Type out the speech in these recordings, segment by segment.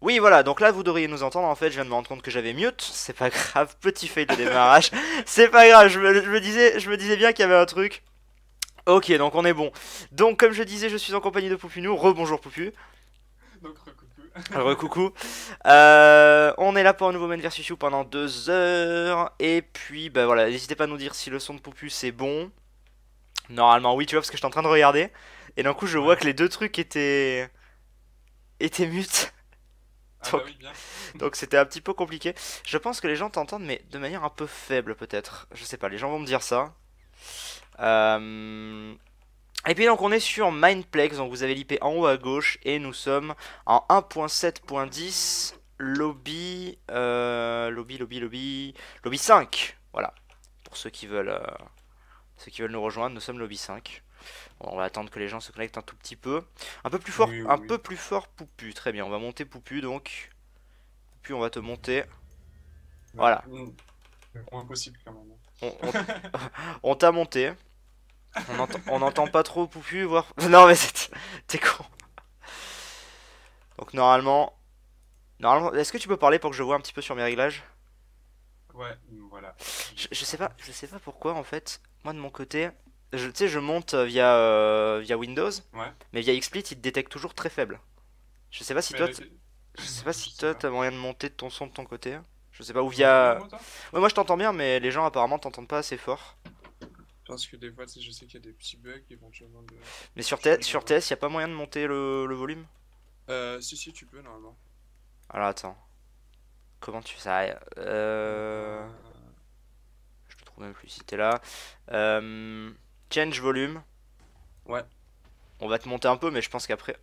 Oui, voilà, donc là vous devriez nous entendre. En fait, je viens de me rendre compte que j'avais mute. C'est pas grave, petit fail de démarrage. C'est pas grave, je me, disais, je me disais bien qu'il y avait un truc. Ok, donc on est bon. Donc, comme je disais, je suis en compagnie de Poupinou. Rebonjour Poupu. Donc, Recoucou. Euh, on est là pour un nouveau Man versus You pendant deux heures. Et puis, bah voilà, n'hésitez pas à nous dire si le son de Poupu c'est bon. Normalement, oui, tu vois, parce que j'étais en train de regarder. Et d'un coup, je vois que les deux trucs étaient. étaient mute donc, c'était un petit peu compliqué. Je pense que les gens t'entendent, mais de manière un peu faible peut-être. Je sais pas, les gens vont me dire ça. Et puis donc on est sur Mindplex, donc vous avez l'IP en haut à gauche et nous sommes en 1.7.10 lobby, lobby, lobby, lobby, lobby 5. Voilà, pour ceux qui veulent, ceux qui veulent nous rejoindre, nous sommes lobby 5. On va attendre que les gens se connectent un tout petit peu. Un peu plus fort, un peu plus fort Poupu. Très bien, on va monter Poupu donc. Poupu, on va te monter. Voilà. Impossible quand même. On, t'a monté. On, n'entend entend pas trop Poupu, voir. Non mais t'es con. Donc normalement, normalement, est-ce que tu peux parler pour que je vois un petit peu sur mes réglages Ouais, voilà. Je, je, sais pas, je sais pas pourquoi en fait. Moi de mon côté, tu sais, je monte euh, via, euh, via Windows, ouais. mais via XSplit, il te détecte toujours très faible. Je sais pas si toi, je sais pas si toi, t'as moyen de monter ton son de ton côté. Je sais pas, où via. moi je t'entends bien, mais les gens apparemment t'entendent pas assez fort. Parce que des fois, je sais qu'il y a des petits bugs éventuellement. Mais sur, TS, sur TS, y a pas moyen de monter le, volume Euh, si, si, tu peux normalement. Alors attends. Comment tu. Ça. Euh, euh. Je te trouve même plus si t'es là. Euh. Change volume. Ouais. On va te monter un peu, mais je pense qu'après.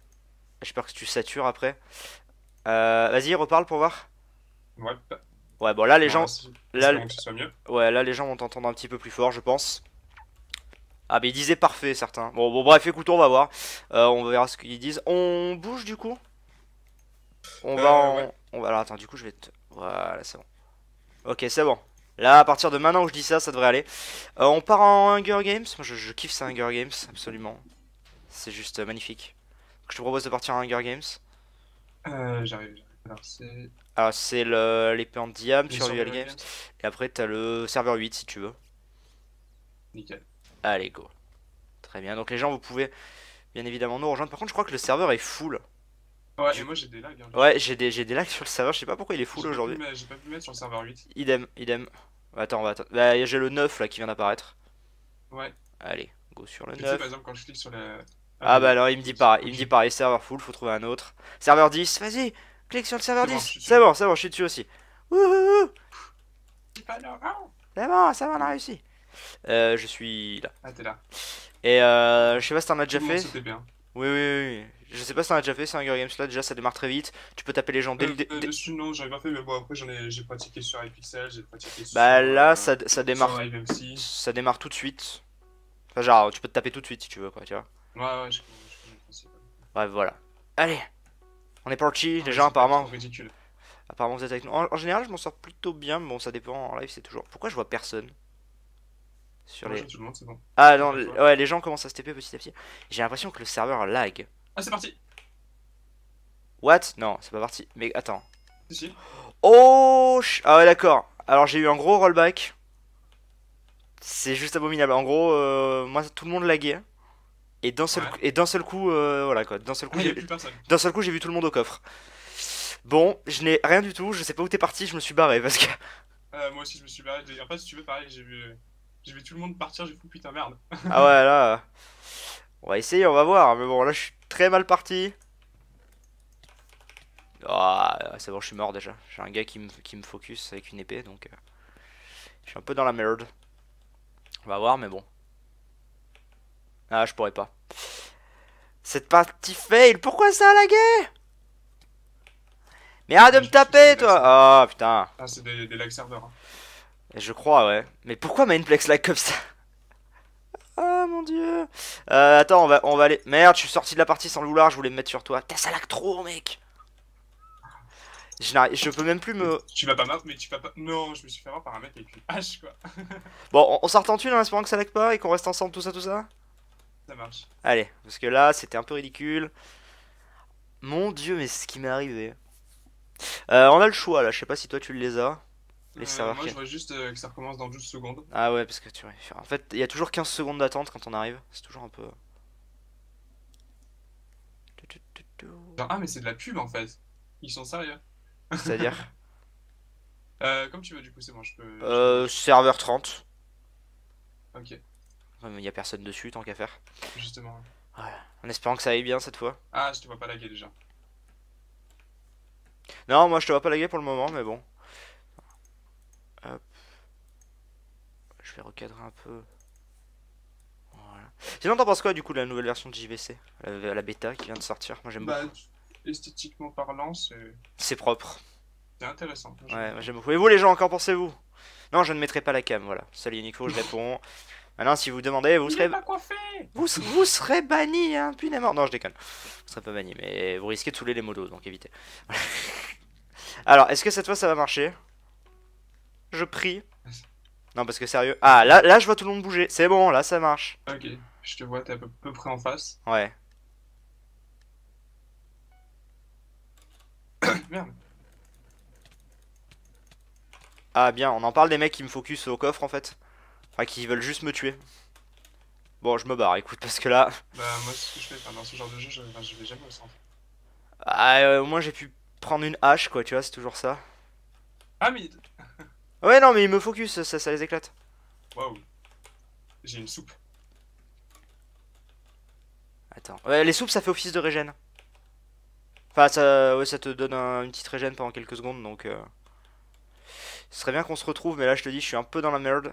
J'espère que tu satures après. Euh, Vas-y, reparle pour voir. Ouais. Ouais, bon là les gens. Là, Ouais, là les gens vont t'entendre un petit peu plus fort, je pense. Ah, mais ils disaient parfait certains. Bon, bon bref, écoute, on va voir. Euh, on verra ce qu'ils disent. On bouge du coup On va euh, en... On va... Alors attends, du coup, je vais te. Voilà, c'est bon. Ok, c'est bon. Là, à partir de maintenant où je dis ça, ça devrait aller. Euh, on part en Hunger Games. Moi, je, kiffe ça, Hunger Games, absolument. C'est juste euh, magnifique. Donc, je te propose de partir en Hunger Games. Euh, j'arrive. Alors, c'est... Ah c'est l'épée en sur Hunger Games. Et après, t'as le serveur 8, si tu veux. Nickel. Allez, go. Très bien. Donc, les gens, vous pouvez bien évidemment nous rejoindre. Par contre, je crois que le serveur est full. Ouais, et moi j'ai des lags. Hein, ouais, j'ai des, des, lags sur le serveur, je sais pas pourquoi il est full aujourd'hui. J'ai pas pu mettre sur le serveur 8. Idem, idem. Bah, attends, on va bah, attendre. Bah, j'ai le 9 là qui vient d'apparaître. Ouais. Allez, go sur le 9. Tu sais, par exemple, quand je clique sur la. Ah, bah alors il me dit pareil, il me dit pareil, serveur full, faut trouver un autre. Serveur 10, vas-y, clique sur le serveur 10. C'est bon, c'est bon, je suis dessus aussi. Wouhou C'est bon, ça va, on a réussi. Euh, je suis là. Ah, t'es là. Et euh, je sais pas si t'en as déjà fait. Oui, oui, oui. Je sais pas si t'en as déjà fait, c'est un Games là, déjà ça démarre très vite. Tu peux taper les gens dès le euh, début. Euh, dessus, non, j'avais pas fait, mais bon, après j'ai pratiqué sur iPixel, j'ai pratiqué bah, sur. Bah là, euh, ça, ça, démarre. Ça démarre tout de suite. Enfin, genre, tu peux te taper tout de suite si tu veux, quoi, tu vois. Ouais, ouais, je je Bref, voilà. Allez, on est parti, déjà, gens apparemment. ridicule. Apparemment, vous êtes avec nous. En, général, je m'en sors plutôt bien, mais bon, ça dépend. En live, c'est toujours. Pourquoi je vois personne sur les... Tout le bon. Ah non, ouais, les gens commencent à se taper petit à petit. J'ai l'impression que le serveur lag. Ah, c'est parti. What Non, c'est pas parti. Mais attends. Si. Oh Ah ouais, d'accord. Alors, j'ai eu un gros rollback. C'est juste abominable. En gros, euh, moi, tout le monde laguait. Et d'un seul, et seul coup, euh, voilà quoi. D'un seul ah, coup, ah, seul coup, j'ai vu tout le monde au coffre. Bon, je n'ai rien du tout. Je sais pas où t'es parti. Je me suis barré parce que. Euh, moi aussi, je me suis barré. En fait, si tu veux, pareil, j'ai vu, j'ai vu tout le monde partir. J'ai foutu oh, putain merde. ah ouais, là. On va essayer, on va voir. Mais bon, là, je suis Très mal parti. Ah euh, c'est bon, je suis mort déjà. J'ai un gars qui me, focus avec une épée, donc... Euh, je suis un peu dans la merde. On va voir, mais bon. Ah, je pourrais pas. Cette partie fail, pourquoi ça la lagué Mais arrête de me taper, toi Ah, putain. Ah, c'est des, des serveurs. Hein. Je crois, ouais. Mais pourquoi Mainplex lag comme ça ah mon dieu euh, Attends, on va, on va aller... Merde, je suis sorti de la partie sans loulard, je voulais me mettre sur toi. T'as ça lag trop, mec je, je peux même plus me... Tu vas pas mettre, mais tu vas pas... Non, je me suis fait avoir par un mec avec une hache, quoi. bon, on, on s'entend tu en hein, espérant que ça lag pas et qu'on reste ensemble, tout ça, tout ça Ça marche. Allez, parce que là, c'était un peu ridicule. Mon dieu, mais c'est ce qui m'est arrivé. Euh, on a le choix, là. Je sais pas si toi, tu les as. Euh, moi, je vois juste euh, que ça recommence dans 12 secondes. Ah ouais, parce que tu vois, en fait, il y a toujours 15 secondes d'attente quand on arrive. C'est toujours un peu. ah, mais c'est de la pub en fait. Ils sont sérieux. C'est-à-dire euh, Comme tu veux, du coup, c'est bon, je peux. Euh, serveur 30. Ok. Il n'y a personne dessus, tant qu'à faire. Justement. Ouais. En espérant que ça aille bien cette fois. Ah, je te vois pas laguer déjà. Non, moi je te vois pas laguer pour le moment, mais bon. vais recadrer un peu. Voilà. Sinon, t'en penses quoi du coup de la nouvelle version de JVC la, bêta qui vient de sortir Moi j'aime bah, Esthétiquement parlant, c'est. C'est propre. C'est intéressant. Ouais, moi j'aime beaucoup. Et vous les gens, qu'en pensez-vous Non, je ne mettrai pas la cam, voilà. Salut unique je réponds. Maintenant, si vous demandez, vous serez. Pas vous, vous serez banni, hein, Non, je déconne. Vous serez pas banni, mais vous risquez de saouler les modos, donc évitez. Alors, est-ce que cette fois ça va marcher Je prie. Non, parce que sérieux. Ah, là, là, je vois tout le monde bouger. C'est bon, là, ça marche. Ok, je te vois, t'es à peu, près en face. Ouais. Merde. Ah, bien, on en parle des mecs qui me focus au coffre en fait. Enfin, qui veulent juste me tuer. Bon, je me barre, écoute, parce que là. Bah, moi, ce que je fais, enfin, dans ce genre de jeu, je, vais jamais au centre. Ah, euh, au moins, j'ai pu prendre une hache, quoi, tu vois, c'est toujours ça. Ah, mais. Ouais, non, mais il me focus, ça, les éclate. Waouh. J'ai une soupe. Attends. Ouais, les soupes, ça fait office de régène. Enfin, ça, ouais, ça te donne une petite régène pendant quelques secondes, donc... Euh, ce serait bien qu'on se retrouve, mais là, je te dis, je suis un peu dans la merde.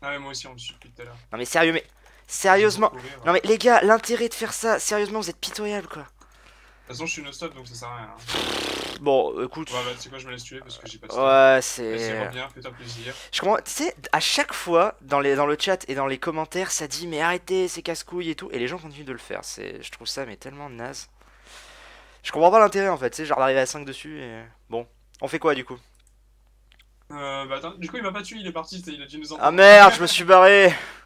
Ah mais moi aussi, on me suit depuis tout à l'heure. Non mais sérieux, mais... Sérieusement Non mais les gars, l'intérêt de faire ça, sérieusement, vous êtes pitoyable, quoi. De toute façon, je suis no-stop, donc ça sert à rien. Hein. Bon, écoute. Ouais, bah, tu quoi, je me laisse tuer parce que j'ai pas Ouais, c'est. plaisir. Tu sais, à chaque fois, dans, les... dans le chat et dans les commentaires, ça dit, mais arrêtez, c'est casse couilles et tout. Et les gens continuent de le faire. Je trouve ça, mais tellement naze. Je comprends pas l'intérêt en fait, tu sais, genre d'arriver à 5 dessus et. Bon. On fait quoi du coup Euh, bah attends, du coup, il m'a pas tué, il est parti, il a dit nous Ah merde, je me suis barré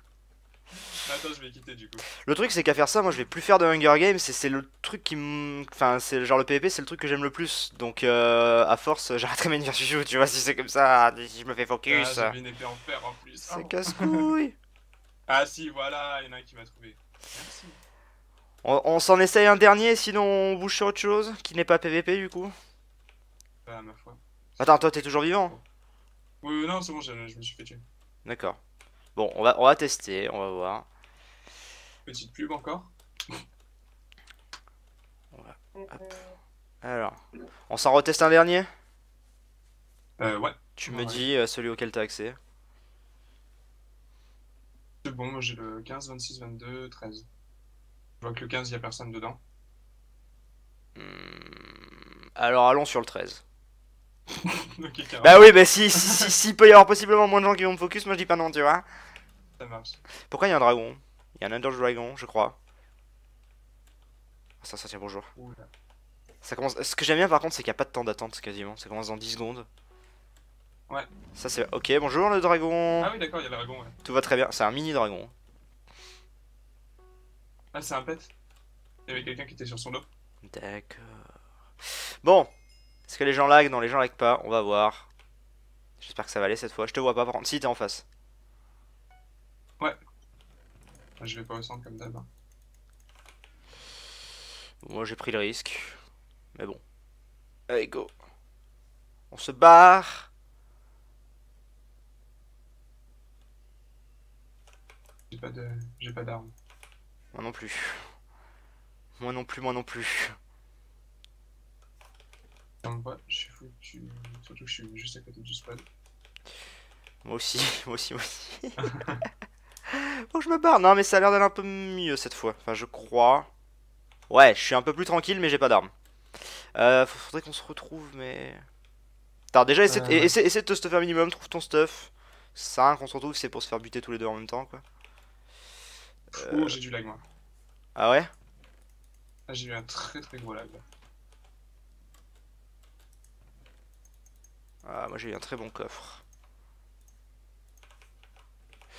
Attends, je vais quitter du coup. Le truc, c'est qu'à faire ça, moi je vais plus faire de Hunger Games. C'est le truc qui me. Enfin, c'est genre le PvP, c'est le truc que j'aime le plus. Donc, euh, à force, j'arrêterai mes chouchou, tu vois, si c'est comme ça, si je me fais ah, focus. Ah, en fer en plus. C'est casse-couille. ah, si, voilà, il y en a un qui m'a trouvé. Merci. On, on s'en essaye un dernier, sinon on bouge sur autre chose qui n'est pas PvP du coup. Bah, ma foi. Attends, toi t'es toujours vivant Oui, non, c'est bon, je, je me suis fait tuer. D'accord. Bon, on va, on va tester, on va voir. Petite pub encore. Euh, euh. Alors, on s'en reteste un dernier euh, ouais. Tu me dis celui auquel t'as accès. C'est bon, moi j'ai le 15, 26, 22, 13. Je vois que le 15, il n'y a personne dedans. Hmm, alors allons sur le 13. bah oui, bah si, si, si, peut y avoir possiblement moins de gens qui vont me focus, moi je dis pas non, tu vois. Ça marche. Pourquoi il y a un dragon il y a un Under Dragon, je crois. Ah, ça, ça tient bonjour. Ça commence... Ce que j'aime bien par contre, c'est qu'il n'y a pas de temps d'attente quasiment. Ça commence dans 10 secondes. Ouais. Ça c'est... Ok, bonjour le dragon. Ah oui, d'accord, il y a le dragon, ouais. Tout va très bien. C'est un mini dragon. Ah, c'est un pet. Il y avait quelqu'un qui était sur son dos. D'accord. Bon. Est-ce que les gens lag Non, les gens lag pas. On va voir. J'espère que ça va aller cette fois. Je te vois pas par contre. Si, t'es en face je vais pas au centre comme d'hab. Moi, j'ai pris le risque. Mais bon. Allez, go. On se barre. J'ai pas de... J'ai pas d'armes. Moi non plus. Moi non plus, moi non plus. je suis foutu. Surtout que je suis juste à côté du spawn. Moi aussi, moi aussi, moi aussi. Faut que je me barre. Non, mais ça a l'air d'aller un peu mieux cette fois. Enfin, je crois. Ouais, je suis un peu plus tranquille, mais j'ai pas d'armes. Euh, faudrait qu'on se retrouve, mais... T'as déjà, euh, essaie, de te stuffer un minimum, trouve ton stuff. Ça, qu'on se retrouve, c'est pour se faire buter tous les deux en même temps, quoi. Oh, j'ai du lag, moi. Ah ouais ah, J'ai eu un très très gros lag. Ah, moi j'ai eu un très bon coffre.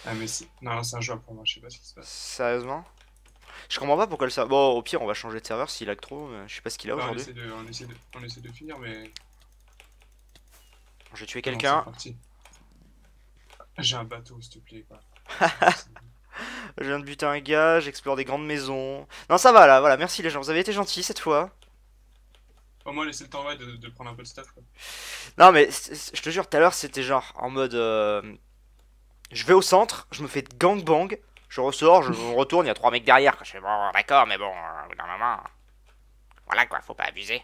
Ah, mais si Non, c'est un joueur pour moi, je sais pas ce qu'il se passe. Sérieusement Je comprends pas pourquoi le serveur... Bon, au pire, on va changer de serveur s'il lag trop, mais je sais pas ce qu'il a aujourd'hui. On, essaie de finir, mais... J'ai tué quelqu'un. J'ai un bateau, s'il te plaît, quoi. Je viens de buter un gars, j'explore des grandes maisons. Non, ça va là, voilà, merci les gens, vous avez été gentils cette fois. Au moins, laissez le temps ouais, de, de, prendre un peu de stuff. Quoi. Non, mais je te jure, tout à l'heure c'était genre en mode. Euh, je vais au centre, je me fais gang bang, je ressors, je retourne, il y a trois mecs derrière. Je fais bon, d'accord, mais bon, euh, moment Voilà quoi, faut pas abuser.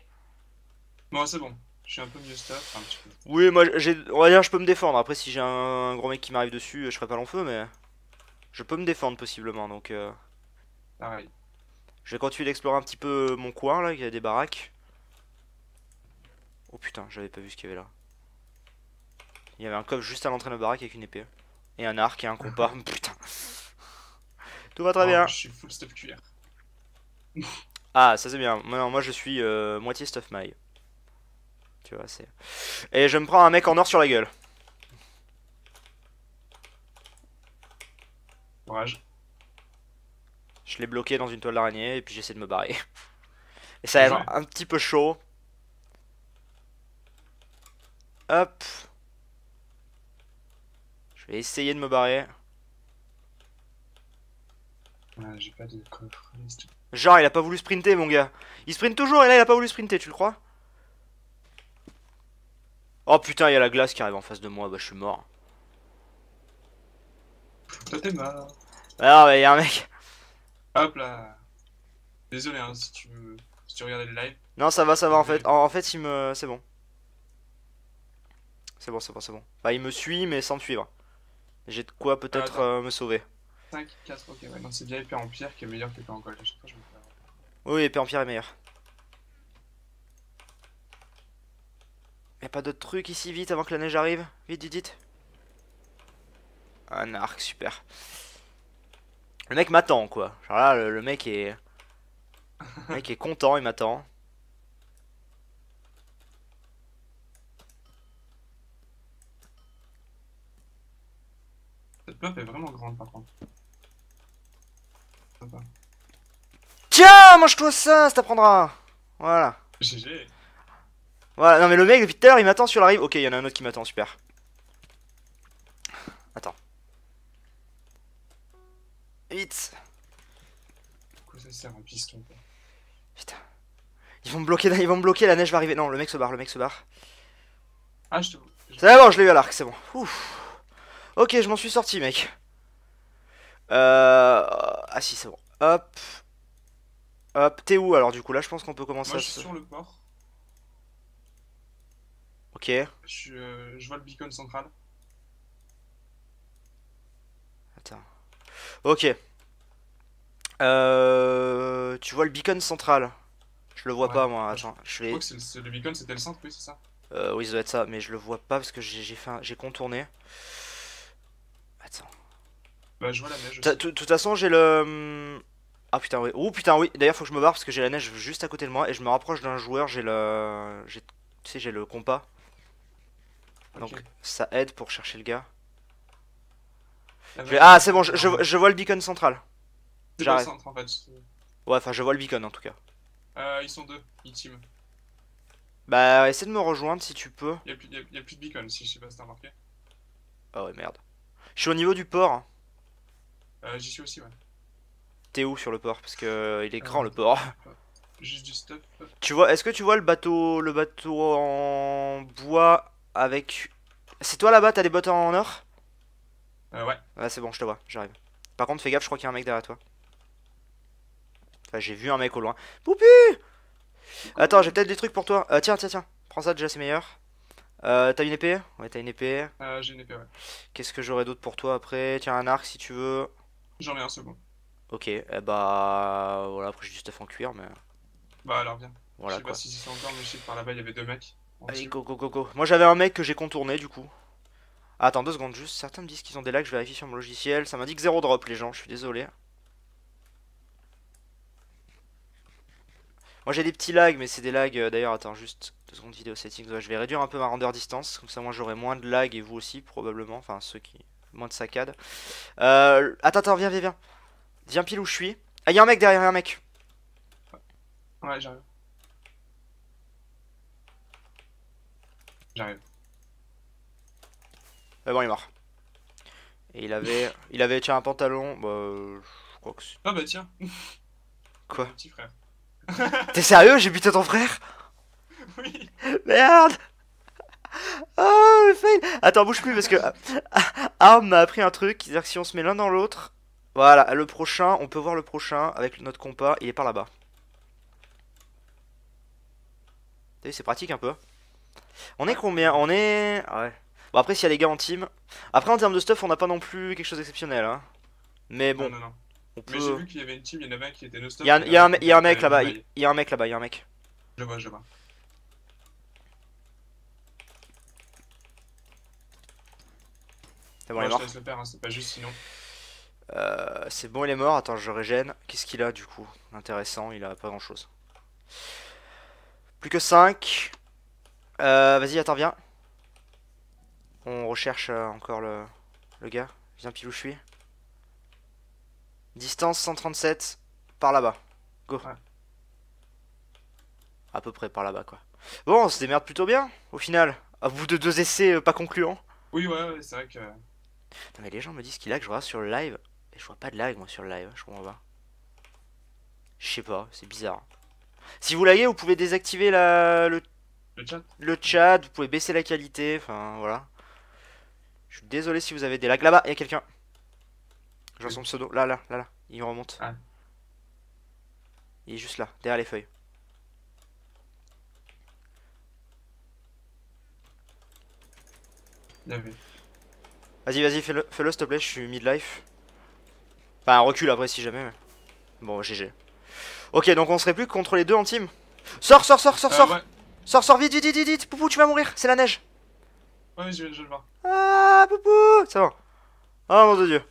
Bon, c'est bon. Je suis un peu mieux stuff, un petit peu. Oui, moi, j'ai, on va dire, je peux me défendre. Après, si j'ai un gros mec qui m'arrive dessus, je ferai pas long feu, mais je peux me défendre possiblement. Donc, euh... pareil. Je vais continuer d'explorer un petit peu mon coin là, il y a des baraques. Oh putain, j'avais pas vu ce qu'il y avait là. Il y avait un coffre juste à l'entrée de la baraque avec une épée. Et un arc et un compas. Putain. Tout va très oh, bien. Je suis full stuff cuir. ah, ça c'est bien. Non, moi je suis euh, moitié stuff maille. Tu vois, c'est. Et je me prends un mec en or sur la gueule. Courage. Je l'ai bloqué dans une toile d'araignée et puis j'essaie de me barrer. Et ça a l'air un petit peu chaud. Hop. Je vais essayer de me barrer. Ah, j'ai pas de coffre. Genre, il a pas voulu sprinter, mon gars. Il sprint toujours et là, il a pas voulu sprinter, tu le crois Oh putain, il y a la glace qui arrive en face de moi, bah je suis mort. Toi t'es Ah bah, il un mec. Hop là. Désolé hein, si tu si tu regardais le live. Non, ça va, ça va en fait. En, en fait, il me c'est bon. C'est bon, c'est bon, c'est bon. Bah, il me suit mais sans me suivre. J'ai de quoi peut-être ah, euh, me sauver. 5, 4, ok, ouais, non, c'est bien épée en pierre qui est meilleur que épée en gold. Je sais pas, je Oui, épée en pierre est meilleure. Y'a pas d'autres trucs ici, vite, avant que la neige arrive Vite, vite, vite. Un arc, super. Le mec m'attend, quoi. Genre là, le mec est... Le mec est content, il m'attend. est vraiment grande par contre. Tiens, mange-toi ça, ça t'apprendra. Voilà. GG. Voilà, non mais le mec depuis tout à l'heure il m'attend sur la rive. Ok, il y en a un autre qui m'attend, super. Attends. Vite. Pourquoi ça sert un piston Putain. Ils vont me bloquer, ils vont bloquer, la neige va arriver. Non, le mec se barre, le mec se barre. Ah, je te. C'est bon, je l'ai eu à l'arc, c'est bon. Ouf. Ok, je m'en suis sorti, mec. Euh... Ah si, c'est bon. Hop. Hop, t'es où alors du coup Là, je pense qu'on peut commencer Moi, je suis sur le port. Ok. Je, euh, je vois le beacon central. Attends. Ok. Euh... Tu vois le beacon central Je le vois pas, moi. je, le, beacon, c'était le centre, oui, c'est ça euh, Oui, ça doit être ça, mais je le vois pas parce que j'ai contourné. Bah, je vois la neige. De toute façon, j'ai le. Ah putain, oui. Oh putain, oui. D'ailleurs, faut que je me barre parce que j'ai la neige juste à côté de moi et je me rapproche d'un joueur. J'ai le. Tu sais, j'ai le compas. Donc, ça aide pour chercher le gars. Ah, ah c'est bon, je, vois le beacon central. J'arrête Ouais, enfin, je vois le beacon en tout cas. Euh, ils sont deux, ils team. Bah, essaie de me rejoindre si tu peux. Y'a plus de beacon si je sais pas si t'as remarqué. Ah ouais, merde. Je suis au niveau du port. Euh, J'y suis aussi, ouais. T'es où sur le port Parce que euh, il est grand euh, le port. Juste du stuff. Tu vois, est-ce que tu vois le bateau, le bateau en bois avec. C'est toi là-bas, t'as des bottes en or euh, Ouais. Ouais, ah, c'est bon, je te vois, j'arrive. Par contre, fais gaffe, je crois qu'il y a un mec derrière toi. Enfin, j'ai vu un mec au loin. Poupu Attends, j'ai peut-être des trucs pour toi. tiens, tiens, tiens. Prends ça déjà, c'est meilleur. Euh, t'as une épée Ouais, t'as une épée. Euh, j'ai une épée, ouais. Qu'est-ce que j'aurais d'autre pour toi après Tiens, un arc si tu veux. J'en ai un, second. Ok, eh bah. Voilà, après j'ai du stuff en cuir, mais. Bah alors, viens. je sais pas si c'est encore, mais je sais que par là-bas il y avait deux mecs. Allez, go, go, go, go. Moi j'avais un mec que j'ai contourné du coup. Attends deux secondes juste, certains me disent qu'ils ont des lags, je vérifie sur mon logiciel. Ça m'indique zéro drop, les gens, je suis désolé. Moi j'ai des petits lags, mais c'est des lags. Euh, d'ailleurs, attends, juste Seconde vidéo settings. je vais réduire un peu ma render distance. Comme ça, moi, j'aurai moins de lag et vous aussi, probablement. Enfin, ceux qui. Moins de saccades. Euh... Attends, attends, viens, viens, viens. Viens pile où je suis. Ah, y'a un mec derrière, y'a un mec. Ouais, j'arrive. J'arrive. Ah bon, il est mort. Et il avait. il avait, tiens, un pantalon. Bah. Je crois que c'est. Ah, bah, tiens. Quoi T'es sérieux J'ai buté ton frère Merde Oh, le fail Attends, bouge plus parce que ah, Arm m'a appris un truc, c'est-à-dire que si on se met l'un dans l'autre, voilà, le prochain, on peut voir le prochain avec notre compas, il est par là-bas. T'as vu, c'est pratique un peu. On est combien On est... Ah bon, après, s'il y a les gars en team... Après, en termes de stuff, on n'a pas non plus quelque chose d'exceptionnel, hein. Mais bon... Non, Mais j'ai vu qu'il y avait une team, il y avait un qui était no stuff. Il y, y a un mec là-bas, il y a un mec là-bas, il y a un mec. Je vois, je vois. C'est bon, il est mort. Hein, c'est pas juste sinon. Euh, c'est bon, il est mort. Attends, je régène. Qu'est-ce qu'il a du coup Intéressant, il a pas grand chose. Plus que 5. Euh, vas-y, attends, viens. On recherche euh, encore le, le gars. Viens, pile où je suis. Distance 137 par là-bas. Go. À peu près par là-bas, quoi. Bon, on se démerde plutôt bien au final. À bout de deux essais pas concluants. Oui, ouais c'est vrai que. Non mais les gens me disent qu'il lag, je vois sur le live. Et je vois pas de lag moi sur le live, hein, je comprends pas. Je sais pas, c'est bizarre. Si vous laguez, vous pouvez désactiver la... le... Le, chat. le chat, vous pouvez baisser la qualité, enfin voilà. Je suis désolé si vous avez des lags. Là-bas, il y a quelqu'un. Je son pseudo. Là, là, là, là. Il remonte. Ah. Il est juste là, derrière les feuilles. Vas-y, vas-y, fais-le, fais s'il te plaît, je suis mid-life Enfin, recul après si jamais. Mais... Bon, GG. Ok, donc on serait plus contre les deux en team. Sors, sors, sors, sors, euh, sors. Sors, sors, vite, vite, vite, vite. Poupou, tu vas mourir, c'est la neige. Ouais, je, je le vois. Ah, Poupou, ça va. Oh mon dieu.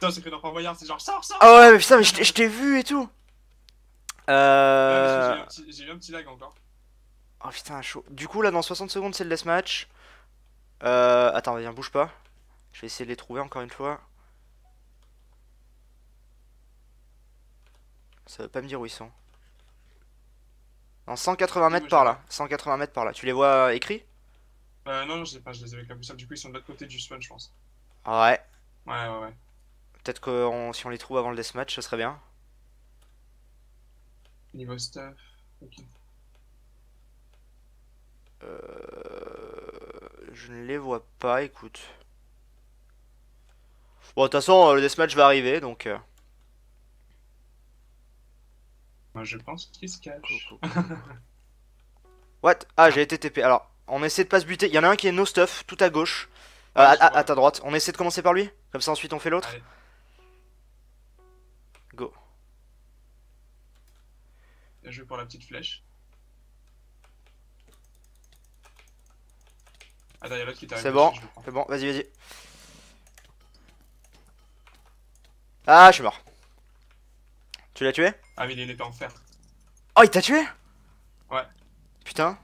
Putain, c'est que dans Voyard, c'est genre sors, sors. Ah ouais, mais putain, mais je t'ai vu et tout. Euh. J'ai eu un petit lag encore. Oh putain, chaud. Du coup, là, dans 60 secondes, c'est le match Euh. Attends, viens, bouge pas. Je vais essayer de les trouver encore une fois. Ça veut pas me dire où ils sont. En 180 mètres par là. 180 mètres par là. Tu les vois euh, écrits Euh, non, je sais pas, je les ai avec la boussole. Du coup, ils sont de l'autre côté du spawn, je pense. Ah ouais. Ouais, ouais, ouais. Peut-être que si on les trouve avant le deathmatch, ça serait bien. Niveau stuff, ok. Euh... Je ne les vois pas, écoute. Bon, de toute façon, euh, le deathmatch va arriver, donc... Euh. Moi, je pense qu'il se cache. What Ah, j'ai été TP. Alors, on essaie de pas se buter. Il y en a un qui est no stuff, tout à gauche. Euh, à, ta droite. On essaie de commencer par lui Comme ça, ensuite, on fait l'autre Go. Je vais pour la petite flèche. Attends, il l'autre qui t'arrive. C'est bon, c'est bon, vas-y, vas-y. Ah, je suis mort. Tu l'as tué Ah mais il était en fer. Oh, il t'a tué Ouais. Putain.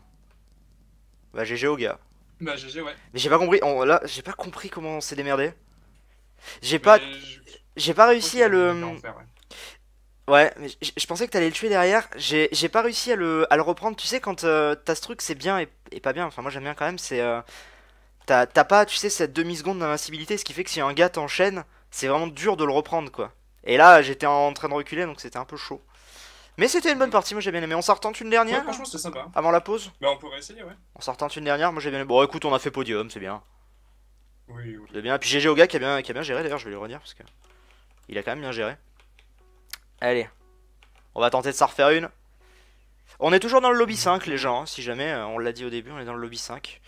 Bah GG au gars. Bah GG ouais. Mais j'ai pas compris, là j'ai pas compris comment on s'est démerdé. J'ai pas... J'ai pas réussi à le... ouais. mais je pensais que t'allais le tuer derrière. J'ai pas réussi à le, à le reprendre. Tu sais, quand euh, t'as ce truc, c'est bien et, et, pas bien. Enfin, moi j'aime bien quand même. C'est. Euh, t'as pas, tu sais, cette demi-seconde d'invincibilité. Ce qui fait que si un gars t'enchaîne, c'est vraiment dur de le reprendre quoi. Et là, j'étais en train de reculer, donc c'était un peu chaud. Mais c'était une bonne partie, moi j'ai bien aimé. On s'en une dernière Franchement, c'était sympa. Avant la pause Bah, on pourrait essayer, ouais. On s'en une dernière, moi j'ai bien aimé. Bon, écoute, on a fait podium, c'est bien. Oui, oui. C'est bien. Puis GG au gars qui a bien, qui bien géré d'ailleurs, je vais lui redire parce que. Il a quand même bien géré. Allez. On va tenter de s'en refaire une. On est toujours dans le lobby 5, les gens, hein, si jamais. Euh, on l'a dit au début, on est dans le lobby 5.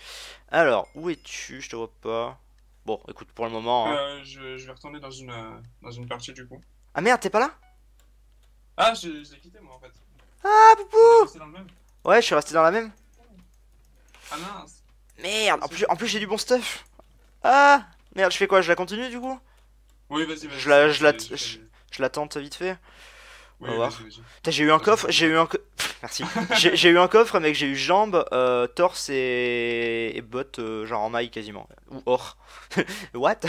Alors, où es-tu Je te vois pas. Bon, écoute, pour le moment. Hein. Euh, je, vais retourner dans une, euh, dans une partie du coup. Ah merde, t'es pas là Ah, je, l'ai quitté moi en fait. Ah, poupou Ouais, je suis resté dans la même. Ah mince Merde, en plus, en plus j'ai du bon stuff. Ah Merde, je fais quoi Je la continue du coup Oui, vas-y, vas-y. Je la, je la, je la tente vite fait. J'ai eu un coffre, j'ai eu un coffre. merci. j'ai eu un coffre, mec, j'ai eu jambes, euh, torse et, bottes, euh, genre en maille quasiment. Ou or. What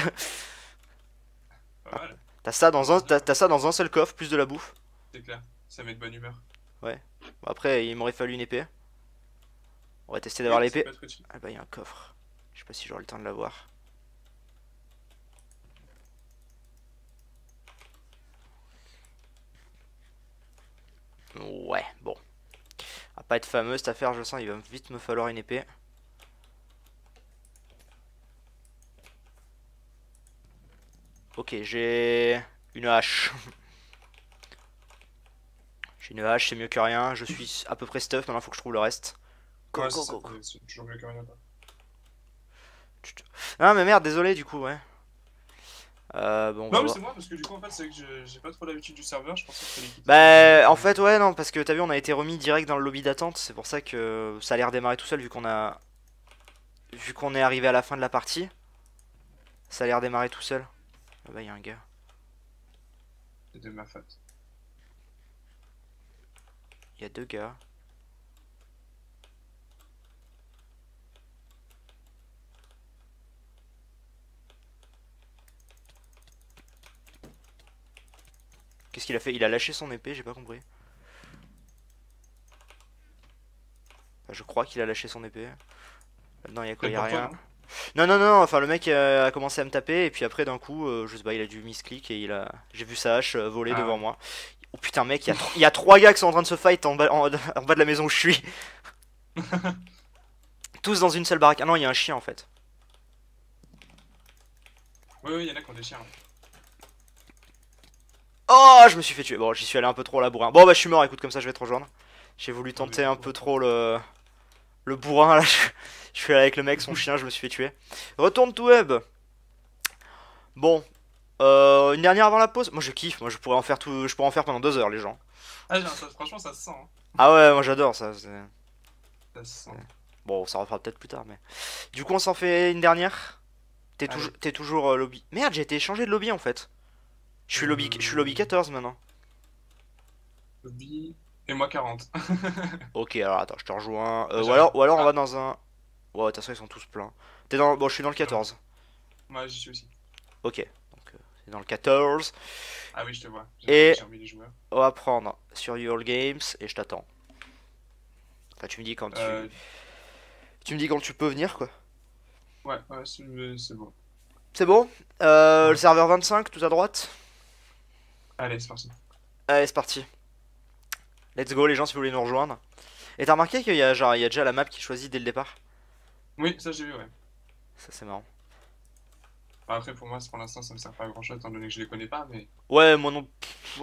T'as ça, dans un... ça dans un seul coffre, plus de la bouffe. C'est clair, ça met de bonne humeur. Ouais. Bon, après, il m'aurait fallu une épée. On va tester d'avoir l'épée. Ah bah, il y a un coffre. Je sais pas si j'aurai le temps de l'avoir. Ouais, bon. À pas être fameux cette affaire, je sens. Il va vite me falloir une épée. Ok, j'ai une hache. j'ai une hache, c'est mieux que rien. Je suis à peu près stuff, maintenant faut que je trouve le reste. Go, toujours mieux que rien. Non mais merde, désolé du coup, ouais. Euh, bon, non, mais c'est moi parce que du coup, en fait, c'est que j'ai pas trop l'habitude du serveur. Je pensais que Bah, en fait, ouais, non, parce que t'as vu, on a été remis direct dans le lobby d'attente. C'est pour ça que ça a l'air démarré tout seul vu qu'on a. Vu qu'on est arrivé à la fin de la partie. Ça a l'air démarré tout seul. là ah bah y'a un gars. C'est de ma faute. Y'a deux gars. Qu'est-ce qu'il a fait Il a lâché son épée, j'ai pas compris. je crois qu'il a lâché son épée. Non, il quoi Il rien. Hein. Non, non, non, enfin le mec euh, a commencé à me taper et puis après d'un coup, euh, je sais pas, il a dû misclick et il a... j'ai vu sa hache euh, voler ah. devant moi. Oh putain mec, il y, a trois gars qui sont en train de se fight en bas, de la maison où je suis. Tous dans une seule baraque. Ah non, il y un chien en fait. Oui, oui, il a qui ont des chiens. Oh, je me suis fait tuer. Bon, j'y suis allé un peu trop à la bourrin. Bon, bah, je suis mort, écoute, comme ça, je vais te rejoindre. J'ai voulu ah, tenter un peu trop le. Le bourrin, là. Je, suis allé avec le mec, son chien, je me suis fait tuer. Retourne tout web. Bon. Euh, une dernière avant la pause. Moi, je kiffe. Moi, je pourrais en faire tout. Je pourrais en faire pendant deux heures, les gens. Ah, franchement, ça se sent. Hein. Ah ouais, moi, j'adore ça. Ça se sent. Bon, ça refait peut-être plus tard, mais. Du coup, on s'en fait une dernière. T'es toujours, es euh, toujours lobby. Merde, j'ai été échangé de lobby en fait. Je suis lobby, je suis lobby 14 maintenant. Lobby. Et moi 40. ok, alors attends, je te rejoins. Euh, ah, ou alors, ou alors on ah. va dans un. Ouais, de toute façon, ils sont tous pleins. T'es dans. Bon, je suis dans le 14. Moi, j'y suis aussi. Ok, donc euh, c'est dans le 14. Ah oui, je te vois. Et les on va prendre sur Your Games et je t'attends. Enfin, tu me dis quand tu. Euh. Tu me dis quand tu peux venir, quoi. Ouais, ouais, c'est bon. C'est bon euh, Le serveur 25, tout à droite Allez, c'est parti. Allez, c'est parti. Let's go, les gens, si vous voulez nous rejoindre. Et t'as remarqué qu'il y, a, y déjà la map qui choisit dès le départ Oui, ça j'ai vu, ouais. Ça, c'est marrant. Bah, après, pour moi, pour l'instant, ça me sert pas à grand chose, étant donné que je les connais pas, mais... Ouais, moi non...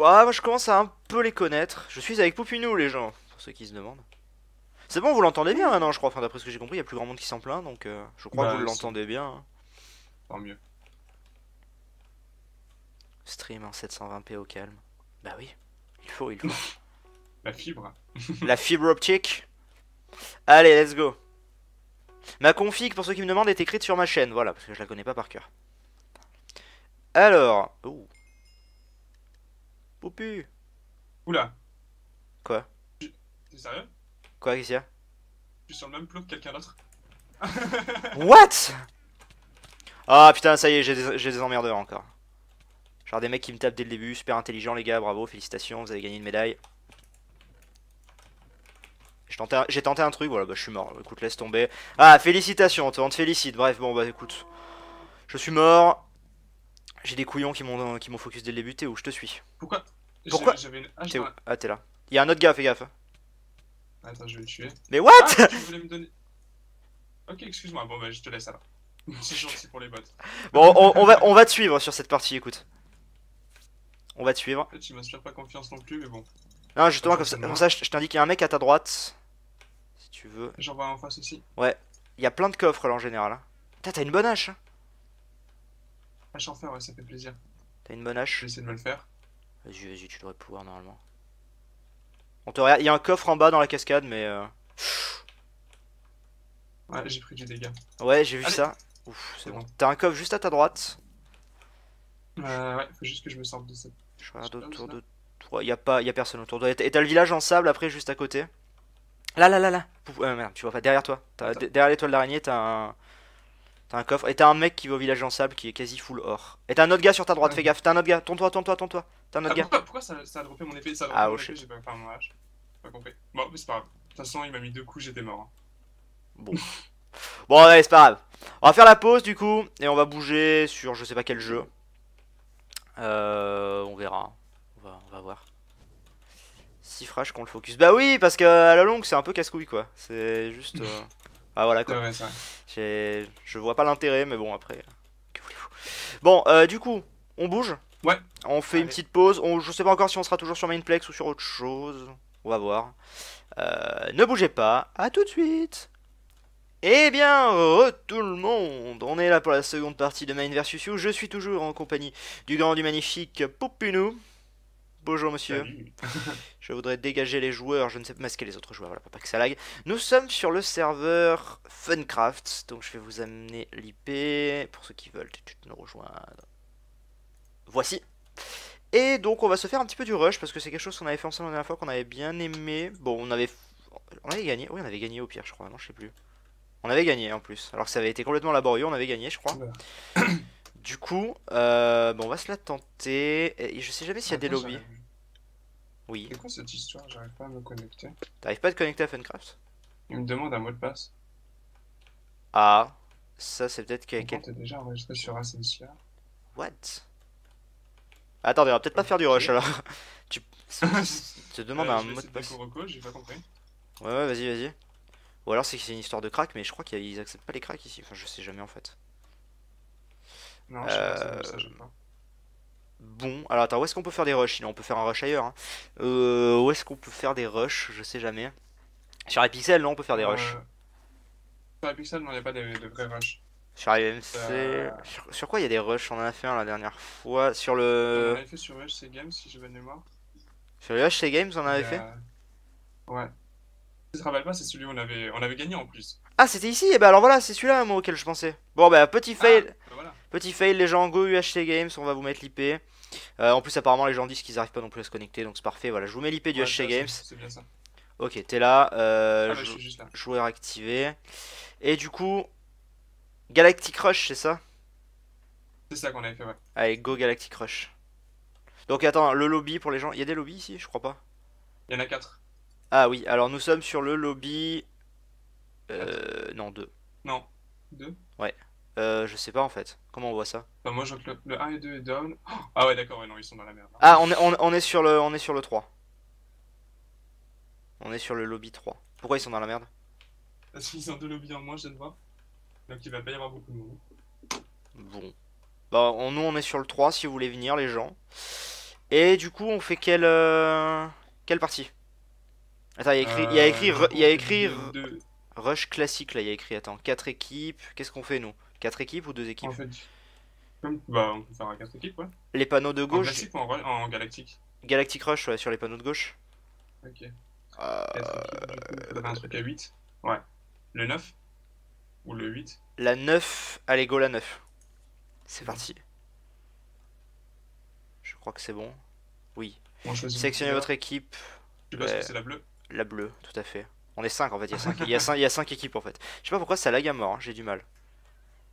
Ah, moi, je commence à un peu les connaître. Je suis avec Poupinou, les gens, pour ceux qui se demandent. C'est bon, vous l'entendez bien maintenant, hein, je crois. Enfin, d'après ce que j'ai compris, il y a plus grand monde qui s'en plaint, donc euh, je crois que bah, vous l'entendez bien. Hein. Tant mieux. Stream en 720p au calme. Bah oui, il faut, il faut. La fibre. La fibre optique. Allez, let's go. Ma config, pour ceux qui me demandent, est écrite sur ma chaîne. Voilà, parce que je la connais pas par cœur. Alors. Oh. Poupu. Oula. Quoi T'es sérieux Quoi, qu'est-ce qu'il y a Je suis sur le même plot que quelqu'un d'autre. What Ah putain, ça y est, j'ai des, des emmerdeurs encore. Genre des mecs qui me tapent dès le début, super intelligent les gars, bravo, félicitations, vous avez gagné une médaille. J'ai tenté, un... tenté, un truc, voilà, bah je suis mort, écoute, laisse tomber. Ah, félicitations, on te félicite, bref, bon bah écoute, je suis mort. J'ai des couillons qui m'ont qui m'ont focus dès le début, t'es où, je te suis. Pourquoi Pourquoi Ah, t'es où Ah, t'es là. Y'a un autre gars, fais gaffe. Attends, je vais le tuer. Mais what ah, Ok, excuse-moi, bon bah je te laisse alors. C'est gentil pour les bots. Bon, on, va, on va te suivre sur cette partie, écoute on va te suivre. m'as fait, pas confiance non plus, mais bon. Non, justement, comme ça, comme ça, je, t'indique, qu'il y a un mec à ta droite. Si tu veux. J'en vois en face aussi. Ouais, il y a plein de coffres là en général. Hein. Putain, t'as une bonne hache. Hein. Hache ah, en fer, ouais, ça fait plaisir. T'as une bonne hache. Je vais essayer de me le faire. Vas-y, vas-y, tu devrais pouvoir normalement. On te regarde, il y a un coffre en bas dans la cascade, mais. Euh, ouais, j'ai pris du dégât. Ouais, j'ai vu ça. Ouf, c'est bon. T'as un coffre juste à ta droite. Euh, ouais, faut juste que je me sorte de cette je regarde autour de toi. Il y a, pas... Y a personne autour de toi. Et t'as le village en sable après, juste à côté. Là, là, là, là. Euh, merde, tu vois pas. Derrière toi. Derrière l'étoile d'araignée, t'as un. T'as un coffre. Et t'as un mec qui va au village en sable qui est quasi full or. Et t'as un autre gars sur ta droite, fais gaffe. T'as un autre gars. t'en toi t'en toi t'en toi T'as un autre ah, gars. Pourquoi, ça, a droppé mon épée ça a Ah, oh J'ai pas, compris. Bon, mais c'est pas grave. De toute façon, il m'a mis deux coups, j'étais mort. Hein. Bon. bon, ouais, c'est pas grave. On va faire la pause du coup. Et on va bouger sur je sais pas quel jeu. Euh, on verra. On va, voir si voir. qu'on le focus. Bah oui, parce que à la longue, c'est un peu casse-couille quoi. C'est juste. Euh, ah voilà quoi. Ouais, je vois pas l'intérêt, mais bon, après. Bon, euh, du coup, on bouge. Ouais. On fait une petite pause. Je sais pas encore si on sera toujours sur Mainplex ou sur autre chose. On va voir. Euh, ne bougez pas. À tout de suite. Eh bien, re oh, oh, tout le monde On est là pour la seconde partie de Main vs You. Je suis toujours en compagnie du grand, du magnifique Poupinou. Bonjour monsieur. je voudrais dégager les joueurs, je ne sais pas masquer les autres joueurs, voilà, pour pas que ça lag. Nous sommes sur le serveur Funcraft, donc je vais vous amener l'IP pour ceux qui veulent nous rejoindre. Voici. Et donc on va se faire un petit peu du rush parce que c'est quelque chose qu'on avait fait ensemble la dernière fois qu'on avait bien aimé. Bon, on avait on avait gagné. Oui, on avait gagné au pire, je crois. Non, je sais plus. On avait gagné en plus. Alors que ça avait été complètement laborieux, on avait gagné, je crois. Du coup, euh, bon, on va se la tenter. Et je sais jamais s'il y a des lobbies. Oui. C'est quoi cette histoire J'arrive pas à me connecter. T'arrives pas à te connecter à Funcraft Il me demande un mot de passe. Ah, ça c'est peut-être quelqu'un. T'es déjà enregistré sur Asensia What Attendez, on va peut-être pas faire du rush alors. tu te demandes euh, un mot de passe. J'ai pas compris. Ouais, ouais, vas-y, vas-y. Ou alors c'est que c'est une histoire de crack, mais je crois qu'ils acceptent pas les cracks ici. Enfin, je sais jamais en fait. Non, je sais pas, pas. Bon, alors attends, où est-ce qu'on peut faire des rushs Sinon, on peut faire un rush ailleurs. Hein. Euh, où est-ce qu'on peut faire des rushs Je sais jamais. Sur Epixel, non, on peut faire des rushs. Sur la on non, pas de, vrais rushs. Sur EMC, euh, Sur, quoi il y a des rushs On en a fait un la dernière fois. Sur le. en fait sur Rush Games, si j'ai bonne mémoire. Sur le Games, on en avait fait Ouais c'est celui on avait, on avait gagné en plus. Ah, c'était ici Et eh ben alors voilà, c'est celui-là moi auquel je pensais. Bon, bah petit ah, fail. Bah, petit fail, les gens, go UHC Games, on va vous mettre l'IP. Euh, en plus, apparemment, les gens disent qu'ils arrivent pas non plus à se connecter, donc c'est parfait. Voilà, je vous mets l'IP du ouais, Games. Ok, t'es là, euh, ah, Joueur bah, activé. Et du coup, Galactic Rush, c'est ça C'est ça qu'on avait fait, ouais. Allez, go Galactic Rush. Donc attends, le lobby pour les gens. Il y a des lobbies ici Je crois pas. Il y en a quatre. Ah oui, alors nous sommes sur le lobby. Euh, non, 2. Non, 2 Ouais. Euh, je sais pas en fait. Comment on voit ça bah, Moi je vois que le, 1 et 2 est down. ah ouais, d'accord, ouais, non, ils sont dans la merde. Hein. Ah, on est, on, est sur le, on est sur le 3. On est sur le lobby 3. Pourquoi ils sont dans la merde Parce qu'ils ont deux lobbies en moins, je viens de voir. Donc il va pas y avoir beaucoup de monde. Bon. Bah, nous on est sur le 3 si vous voulez venir, les gens. Et du coup, on fait quelle, euh, quelle partie Attends, il y a écrit, il écrit, euh, rush classique là, il y a écrit, attends, 4 équipes, qu'est-ce qu'on fait nous 4 équipes ou 2 équipes en fait, bah, on peut faire 4 équipes, ouais. Les panneaux de gauche. En classique ou en, en galactique Galactic Rush, ouais, sur les panneaux de gauche. Ok. Euh... Équipes, un truc à 8. Ouais. Le 9 Ou le 8 La 9, allez go la 9. C'est mmh. parti. Je crois que c'est bon. Oui. Sélectionnez votre équipe. Je sais pas si c'est la bleue. La bleue, tout à fait. On est 5 en fait, il y a 5, équipes en fait. Je sais pas pourquoi ça lag à mort, hein, j'ai du mal.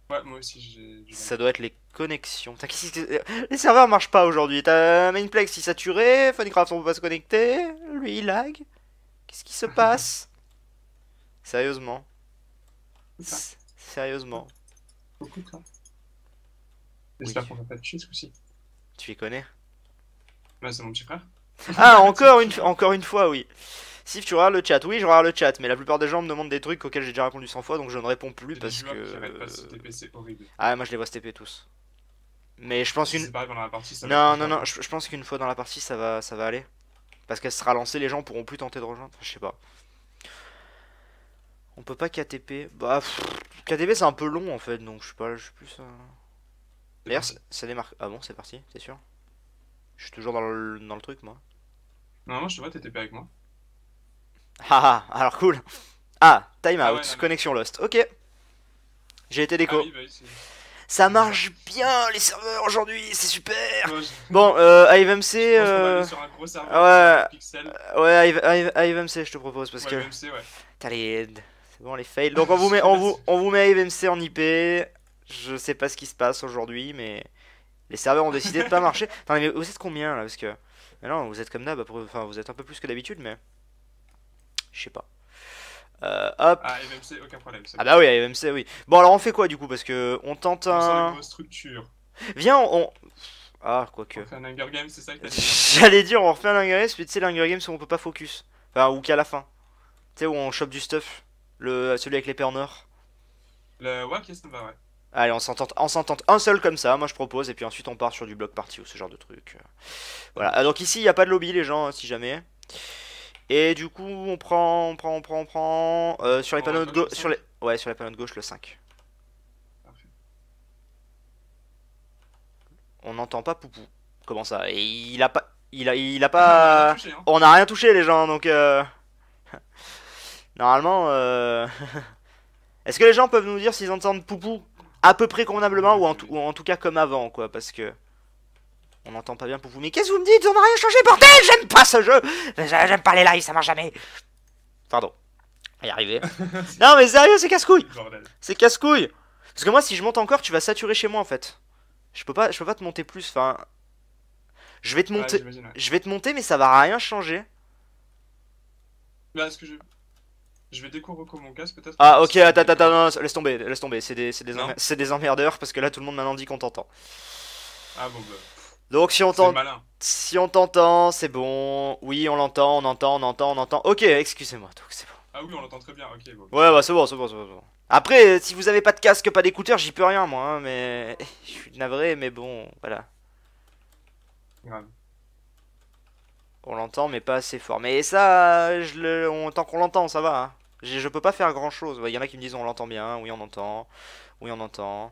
Ouais, moi aussi j'ai. Ça doit être les connexions. Les serveurs marchent pas aujourd'hui. T'as Mainplex il saturé, Funnycraft on peut pas se connecter, lui il lag. Qu'est-ce qui se passe Sérieusement. Sérieusement. Beaucoup de J'espère qu'on va pas tuer ce coup Tu les connais Bah, c'est mon petit Ah, encore une, encore une fois, oui. Si tu regardes le chat, oui, je regarde le chat, mais la plupart des gens me demandent des trucs auxquels j'ai déjà répondu 100 fois, donc je ne réponds plus parce que. TP, horrible. Ah, moi je les vois se TP tous. Mais je pense qu'une. Non, non, non, je, pense qu'une fois dans la partie, ça va, ça va aller. Parce qu'elle sera lancée, les gens pourront plus tenter de rejoindre. je sais pas. On peut pas KTP. Bah, KTP c'est un peu long en fait, donc je suis pas je suis plus. Euh... D'ailleurs, ça, démarque. Ah bon, c'est parti, c'est sûr. Je suis toujours dans le, dans le truc, moi. Non, moi je te vois, TP avec moi. Haha, ah, alors cool. Ah, time ah out, connexion Lost. Ok. J'ai été ah déco. Bah ça marche bien les serveurs aujourd'hui, c'est super. bon, euh, Euh... ouais, ouais IVMC, je te propose parce que. IVMC, ouais. les. C'est bon les fails. Donc on vous met, on vous, on vous met IVMC en IP. Je sais pas ce qui se passe aujourd'hui, mais les serveurs ont décidé de pas marcher. mais vous êtes combien là, parce que. Mais non, vous êtes comme d'hab, enfin vous êtes un peu plus que d'habitude, mais. Je sais pas. Euh, hop. Ah, MMC, aucun problème. Ah bah oui, MMC, oui. Bon, alors on fait quoi du coup Parce que on tente un. structure. Viens, on. Ah, quoique. On fait un Hunger Games, c'est ça que J'allais dire, on refait un Hunger Games, mais tu sais, l'Hunger Games où on peut pas focus. Enfin, ou qu'à la fin. Tu sais, où on chope du stuff. Le... Celui avec les en Le. Ouais, ouais. Allez, on s'entente, on s'entente un seul comme ça, moi je propose, et puis ensuite on part sur du bloc party ou ce genre de truc. Voilà, ah, donc ici il n'y a pas de lobby, les gens, si jamais. Et du coup, on prend, on prend, on prend, on prend. Euh, sur les panneaux de gauche. Sur les... Ouais, sur les panneaux de gauche, le 5. On n'entend pas Poupou. Comment ça Et il a pas. Il a, il a pas. Hein. On n'a rien touché, les gens, donc. Euh, normalement. Euh... Est-ce que les gens peuvent nous dire s'ils entendent Poupou à peu près convenablement ou en, ou en tout cas comme avant, quoi Parce que. On n'entend pas bien pour vous. Mais qu'est-ce que vous me dites On n'a rien changé, bordel J'aime pas ce jeu J'aime pas les lives, ça marche jamais Pardon. Y arriver. non mais sérieux, c'est casse-couille C'est casse-couille Parce que moi, si je monte encore, tu vas saturer chez moi, en fait. Je peux pas, je peux pas te monter plus, enfin... Je vais te monter, je vais te monter, mais ça va rien changer. Bah, est-ce que je... Je vais découvrir mon casque peut-être. Ah ok, attends, attends, laisse tomber, laisse tomber, c'est des, des, des emmerdeurs parce que là tout le monde maintenant dit qu'on t'entend. Ah bon bah. Donc si on t'entend, Si on t'entend, c'est bon. Oui, on l'entend, on entend, on entend, on entend. Ok, excusez-moi, donc c'est bon. Ah oui, on l'entend très bien, ok. Bon. Ouais, bah c'est bon, c'est bon, c'est bon, Après, euh, si vous avez pas de casque, pas d'écouteur, j'y peux rien, moi, hein, mais... Je suis navré, mais bon, voilà. Grave. On l'entend, mais pas assez fort. Mais ça, on... tant qu'on l'entend, ça va. Hein. Je peux pas faire grand-chose. Il y en a qui me disent on l'entend bien, oui, on entend, oui, on entend.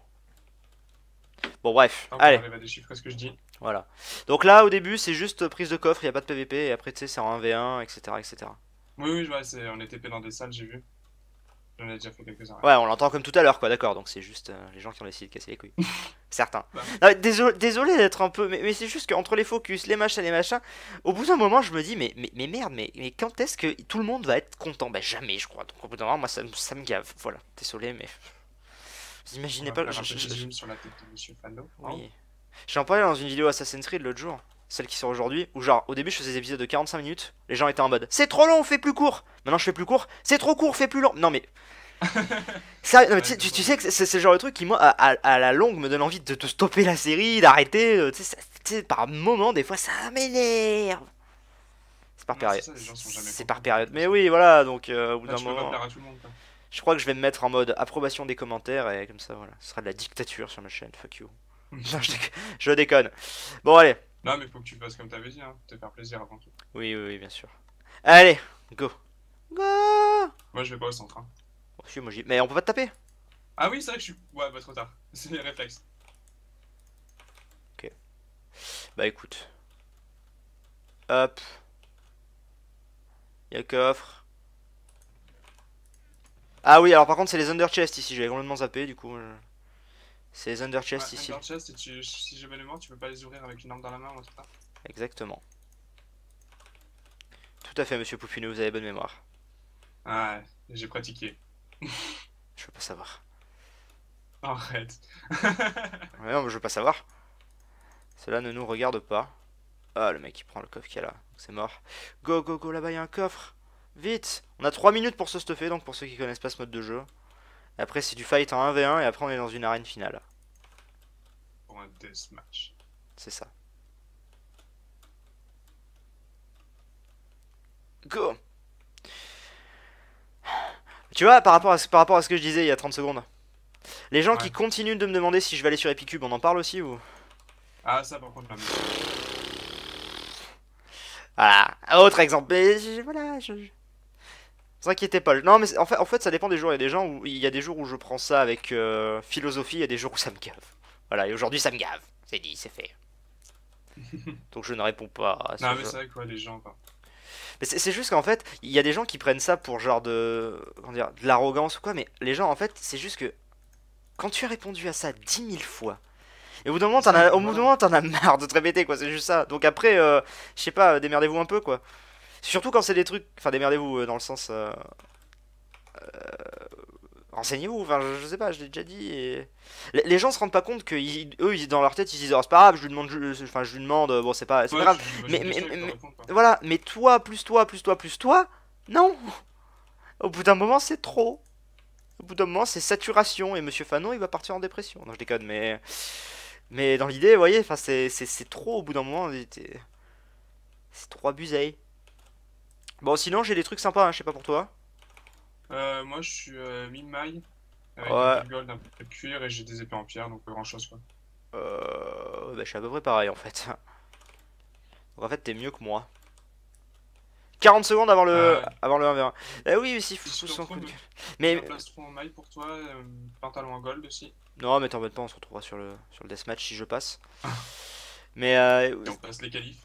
Bon, bref, allez. On déchiffrer ce que je dis. Voilà. Donc là, au début, c'est juste prise de coffre, il n'y a pas de PVP, et après, tu sais, c'est en 1v1, etc. etc. Oui, oui, on est TP dans des salles, j'ai vu. J'en ai déjà fait quelques-uns. Ouais, on l'entend comme tout à l'heure, quoi, d'accord. Donc c'est juste euh, les gens qui ont décidé de casser les couilles. Certains. Bah. désolé, d'être un peu. Mais, c'est juste qu'entre les focus, les machins, les machins, au bout d'un moment, je me dis, mais, mais, mais merde, mais, mais quand est-ce que tout le monde va être content Bah jamais, je crois. Donc au bout d'un moment, moi, ça, me gave. Voilà, désolé, mais. Vous imaginez pas. Je, je... Sur la tête de Monsieur Fallo J'en parlais dans une vidéo Assassin's Creed l'autre jour, celle qui sort aujourd'hui, où genre au début je faisais des épisodes de 45 minutes, les gens étaient en mode c'est trop long, fais plus court. Maintenant je fais plus court, c'est trop court, fais plus long. Non mais ça, tu, sais que c'est le genre de truc qui, moi, à, à, la longue, me donne envie de te stopper la série, d'arrêter. Euh, tu sais, par moment, des fois, ça m'énerve. C'est par période. C'est par période. Mais oui, voilà, donc euh, au bout d'un moment. je crois que je vais me mettre en mode approbation des commentaires et comme ça, voilà. Ce sera de la dictature sur ma chaîne. Fuck you. je, déconne. Bon, allez. Non, mais faut que tu fasses comme t'avais dit, hein. Te faire plaisir avant tout. Oui, oui, oui, bien sûr. Allez, go. Go Moi, je vais pas au centre. Hein. Oh, mais on peut pas te taper Ah oui, c'est vrai que je suis. Ouais, pas bah, trop tard. C'est les réflexes. Ok. Bah écoute. Hop. Y'a le coffre. Ah oui, alors par contre, c'est les under chest ici. J'avais complètement zappé, du coup. Euh. C'est les under chest ici. Under si j'ai bonne tu peux pas les ouvrir avec une arme dans la main ou pas. Exactement. Tout à fait, monsieur Poupinou, vous avez bonne mémoire. Ah, j'ai pratiqué. je veux pas savoir. Arrête. non, mais je veux pas savoir. Cela ne nous regarde pas. Ah, le mec il prend le coffre qu'il y a là. C'est mort. Go, go, go, là-bas il y a un coffre. Vite On a 3 minutes pour se stuffer, donc pour ceux qui connaissent pas ce mode de jeu. Après, c'est du fight en 1v1 et après, on est dans une arène finale. Pour un deathmatch. C'est ça. Go Tu vois, par rapport, à ce, rapport à ce que je disais il y a 30 secondes, les gens qui continuent de me demander si je vais aller sur Epicube, on en parle aussi ou Ah, ça par contre, la Voilà, autre exemple, mais je... Vous inquiétez pas. Non, mais en fait, ça dépend des jours. Il y a des gens où il y a des jours où je prends ça avec euh, philosophie, il y a des jours où ça me gave. Voilà, et aujourd'hui ça me gave. C'est dit, c'est fait. Donc je ne réponds pas. À ça. non, mais c'est vrai quoi, les gens. Mais c'est juste qu'en fait, il y a des gens qui prennent ça pour genre de, comment dire, de l'arrogance ou quoi. Mais les gens, en fait, c'est juste que quand tu as répondu à ça dix mille fois. Et au bout d'un moment, t'en as, marre de te répéter, quoi. C'est juste ça. Donc après, euh, je sais pas, euh, démerdez-vous un peu, quoi. Surtout quand c'est des trucs. Enfin, démerdez-vous euh, dans le sens. Euh... euh renseignez-vous, enfin, je, sais pas, je l'ai déjà dit. Les, gens se rendent pas compte que, eux, dans leur tête, ils se disent oh, c'est pas grave, je lui demande, enfin, je lui demande, bon, c'est pas, grave. mais, hein. voilà, mais toi, plus toi, plus toi, plus toi, non Au bout d'un moment, c'est trop. Au bout d'un moment, c'est saturation, et monsieur Fanon, il va partir en dépression. Non, je déconne, mais. Mais dans l'idée, vous voyez, c'est trop au bout d'un moment, c'est trop abusé. Bon, sinon, j'ai des trucs sympas, hein, je sais pas pour toi. Euh, moi, je suis euh, mi-maille. Avec du gold, un peu de cuir et j'ai des épées en pierre, donc pas grand chose quoi. Euh. Bah, je suis à peu près pareil en fait. Donc en fait, t'es mieux que moi. 40 secondes avant le, ah avant le 1v1. Eh oui, mais si, fous son coup de gueule. Mais. en maille pour toi, euh, pantalon en gold aussi. Non, mais t'embête pas, on se retrouvera sur le, sur le deathmatch si je passe. mais euh. Et on passe les qualifs.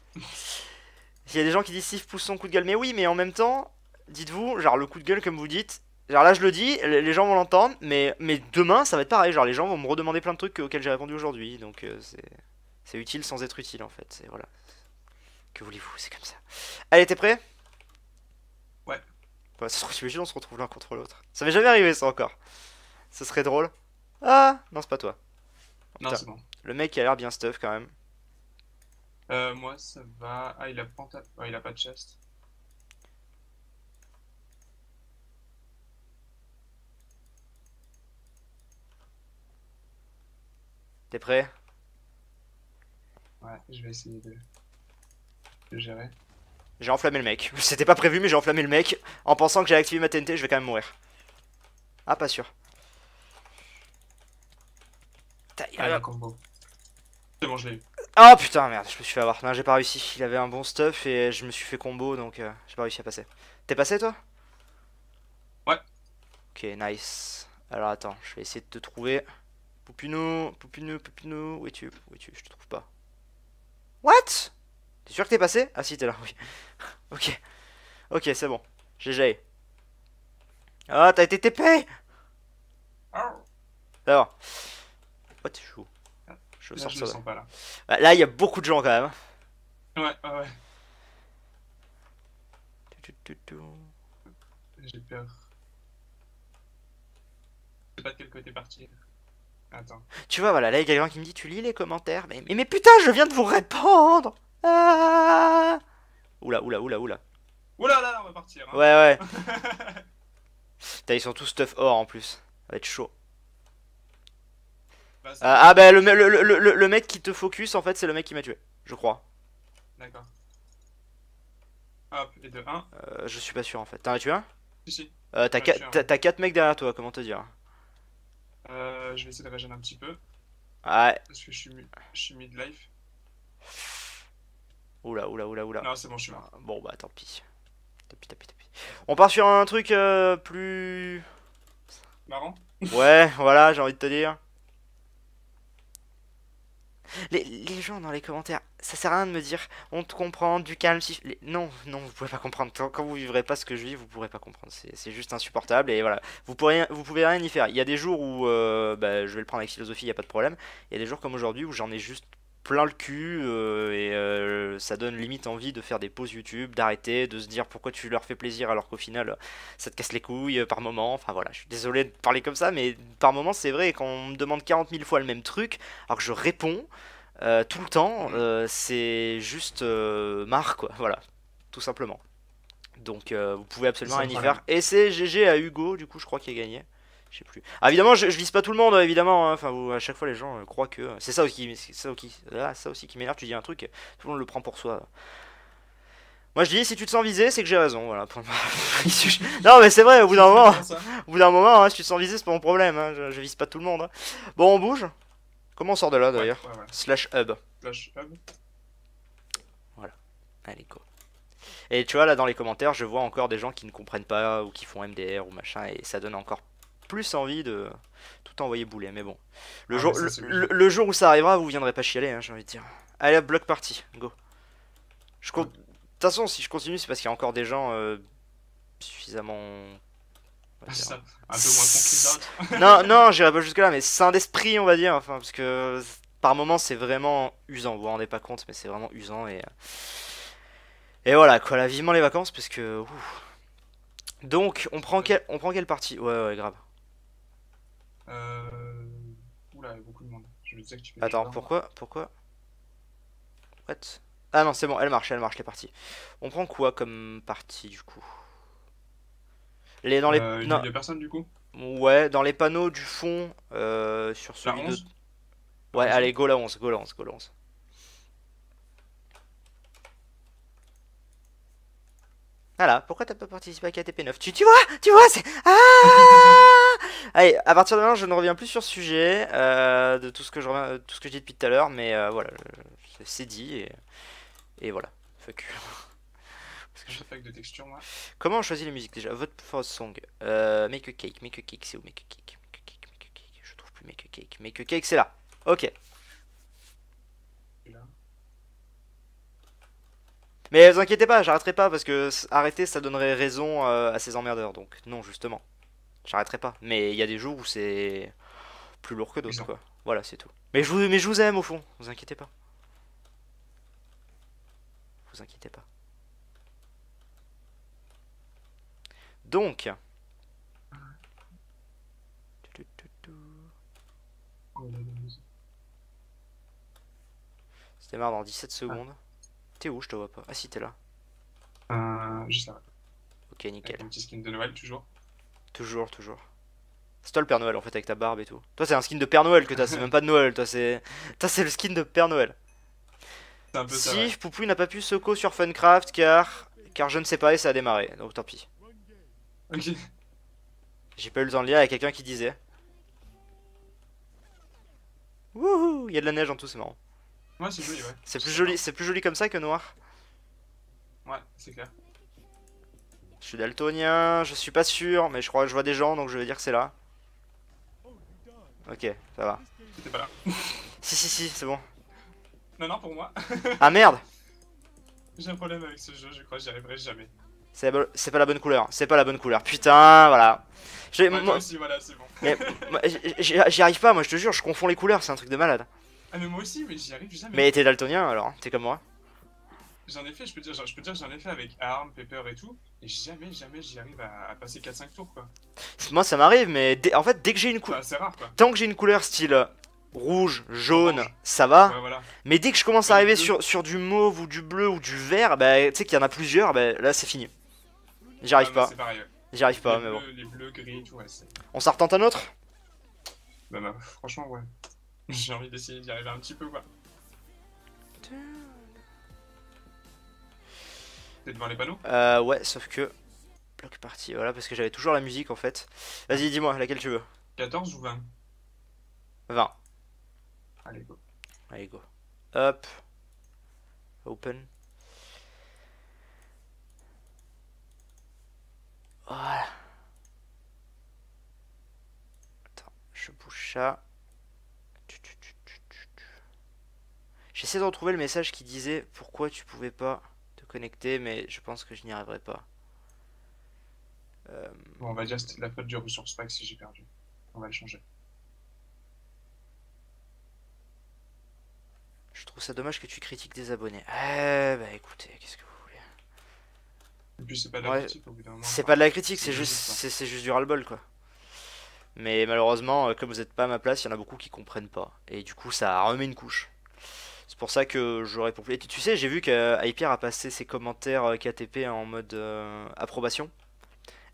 Il y a des gens qui disent sif pousse son coup de gueule, mais oui, mais en même temps, dites-vous, genre le coup de gueule, comme vous dites, genre là je le dis, les gens vont l'entendre, mais, mais demain ça va être pareil, genre les gens vont me redemander plein de trucs auxquels j'ai répondu aujourd'hui, donc euh, c'est utile sans être utile en fait, c'est voilà. Que voulez-vous, c'est comme ça. Allez, t'es prêt Ouais. Bah, c'est on se retrouve l'un contre l'autre. Ça m'est jamais arrivé ça encore. Ça serait drôle. Ah, non, c'est pas toi. non, c'est bon. Le mec a l'air bien stuff quand même. Euh, moi, ça va. Ah, il a, il a pas de chest. T'es prêt Ouais, je vais essayer de, gérer. J'ai enflammé le mec. C'était pas prévu, mais j'ai enflammé le mec. En pensant que j'ai activé ma TNT, je vais quand même mourir. Ah, pas sûr. Putain, il a combo. C'est bon, je l'ai eu. Oh putain, merde, je me suis fait avoir. Non, j'ai pas réussi. Il avait un bon stuff et je me suis fait combo, donc euh, j'ai pas réussi à passer. T'es passé, toi Ouais. Ok, nice. Alors attends, je vais essayer de te trouver. Poupinou, Poupinou, Poupinou, où es-tu Où es-tu Je te trouve pas. What T'es sûr que t'es passé Ah si, t'es là, oui. ok. Ok, c'est bon. j'ai Ah, oh, t'as été TP oh. D'accord. What chaud. Je là, là. Bah, là, il y a beaucoup de gens quand même. Ouais, ouais, ouais. J'ai peur. Je sais pas de quel côté partir. Attends. Tu vois, voilà, là, il y a quelqu'un qui me dit Tu lis les commentaires. Mais, mais, putain, je viens de vous répondre ah. Oula, oula, oula, oula. Oula, là, là, on va partir. Hein. Ouais, ouais. Putain, ils sont tous stuff or en plus. Ça va être chaud. Euh, ah bah le, le, le, le, mec qui te focus en fait c'est le mec qui m'a tué, je crois. D'accord. Hop, et de 1 Euh, je suis pas sûr en fait. T'en as tué un Si si. Euh, T'as 4 mecs derrière toi, comment te dire Euh, je vais essayer de régénérer un petit peu. Ouais. Parce que je suis, mid-life. Oula, oula, oula, oula. Non, c'est bon, je suis mort. Ah, bon, bah tant pis. Tant pis, tant On part sur un truc euh, plus. Marrant Ouais, voilà, j'ai envie de te dire. Les, gens dans les commentaires, ça sert à rien de me dire on te comprend, du calme. Si... Non, non, vous pouvez pas comprendre. Quand vous vivrez pas ce que je vis, vous pourrez pas comprendre. C'est juste insupportable et voilà. Vous, pourrez, vous pouvez rien y faire. Il y a des jours où euh, bah, je vais le prendre avec philosophie, il n'y a pas de problème. Il y a des jours comme aujourd'hui où j'en ai juste plein le cul euh, et euh, ça donne limite envie de faire des pauses YouTube, d'arrêter, de se dire pourquoi tu leur fais plaisir alors qu'au final ça te casse les couilles euh, par moment. Enfin voilà, je suis désolé de parler comme ça, mais par moment c'est vrai quand on me demande 40 000 fois le même truc alors que je réponds tout le temps, c'est juste marre quoi. Voilà, tout simplement. Donc vous pouvez absolument rien y faire. Et c'est GG à Hugo, du coup je crois qu'il a gagné. Je sais plus. Ah, évidemment, je, vise pas tout le monde, hein, évidemment. Hein. Enfin, à chaque fois, les gens euh, croient que. Euh, c'est ça, aussi, qui, ça aussi qui m'énerve. Tu dis un truc, tout le monde le prend pour soi. Moi, je dis, si tu te sens visé, c'est que j'ai raison. Voilà. non, mais c'est vrai, au bout d'un moment, au bout moment hein, si tu te sens visé, c'est pas mon problème. Je, vise pas tout le monde. Bon, on bouge. Comment on sort de là d'ailleurs Slash hub. Slash hub. Voilà. Allez, go. Et tu vois, là, dans les commentaires, je vois encore des gens qui ne comprennent pas ou qui font MDR ou machin, et ça donne encore plus envie de tout envoyer bouler. Mais bon, le, ah, jour, le, jour où ça arrivera, vous viendrez pas chialer, hein, j'ai envie de dire. Allez, bloc partie, go. Je De toute façon, si je continue, c'est parce qu'il y a encore des gens euh, suffisamment. Ah, hein. un peu moins non, non, j'irai pas jusque-là, mais un d'esprit, on va dire. Enfin, parce que par moment, c'est vraiment usant. Vous vous rendez pas compte, mais c'est vraiment usant. Et, euh, et voilà, quoi, là, vivement les vacances, parce que. Donc, on prend, quelle on prend quelle partie Ouais, ouais, grave. Euh... Oula, il y a beaucoup de monde. Je me disais que tu peux Attends, pourquoi Pourquoi What Ah non, c'est bon, elle marche, elle marche, les parties. On prend quoi comme partie du coup les, dans les... Euh, non. Il y a personne du coup Ouais, dans les panneaux du fond, euh, sur celui la 11 de... Ouais, allez, go la 11, go la 11, go la 11. Voilà, ah pourquoi t'as pas participé à KTP9 tu, vois Tu vois, c'est... Ah Allez, à partir de maintenant, je ne reviens plus sur ce sujet, euh, de tout ce, que je reviens, tout ce que je dis depuis tout à l'heure, mais euh, voilà, c'est dit, et, voilà, fuck. Je fais de texture, moi. Comment on choisit les musiques déjà Votre first song. Euh, make a cake. Make a cake, c'est où Make a cake. Make a cake, make a cake. Je trouve plus Make a cake. Make a cake, c'est là. Ok. Mais vous inquiétez pas, j'arrêterai pas parce que arrêter ça donnerait raison euh, à ces emmerdeurs. Donc non, justement, j'arrêterai pas. Mais il y a des jours où c'est plus lourd que d'autres, quoi. Voilà, c'est tout. Mais je, vous, mais je vous aime au fond, vous inquiétez pas. Vous inquiétez pas. Donc. Oh, C'était marrant dans 17 secondes. Ah. T'es où Je te vois pas. Ah si, t'es là. Euh, juste là. Ok, nickel. Avec petit skin de Noël, toujours Toujours, toujours. C'est toi le Père Noël en fait, avec ta barbe et tout. Toi, c'est un skin de Père Noël que t'as, c'est même pas de Noël. Toi, c'est Toi c'est le skin de Père Noël. si ça, ouais. n'a pas pu co sur Funcraft car car je ne sais pas et ça a démarré, donc tant pis. Ok. J'ai pas eu le temps de lire, il quelqu'un qui disait. Wouhou, il y a de la neige en tout, c'est marrant. Ouais, c'est joli, ouais. C'est plus joli, c'est plus joli comme ça que noir. Ouais, c'est clair. Je suis daltonien, je suis pas sûr, mais je crois que je vois des gens, donc je vais dire que c'est là. Ok, ça va. C'était pas là. si, si, si, c'est bon. Non, non, pour moi. ah merde J'ai un problème avec ce jeu, je crois que j'y arriverai jamais. C'est pas la bonne couleur, c'est pas la bonne couleur. Putain, voilà. Moi aussi voilà, c'est bon. J'y arrive pas, moi, je te jure, je confonds les couleurs, c'est un truc de malade. Ah, mais moi aussi, mais j'y arrive jamais. Mais t'es daltonien alors, t'es comme moi. J'en ai fait, je peux dire, je peux dire j'en ai fait avec armes, Pepper et tout, et jamais, jamais j'y arrive à, passer 4-5 tours quoi. Moi ça m'arrive, mais en fait, dès que j'ai une couleur. quoi Tant que j'ai une couleur style rouge, jaune, ça va. voilà. Mais dès que je commence à arriver sur, sur du mauve ou du bleu ou du vert, bah, tu sais qu'il y en a plusieurs, bah, là c'est fini. J'y arrive ah, pas. J'y arrive pas, mais bon. Les bleus, gris, tout, ouais, On s'en retente un autre bah, bah, franchement, ouais. J'ai envie d'essayer d'y arriver un petit peu, quoi. T'es devant les panneaux Euh, ouais, sauf que. Bloc parti, voilà, parce que j'avais toujours la musique en fait. Vas-y, dis-moi, laquelle tu veux 14 ou 20 20. Allez, go. Allez, go. Hop. Open. Voilà. Attends, je bouge ça. J'essaie de retrouver le message qui disait pourquoi tu pouvais pas te connecter, mais je pense que je n'y arriverai pas. Euh, bon, on va dire c'était la faute du ressource pack si j'ai perdu. On va le changer. Je trouve ça dommage que tu critiques des abonnés. Eh bah écoutez, qu'est-ce que vous voulez Et puis c'est pas, de la critique au bout C'est pas de la critique, c'est juste, c'est juste du ras-le-bol quoi. Mais malheureusement, euh, comme vous êtes pas à ma place, il y en a beaucoup qui comprennent pas. Et du coup, ça a remis une couche. C'est pour ça que j'aurais... réponds plus. tu sais, j'ai vu que qu'Hyper euh, a passé ses commentaires euh, KTP en mode euh, approbation.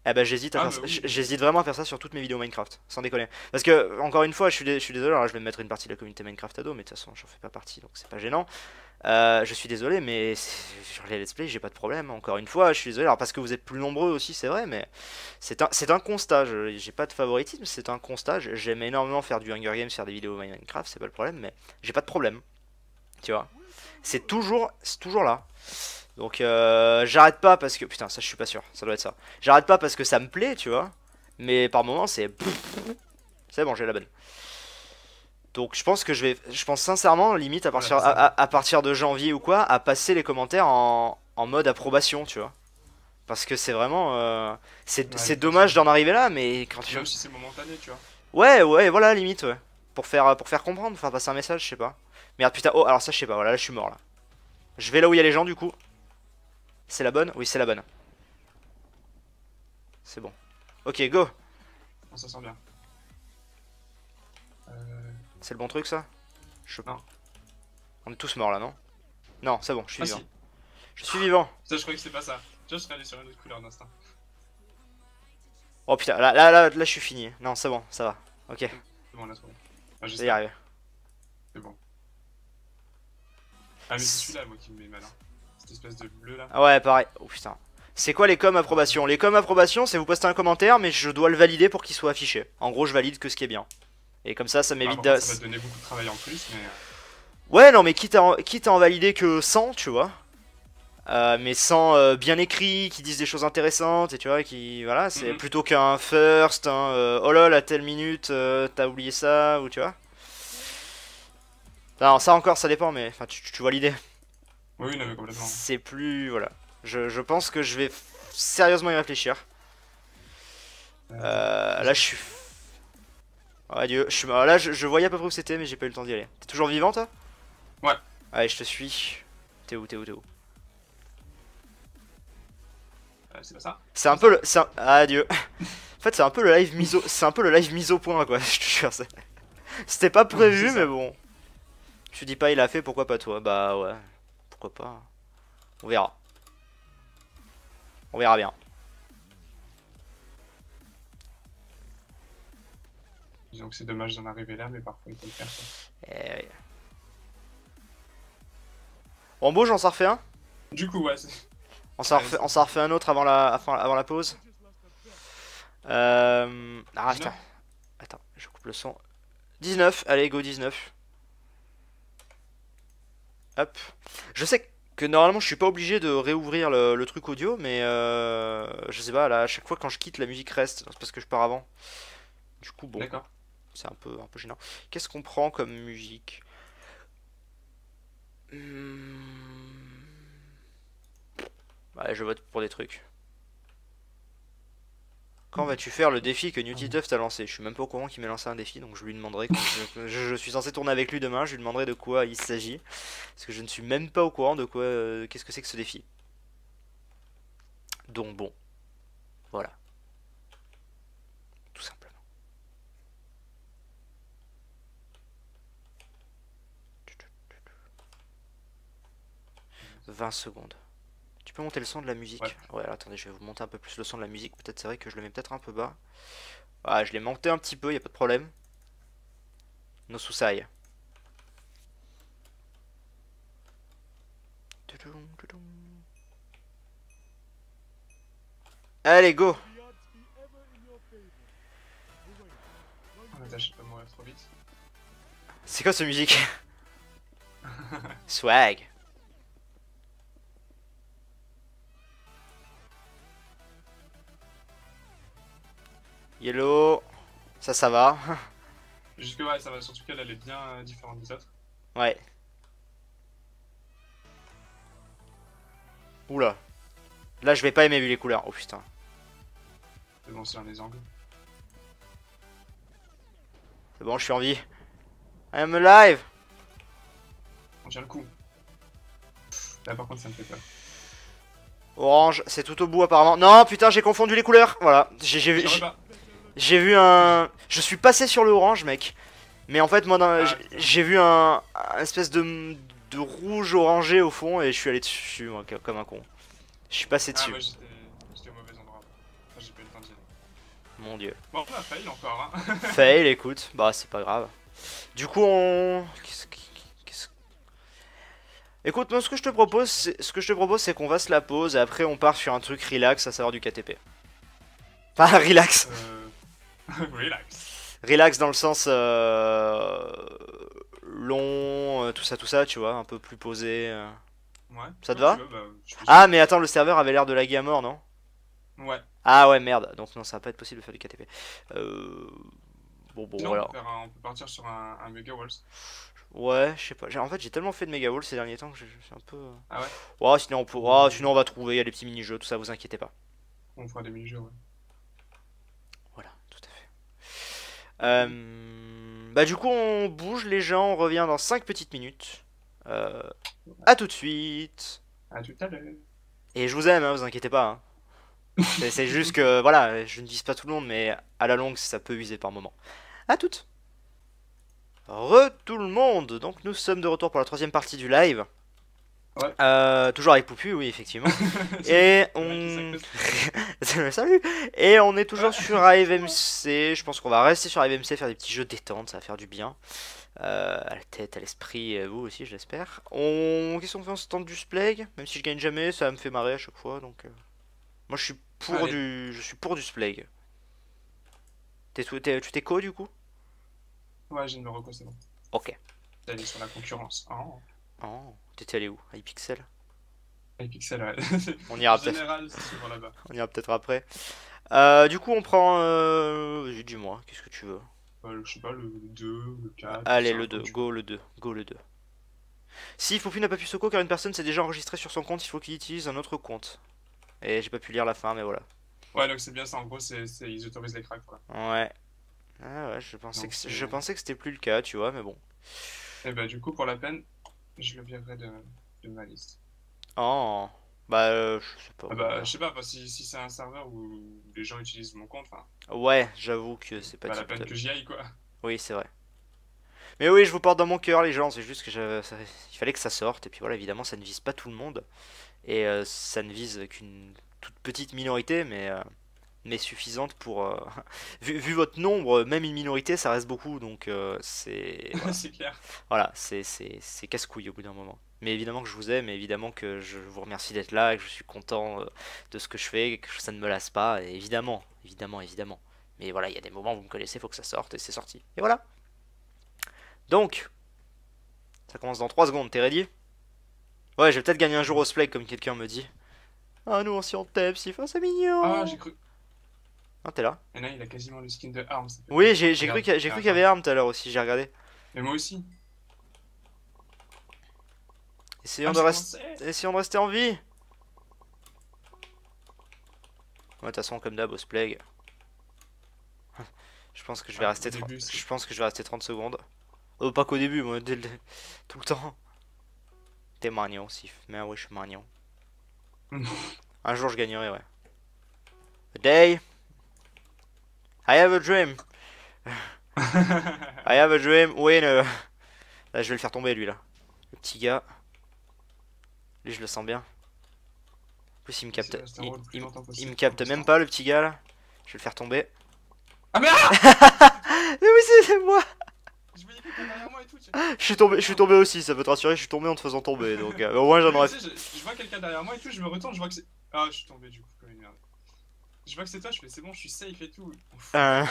Eh ben j'hésite ah, bah j'hésite vraiment à faire ça sur toutes mes vidéos Minecraft, sans déconner. Parce que encore une fois, je suis, je suis désolé, alors hein, je vais mettre une partie de la communauté Minecraft à dos, mais de toute façon j'en fais pas partie, donc c'est pas gênant. je suis désolé, mais sur les let's play, j'ai pas de problème. Encore une fois, je suis désolé. Alors, parce que vous êtes plus nombreux aussi, c'est vrai, mais c'est un, un constat. J'ai pas de favoritisme, c'est un constat. J'aime énormément faire du Hunger Games, faire des vidéos Minecraft, c'est pas le problème, mais j'ai pas de problème tu vois. C'est toujours, toujours là. Donc euh, j'arrête pas parce que... Putain, ça je suis pas sûr, ça doit être ça. J'arrête pas parce que ça me plaît, tu vois. Mais par moment c'est... C'est bon, j'ai la bonne. Donc je pense que je vais... Je pense sincèrement, limite, à partir, à, partir de janvier ou quoi, à passer les commentaires en, mode approbation, tu vois. Parce que c'est vraiment... Euh, c'est dommage d'en arriver là, mais quand tu... Même si c'est momentané, tu vois. Ouais, ouais, voilà, limite, ouais. Pour faire, pour faire comprendre, faire passer un message, je sais pas. Merde, putain. Oh, alors ça, je sais pas. Voilà, là, je suis mort, là. Je vais là où il y a les gens, du coup. C'est la bonne Oui, c'est la bonne. C'est bon. Ok, go Ça sent bien. Euh. C'est le bon truc, ça Je sais pas. On est tous morts, là, non Non, c'est bon, je suis ah, vivant. Je suis vivant Ça, je croyais que c'est pas ça. je serais allé sur une autre couleur d'instinct. Oh putain, là, là, là, là, je suis fini. Non, c'est bon, ça va. Ok. C'est bon, là, c'est bon. Ah, c'est bon. Ah mais c'est celui-là moi qui me met mal. Hein. Cette espèce de bleu là. Ah ouais pareil. Oh putain. C'est quoi les com approbation Les com approbation c'est vous postez un commentaire mais je dois le valider pour qu'il soit affiché. En gros je valide que ce qui est bien. Et comme ça ça ah, m'évite de... Ça va donner beaucoup de travail en plus mais... Euh. Ouais non mais quitte à en, quitte en valider que 100 tu vois. Euh, mais sans euh, bien écrit, qui disent des choses intéressantes, et tu vois, qui. Voilà, c'est mhm. plutôt qu'un first, oh là, à telle minute, t'as oublié ça, ou tu vois. Non, ça encore, ça dépend, mais enfin, tu, vois l'idée. Oui, non, complètement. C'est plus. Voilà. Je, pense que je vais sérieusement y réfléchir. Euh, euh là, je suis. Oh adieu, Je suis... Là, je, voyais à peu près où c'était, mais j'ai pas eu le temps d'y aller. T'es toujours vivant, toi Ouais. Allez, je te suis. T'es où, t'es où, t'es où euh, C'est pas ça C'est un peu le. Un... Adieu. en fait, c'est un peu le live miso. C'est un peu le live miso point, quoi. Je te jure, C'était pas prévu, mais bon. Tu dis pas il a fait, pourquoi pas toi Bah ouais, pourquoi pas. On verra. On verra bien. Disons que c'est dommage d'en arriver là, mais parfois il faut le faire. Eh oui. bouge j'en s'en refait un Du coup, ouais. On s'en refait, un autre avant la, pause. Euh... Ah, Attends, je coupe le son. 19, allez, go 19. Hop. Je sais que normalement je suis pas obligé de réouvrir le, truc audio, mais euh, je sais pas, là, à chaque fois quand je quitte, la musique reste. parce que je pars avant. Du coup, bon. C'est un peu, un peu gênant. Qu'est-ce qu'on prend comme musique hmm. je vote pour des trucs. Quand vas-tu faire le défi que Newty t'a lancé Je suis même pas au courant qu'il m'ait lancé un défi, donc je lui demanderai. je, suis censé tourner avec lui demain, je lui demanderai de quoi il s'agit. Parce que je ne suis même pas au courant de quoi. Euh, qu'est-ce que c'est que ce défi Donc bon. Voilà. Tout simplement. 20 secondes. Je peux monter le son de la musique ouais. attendez, je vais vous monter un peu plus le son de la musique. Peut-être c'est vrai que je le mets peut-être un peu bas. Ah, je l'ai monté un petit peu, y a pas de problème. No Susai. Allez, go ah, C'est quoi ce musique Swag Yellow. Ça, ça va. Jusque ouais, ça va, surtout qu'elle est bien euh, différente des autres. Ouais. Oula. Là, je vais pas aimer vu les couleurs. Oh putain. C'est bon, c'est un des angles. C'est bon, je suis en vie. I am alive On tient le coup. Là, par contre, ça me fait peur. Orange, c'est tout au bout apparemment. Non, putain, j'ai confondu les couleurs. Voilà, j'ai vu... J'ai vu un... Je suis passé sur le orange, mec. Mais en fait, moi, ah. j'ai vu un, espèce de, de rouge orangé au fond et je suis allé dessus, moi, comme un con. Je suis passé ah, dessus. j'étais au mauvais endroit. j'ai pas le temps Mon dieu. Bon, on fail encore, hein. fail, écoute. Bah, c'est pas grave. Du coup, on... Qu'est-ce que... Écoute, moi, ce que je te propose, ce que je te propose, c'est qu'on va se la poser et après on part sur un truc relax, à savoir du KTP. Pas relax. Euh, relax. Relax dans le sens euh, long, euh, tout ça, tout ça, tu vois, un peu plus posé. Euh. Ouais. Ça te va bah, Ah, mais attends, le serveur avait l'air de laguer à mort, non Ouais. Ah ouais, merde. Donc non, ça va pas être possible de faire du KTP. Euh... Bon, bon, voilà. on, peut partir sur un, un Mega Walls. Ouais, je sais pas. En fait, j'ai tellement fait de Mega walls ces derniers temps que je suis un peu. Ah ouais Ouais, sinon on pourra sinon on va trouver, il y a des petits mini-jeux, tout ça, vous inquiétez pas. On fera des mini-jeux, ouais. Euh, bah du coup on bouge les gens, on revient dans 5 petites minutes. Euh, à tout de suite. tout à Et je vous aime, hein, vous inquiétez pas. Hein. C'est juste que voilà, je ne dis pas tout le monde, mais à la longue ça peut user par moment. À toutes. Re tout le monde. Donc nous sommes de retour pour la troisième partie du live. Euh, toujours avec Poupu, oui, effectivement. et on. Salut Et on est toujours sur AFMC. Je pense qu'on va rester sur AFMC, faire des petits jeux détente, ça va faire du bien. Euh, à la tête, à l'esprit, vous aussi, j'espère. On... Qu'est-ce qu'on fait en ce temps du splague Même si je gagne jamais, ça me fait marrer à chaque fois. donc... Euh. Moi, je suis pour du, je suis pour du tu t'es co du coup Ouais, j'ai une me c'est bon. Ok. dit sur la concurrence. Oh. Oh. T'étais allé où iPixel iPixel, ouais. On ira peut-être. On ira peut-être après. Euh, du coup, on prend. Euh... Dis-moi, qu'est-ce que tu veux euh, Je sais pas, le 2, le 4. Allez, le 2, go le 2, go le 2. Si Fofu n'a pas pu Soko car une personne s'est déjà enregistrée sur son compte, il faut qu'il utilise un autre compte. Et j'ai pas pu lire la fin, mais voilà. Ouais, donc c'est bien ça, en gros, ils autorisent les cracks. quoi. Ouais. Ah ouais, je pensais, que, je pensais que c'était plus le cas, tu vois, mais bon. Et eh bah, ben, du coup, pour la peine, je le virerai de, de ma liste. Oh, bah euh, je sais pas. Ah bah, je sais pas, si, si c'est un serveur où les gens utilisent mon compte. enfin... ouais, j'avoue que c'est pas, pas bah, la peine que j'y aille quoi. Oui, c'est vrai. Mais oui, je vous porte dans mon cœur, les gens. C'est juste que je... il fallait que ça sorte. Et puis voilà, évidemment, ça ne vise pas tout le monde. Et euh, ça ne vise qu'une toute petite minorité, mais euh, mais suffisante pour. Euh, vu, votre nombre, même une minorité, ça reste beaucoup, donc euh, c'est. Voilà, c'est clair. Voilà, c'est, c'est, casse-couille au bout d'un moment. Mais évidemment que je vous aime, mais évidemment que je vous remercie d'être là, que je suis content euh, de ce que je fais, que ça ne me lasse pas, et évidemment, évidemment, évidemment. Mais voilà, il y a des moments, où vous me connaissez, faut que ça sorte, et c'est sorti. Et voilà. Donc, ça commence dans 3 secondes, t'es ready Ouais, je vais peut-être gagner un jour au Splay, comme quelqu'un me dit. Ah, nous on s'y en tape, si, fin hein, c'est mignon Ah, j'ai cru. Non, ah, t'es là. Et là, il a quasiment le skin de Arms. Oui, j'ai cru qu'il y, avait Arms tout à l'heure aussi, j'ai regardé. Et moi aussi. Ah, essayons, de, rester en vie. De toute façon, comme d'hab, au Plague. Ah, je pense que je vais rester 30... secondes. Oh, pas qu'au début, moi, tout le temps. T'es magnon, Sif. Mais oui, je suis magnon. Un jour, je gagnerai, ouais. day. I have a dream. I have a dream when. Là, je vais le faire tomber, lui, là. Le petit gars. Lui, je le sens bien. En plus, il me capte. Il, me capte même pas, le petit gars, là. Je vais le faire tomber. Ah, mais ah Mais oui, c'est moi je, me dis derrière moi et tout, je suis tombé, je suis tombé aussi, ça peut te rassurer, je suis tombé en te faisant tomber, donc euh, au moins j'en aurais. Je, je vois quelqu'un derrière moi et tout, je me retourne, je vois que c'est. Ah, je suis tombé du coup. Je vois que c'est toi, je fais c'est bon, je suis safe et tout. ah,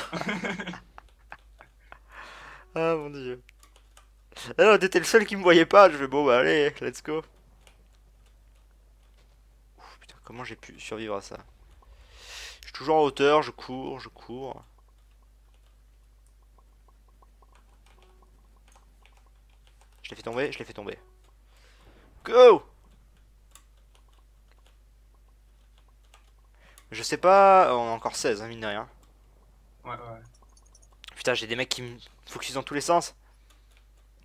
ah mon dieu. Alors ah t'étais le seul qui me voyait pas, je vais bon bah allez, let's go. Ouf, putain, comment j'ai pu survivre à ça Je suis toujours en hauteur, je cours, je cours. Je l'ai fait tomber, je l'ai fait tomber. Go Je sais pas, on a encore 16, hein, mine de rien. Ouais, ouais. Putain, j'ai des mecs qui me focus dans tous les sens.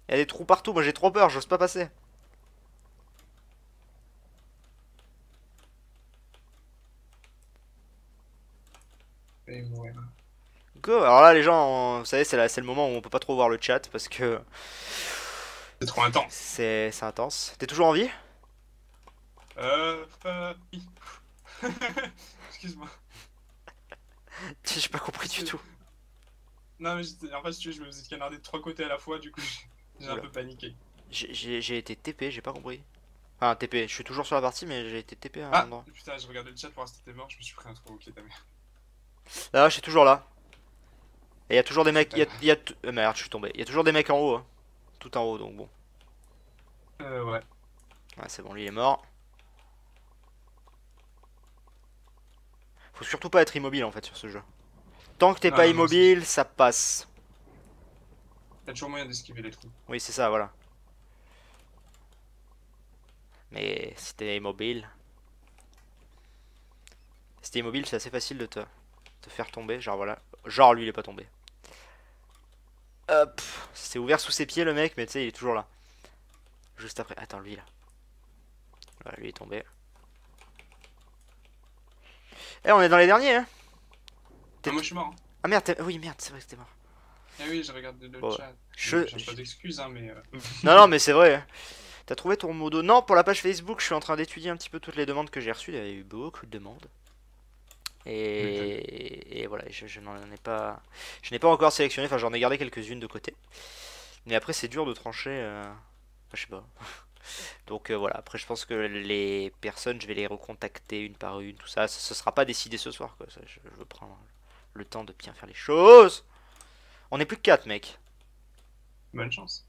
Il y a des trous partout, moi j'ai trop peur, j'ose pas passer. Go Alors là, les gens, vous savez, c'est le moment où on peut pas trop voir le chat parce que. C'est trop intense. C'est intense. T'es toujours en vie Euh. euh... excuse-moi. J'ai pas compris du tout. Non, mais en fait, tu je me faisais canarder de trois côtés à la fois, du coup, j'ai un peu paniqué. J'ai été TP, j'ai pas compris. Enfin, TP, je suis toujours sur la partie, mais j'ai été TP à un ah, endroit. Putain, je regardais le chat pour voir si t'étais mort, je me suis pris un trou, ok, ta mère. Là, ah, je suis toujours là. Et y a toujours des mecs. Y a, y a euh, merde, je suis tombé. Y a toujours des mecs en haut, hein. tout en haut, donc bon. Euh, ouais. Ouais, c'est bon, lui il est mort. Faut surtout pas être immobile en fait sur ce jeu. Tant que t'es ah, pas immobile, ça passe. T'as toujours moyen d'esquiver les trous. Oui, c'est ça, voilà. Mais si t'es immobile. Si t'es immobile, c'est assez facile de te, faire tomber. Genre voilà. Genre lui, il est pas tombé. Hop C'est ouvert sous ses pieds le mec, mais tu sais, il est toujours là. Juste après. Attends, lui là. Voilà, lui est tombé. Eh, on est dans les derniers, hein ah, Moi, je suis mort. Hein. Ah merde, oui, merde, c'est vrai que t'es mort. Ah oui, je regarde le chat. Je. J'ai pas d'excuses, hein, mais. Euh. non, non, mais c'est vrai. Hein. T'as trouvé ton mot Non, pour la page Facebook, je suis en train d'étudier un petit peu toutes les demandes que j'ai reçues. Il y avait eu beaucoup de demandes. Et, et, voilà, je, n'en ai pas, je n'ai pas encore sélectionné. Enfin, j'en ai gardé quelques-unes de côté. Mais après, c'est dur de trancher. Euh... je sais pas. Donc euh, voilà, après je pense que les personnes, je vais les recontacter une par une, tout ça. Ce sera pas décidé ce soir, quoi. je, veux prendre le temps de bien faire les choses. On est plus que 4, mec. Bonne chance.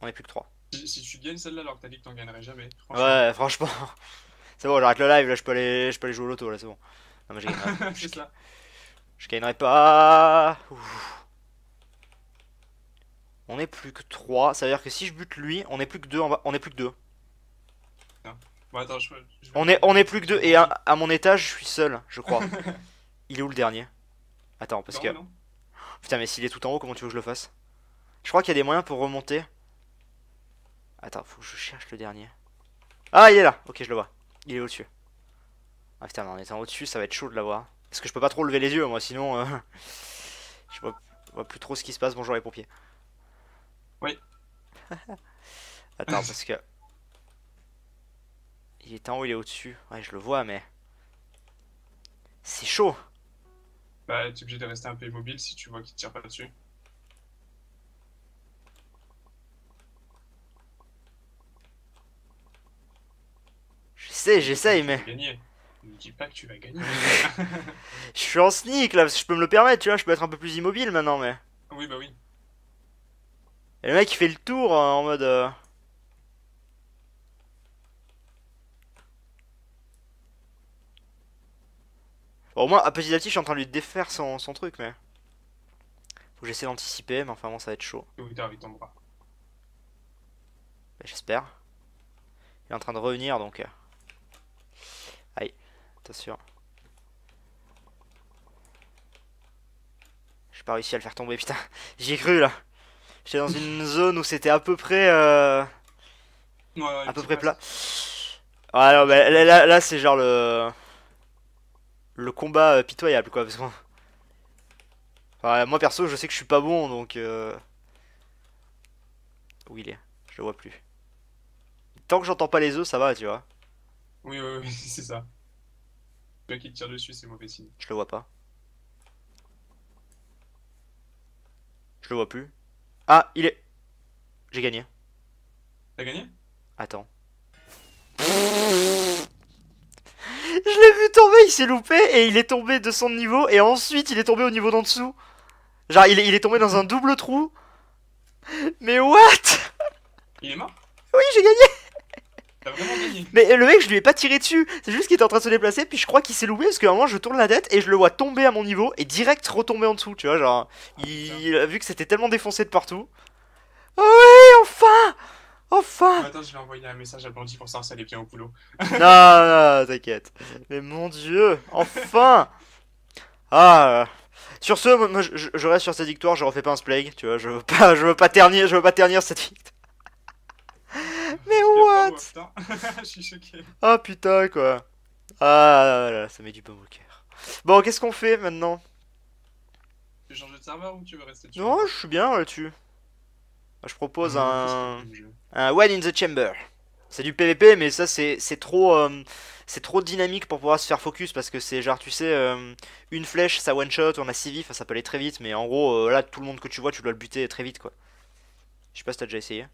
On est plus que 3. Si, tu gagnes celle-là alors que t'as dit que t'en gagnerais jamais. Ouais, franchement. C'est bon, j'arrête le live, là je peux aller, je peux aller jouer au loto, là c'est bon. Non mais je gagnerai. je gagnerai pas. On est plus que 3. Ça veut dire que si je bute lui, on est plus que 2 On est plus que 2. On, est, on plus que 2. Et à, mon étage, je suis seul, je crois. il est où le dernier Attends, parce que. Putain, mais s'il est tout en haut, comment tu veux que je le fasse Je crois qu'il y a des moyens pour remonter. Attends, faut que je cherche le dernier. Ah, il est là Ok, je le vois. Il est au-dessus. Ah putain, mais en étant au-dessus, ça va être chaud de l'avoir. Parce que je peux pas trop lever les yeux, moi, sinon... Euh, je, vois... plus trop ce qui se passe. Bonjour les pompiers. Oui. Attends, parce que. Il est en haut, il est au-dessus. Ouais, je le vois, mais. C'est chaud! Bah, t'es obligé de rester un peu immobile si tu vois qu'il tire pas dessus. Je sais, j'essaye, mais. Gagner. Ne dis pas que tu vas gagner. je suis en sneak là, je peux me le permettre, tu vois, je peux être un peu plus immobile maintenant, mais. Oui, bah oui. Et le mec il fait le tour hein, en mode... Euh. Bon, au moins, à petit à petit, je suis en train de lui défaire son, truc, mais... Faut que j'essaie d'anticiper, mais enfin bon, ça va être chaud. Bah, j'espère. Il est en train de revenir, donc... Euh. Aïe, attention. J'ai pas réussi à le faire tomber, putain. J'y ai cru, là. J'étais dans une zone où c'était à peu près. Euh... à peu près plat. alors, bah, là, là, c'est genre le. Le combat euh, pitoyable, quoi. Parce que... moi, perso, je sais que je suis pas bon, donc. Euh... Où il est Je le vois plus. Tant que j'entends pas les œufs, ça va, tu vois. Oui, oui, oui, c'est ça. qui tire dessus, c'est mauvais signe. Je le vois pas. Je le vois plus. Ah, il est... J'ai gagné. T'as gagné Attends. Je l'ai vu tomber, il s'est loupé et il est tombé de son niveau et ensuite il est tombé au niveau d'en dessous. Genre il est, il est, tombé dans un double trou. Mais what Il est mort Oui j'ai gagné mais le mec, je lui ai pas tiré dessus. C'est juste qu'il était en train de se déplacer, puis je crois qu'il s'est loué parce qu'à un moment, je tourne la tête et je le vois tomber à mon niveau et direct retomber en dessous, tu vois. Genre, ah, il a vu que c'était tellement défoncé de partout. Oh ah oui, enfin Enfin ah, Attends, je vais envoyer un message à Blondie pour savoir si elle est bien au boulot. non, non, t'inquiète. Mais mon dieu, enfin Ah Sur ce, je, reste sur cette victoire, je refais pas un splag, tu vois, je veux pas, je veux pas ternir, je veux pas ternir cette victoire. Mais what Oh putain, quoi. Ah là, là ça met du bon au cœur. Bon, qu'est-ce qu'on fait maintenant Tu changer de serveur ou tu veux rester dessus Non, je suis bien là-dessus. Je propose un... un One in the Chamber. C'est du PVP, mais ça, c'est trop... Euh, c'est trop dynamique pour pouvoir se faire focus parce que c'est genre tu sais euh, une flèche ça one shot on a 6 vies ça peut aller très vite mais en gros euh, là tout le monde que tu vois tu dois le buter très vite quoi je sais pas si t'as déjà essayé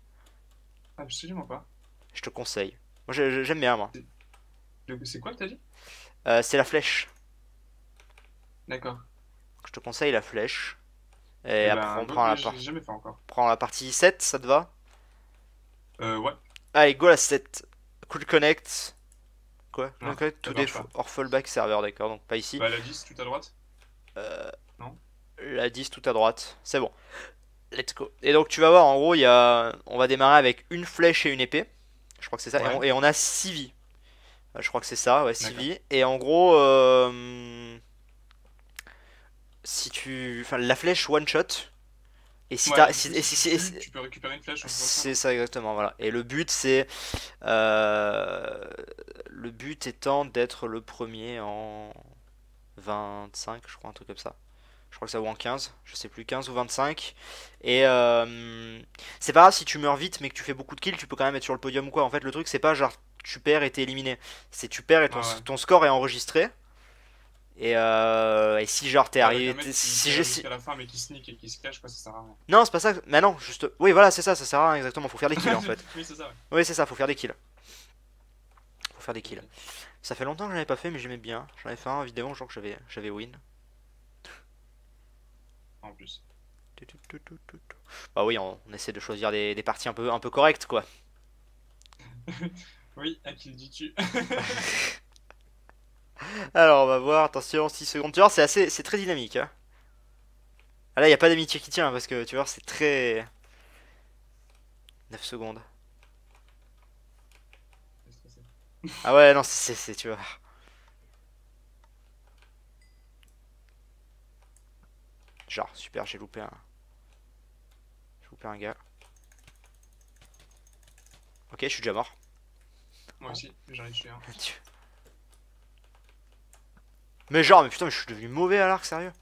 Absolument pas. Je te conseille. Moi, j'aime bien, moi. C'est quoi, t'as dit euh, C'est la flèche. D'accord. Je te conseille la flèche. Et, eh après, ben, on prend la, partie. la partie 7, ça te va Euh, ouais. Allez, go la 7. Cool Connect. Quoi Tout défaut. or fallback serveur, d'accord, donc pas ici. Bah, la 10 tout à droite Euh. Non La 10 tout à droite, c'est bon. Let's go. Et donc tu vas voir, en gros, il y a... on va démarrer avec une flèche et une épée. Je crois que c'est ça. Et, on, a 6 vies. Euh, je crois que c'est ça, ouais, 6 vies. Et en gros, euh, si tu. Enfin, la flèche one shot. Et si, tu peux récupérer une flèche. C'est ça exactement, voilà. Et le but c'est, euh, le but étant d'être le premier en 25, je crois un truc comme ça. Je crois que ça vaut en 15, je sais plus, 15 ou 25. Et euh, c'est pas grave si tu meurs vite mais que tu fais beaucoup de kills, tu peux quand même être sur le podium ou quoi. En fait, le truc, c'est pas genre tu perds et t'es éliminé. C'est tu perds et ton, ah score est enregistré. Et, euh, et si genre t'es arrivé. si Non, c'est pas ça. Mais non, juste. Oui, voilà, c'est ça, ça sert à rien exactement. Faut faire des kills en fait. oui, c'est ça. faut faire des kills. Faut faire des kills. Ça fait longtemps que j'en avais pas fait, mais j'aimais bien. J'en avais fait un vidéo, genre que j'avais win en plus. Bah oui, on, essaie de choisir des, parties un peu, un peu correctes, quoi. oui, à qui le dis-tu Alors, on va voir, attention, 6 secondes. Tu vois, c'est c'est très dynamique. Hein. Ah là, il n'y a pas d'amitié qui tient, parce que tu vois, c'est très... 9 secondes. Ah ouais, non, c'est, tu vois. Genre, super, j'ai loupé un... J'ai loupé un gars. Ok, je suis déjà mort. Moi aussi, j'en ai tué un. Mais genre, mais putain, mais je suis devenu mauvais à l'arc, sérieux.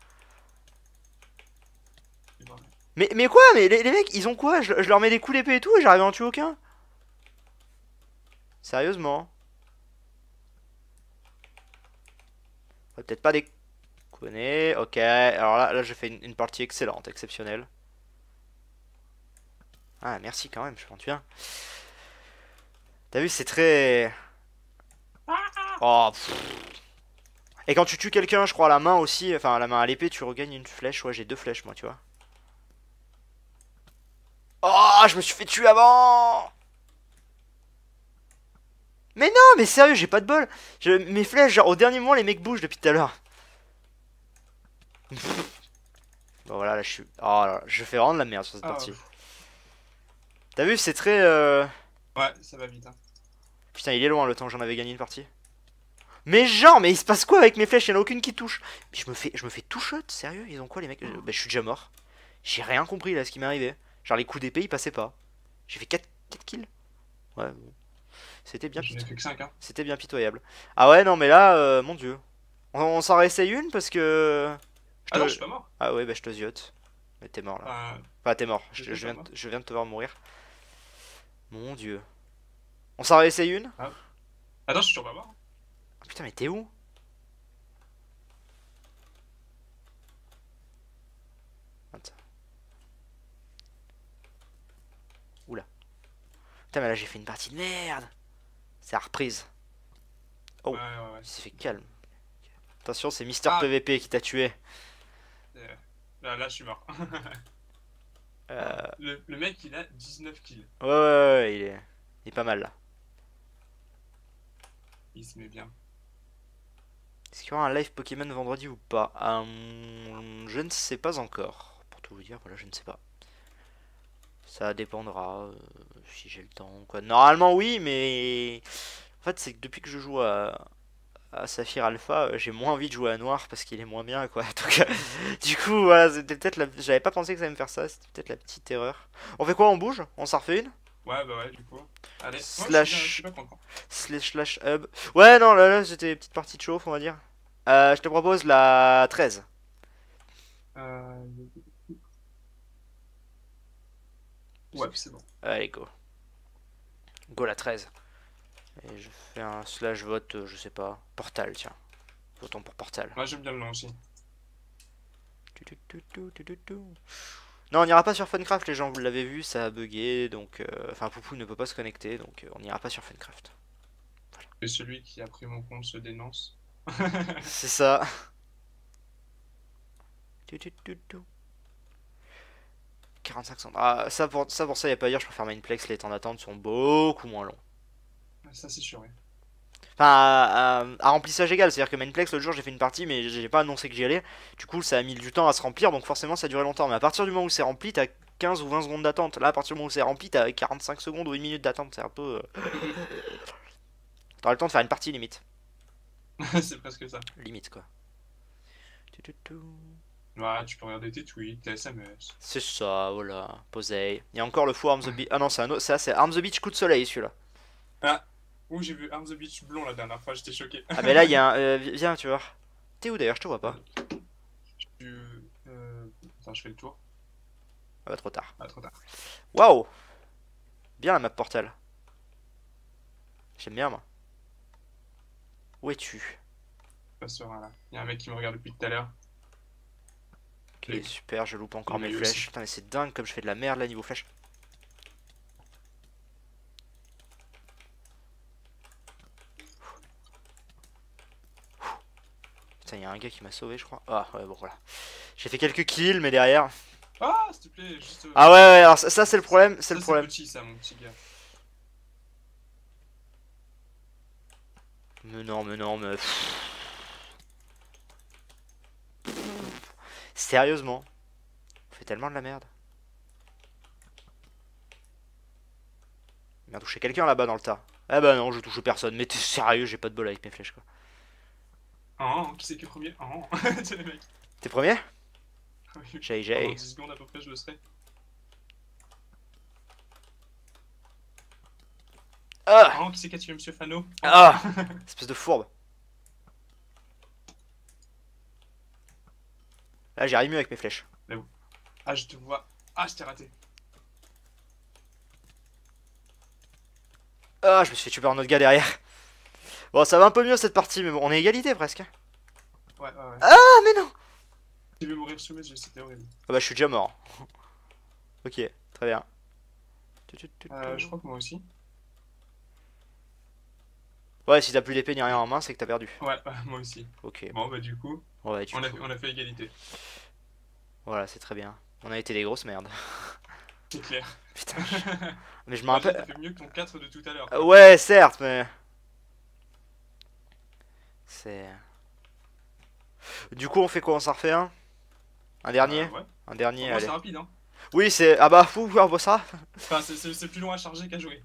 Mais, mais quoi Mais les, mecs, ils ont quoi je, leur mets des coups d'épée et tout et j'arrive à en tuer aucun Sérieusement Peut-être pas des connaît ok. Alors là, là je fais une, partie excellente, exceptionnelle. Ah, merci quand même, je m'en bien. T'as vu, c'est très... Oh, Et quand tu tues quelqu'un, je crois, la main aussi, enfin la main à l'épée, tu regagnes une flèche. Ouais, j'ai deux flèches, moi, tu vois. Oh, je me suis fait tuer avant Mais non, mais sérieux, j'ai pas de bol. Mes flèches, genre, au dernier moment, les mecs bougent depuis tout à l'heure. bon voilà, là je suis... Oh là, je fais vraiment la merde sur cette ah, partie. T'as vu, c'est très... Euh, ouais, ça va vite. Hein. Putain, il est loin le temps que j'en avais gagné une partie. Mais genre, mais il se passe quoi avec mes flèches Il y en a aucune qui touche. je me fais, je me fais tout shot, sérieux Ils ont quoi les mecs euh, Bah je suis déjà mort. J'ai rien compris là ce qui m'est arrivé. Genre les coups d'épée ils passaient pas. J'ai fait 4, kills. Ouais, C'était bien pitoyable. Hein. C'était bien pitoyable. Ah ouais, non mais là, euh, mon dieu. On, on s'en réessaye une parce que ah non, suis pas mort. Ah ouais, bah je te ziote. Mais t'es mort là. Bah Enfin, t'es mort. Je, viens de te voir mourir. Mon dieu. On s'en réessaye une Attends ah. Ah non, je suis toujours pas mort. Ah putain, mais t'es où Attends. Oula. Putain, mais là j'ai fait une partie de merde. C'est la reprise. Oh, ouais, il s'est fait calme. Attention, c'est Mister PVP qui t'a tué. Là, je suis mort. Euh. le, mec, il a 19 kills. Ouais, ouais, ouais, il est, il est pas mal là. Il se met bien. Est-ce qu'il y aura un live Pokémon vendredi ou pas euh, Je ne sais pas encore. Pour tout vous dire, voilà, je ne sais pas. Ça dépendra euh, si j'ai le temps quoi. Normalement oui, mais en fait c'est que depuis que je joue à, ah, Saphir Alpha, euh, j'ai moins envie de jouer à noir parce qu'il est moins bien, quoi. Donc, euh, du coup, peut-être J'avais pas pensé que ça allait me faire ça, c'était peut-être la petite erreur. On fait quoi On bouge On s'en refait une Ouais, bah ouais, du coup. Allez, slash... slash... hub. Ouais, non, là, là, c'était une petite partie de chauffe, on va dire. Euh, je te propose la 13. Ouais, c'est bon. Allez, go. Go la 13. Et je fais un slash vote, euh, je sais pas, Portal, tiens. Votons pour Portal. Moi j'aime bien le nom aussi. Non, on n'ira pas sur Funcraft, les gens, vous l'avez vu, ça a bugué, donc... Euh, enfin, Poupou ne peut pas se connecter, donc euh, on n'ira pas sur Funcraft. Et celui qui a pris mon compte se dénonce. C'est ça. 45 Ah, ça pour ça, pour ça, il n'y a pas à dire, je préfère Mineplex, les temps d'attente sont beaucoup moins longs ça c'est sûr. oui. Enfin, à, remplissage égal, c'est-à-dire que Mainplex, l'autre jour j'ai fait une partie, mais j'ai pas annoncé que j'y allais. Du coup, ça a mis du temps à se remplir, donc forcément ça a duré longtemps. Mais à partir du moment où c'est rempli, t'as 15 ou 20 secondes d'attente. Là, à partir du moment où c'est rempli, t'as 45 secondes ou une minute d'attente. C'est un peu. Euh, t'auras le temps de faire une partie limite. c'est presque ça. Limite quoi. Ouais, tu peux regarder tes tweets, tes SMS. C'est ça, voilà, Posey Il y a encore le fou Arms the Beach. Ah non, c'est un autre. Ça, c'est Arms the Beach, coup de soleil celui-là. Ah. Où j'ai vu Arm the Beach blond la dernière fois, j'étais choqué. ah, mais là, il y a un. Euh, viens, tu vois. T'es où d'ailleurs Je te vois pas. Je. Euh... Attends, je fais le tour. Ah, bah, ah, trop tard. Waouh Bien la map portal. J'aime bien, moi. Où es-tu Pas serein là. Y'a un mec qui me regarde depuis tout à l'heure. Ok, super, je loupe encore mes flèches. Putain, mais c'est dingue comme je fais de la merde là niveau flèche. Putain, y'a un gars qui m'a sauvé, je crois. Ah, ouais, bon, voilà. J'ai fait quelques kills, mais derrière. Ah, s'il te plaît, juste. Euh, ah, ouais, ouais, alors ça, c'est le problème. C'est le problème. petit, ça, mon petit gars. Mais non, mais non, mais. Sérieusement, on fait tellement de la merde. Il m'a touché quelqu'un là-bas dans le tas. eh bah non, je touche personne, mais t'es sérieux, j'ai pas de bol avec mes flèches quoi. Oh, qui c'est qui est premier Oh, ah, c'est hein. les mecs. T'es premier ah J'ai j'ai. En 10 secondes à peu près, je le serai. Ah Oh, qui c'est qui a tué Monsieur Fano Ah Espèce de fourbe. Là, j'arrive mieux avec mes flèches. Mais où Ah, je te vois. Ah, je t'ai raté. Ah, je me suis fait tuer par un autre gars derrière. Bon, ça va un peu mieux cette partie, mais bon, on est égalité presque. Hein. Ouais, ouais, ouais. Ah, mais non Tu veux mourir sous mes c'était Ah bah, je suis déjà mort. ok, très bien. Euh, je crois que moi aussi. Ouais, si t'as plus d'épée ni rien en main, c'est que t'as perdu. Ouais, moi aussi. Ok. Bon, bah, du coup, on, A, fait égalité. Voilà, c'est très bien. On a été des grosses merdes. C'est clair. Putain. mais je me rappelle. fait mieux que ton 4 de tout à l'heure. Ouais, certes, mais. C'est... Euh. Du coup, on fait quoi On s'en refait un Un dernier euh, Un dernier, c'est rapide, hein Oui, c'est... Ah bah, fou, on voit ça Enfin, c'est plus long à charger qu'à jouer.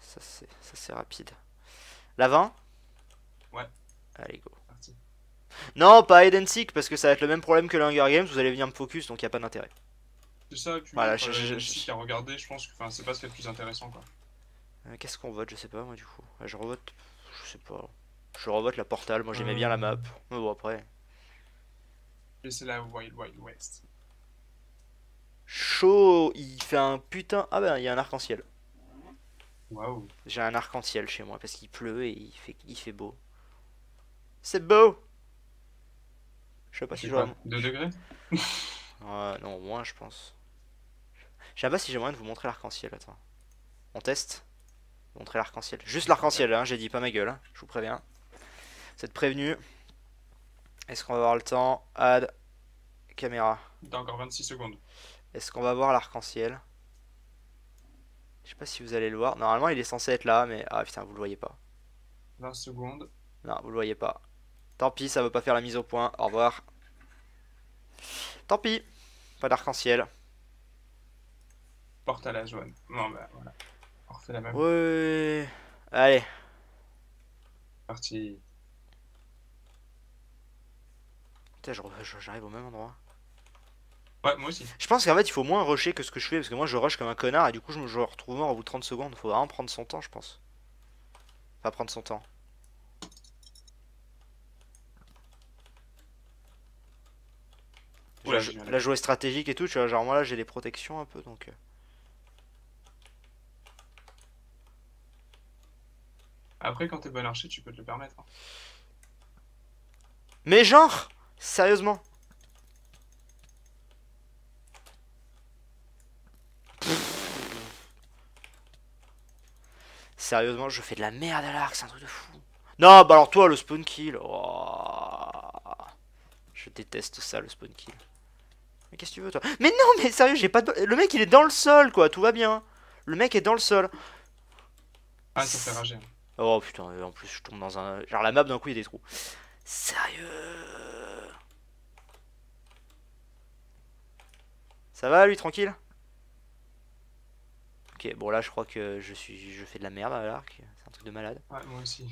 Ça, c'est rapide. La Ouais. Allez, go. Parti. Non, pas Hide parce que ça va être le même problème que l'Hunger Games, vous allez venir me focus, donc il a pas d'intérêt. C'est ça, voilà, je, euh, je, à regarder, je pense que c'est pas ce qui est le plus intéressant, quoi. Qu'est-ce qu'on vote Je sais pas, moi, du coup. Je revote, je sais pas. Je revote la Portal, moi j'aimais bien la map. Mmh. Mais bon, après. c'est la Wild Wild West. Chaud, il fait un putain. Ah ben, il y a un arc-en-ciel. Waouh. J'ai un arc-en-ciel chez moi parce qu'il pleut et il fait, il fait beau. C'est beau! Je sais pas si j'aurais. 2 degrés? Ouais, non, moins, je pense. Je sais pas si j'ai moyen de vous montrer l'arc-en-ciel. Attends. On teste? Montrer l'arc-en-ciel. Juste l'arc-en-ciel, hein, j'ai dit pas ma gueule, hein, je vous préviens. C'est prévenu. Est-ce qu'on va avoir le temps Add caméra. T'as encore 26 secondes. Est-ce qu'on va voir l'arc-en-ciel Je sais pas si vous allez le voir. Normalement, il est censé être là, mais ah putain, vous le voyez pas. 20 secondes. Non, vous le voyez pas. Tant pis, ça veut pas faire la mise au point. Au revoir. Tant pis. Pas d'arc-en-ciel. Porte à la jaune. Non, bah voilà. On refait la même. Ouais. Allez. Parti. j'arrive au même endroit. Ouais, moi aussi. Je pense qu'en fait, il faut moins rusher que ce que je fais, parce que moi, je rush comme un connard, et du coup, je me retrouve mort au bout de 30 secondes. Faut vraiment prendre son temps, je pense. Enfin, prendre son temps. la, jouer stratégique et tout, genre moi là j'ai les protections un peu, donc... Euh. Après, quand t'es bon archer, tu peux te le permettre. Hein. Mais genre Sérieusement Sérieusement, je fais de la merde à l'arc, c'est un truc de fou. Non, bah alors toi, le spawn kill. Oh. Je déteste ça, le spawn kill. Mais qu'est-ce que tu veux, toi Mais non, mais sérieux, j'ai pas Le mec, il est dans le sol, quoi, tout va bien. Le mec est dans le sol. Ah, ça fait rager. Oh putain, en plus, je tombe dans un... Genre, la map, d'un coup, il y a des trous. Sérieux Ça va lui, tranquille Ok, bon là je crois que je suis, je fais de la merde à l'arc, c'est un truc de malade. Ouais, moi aussi.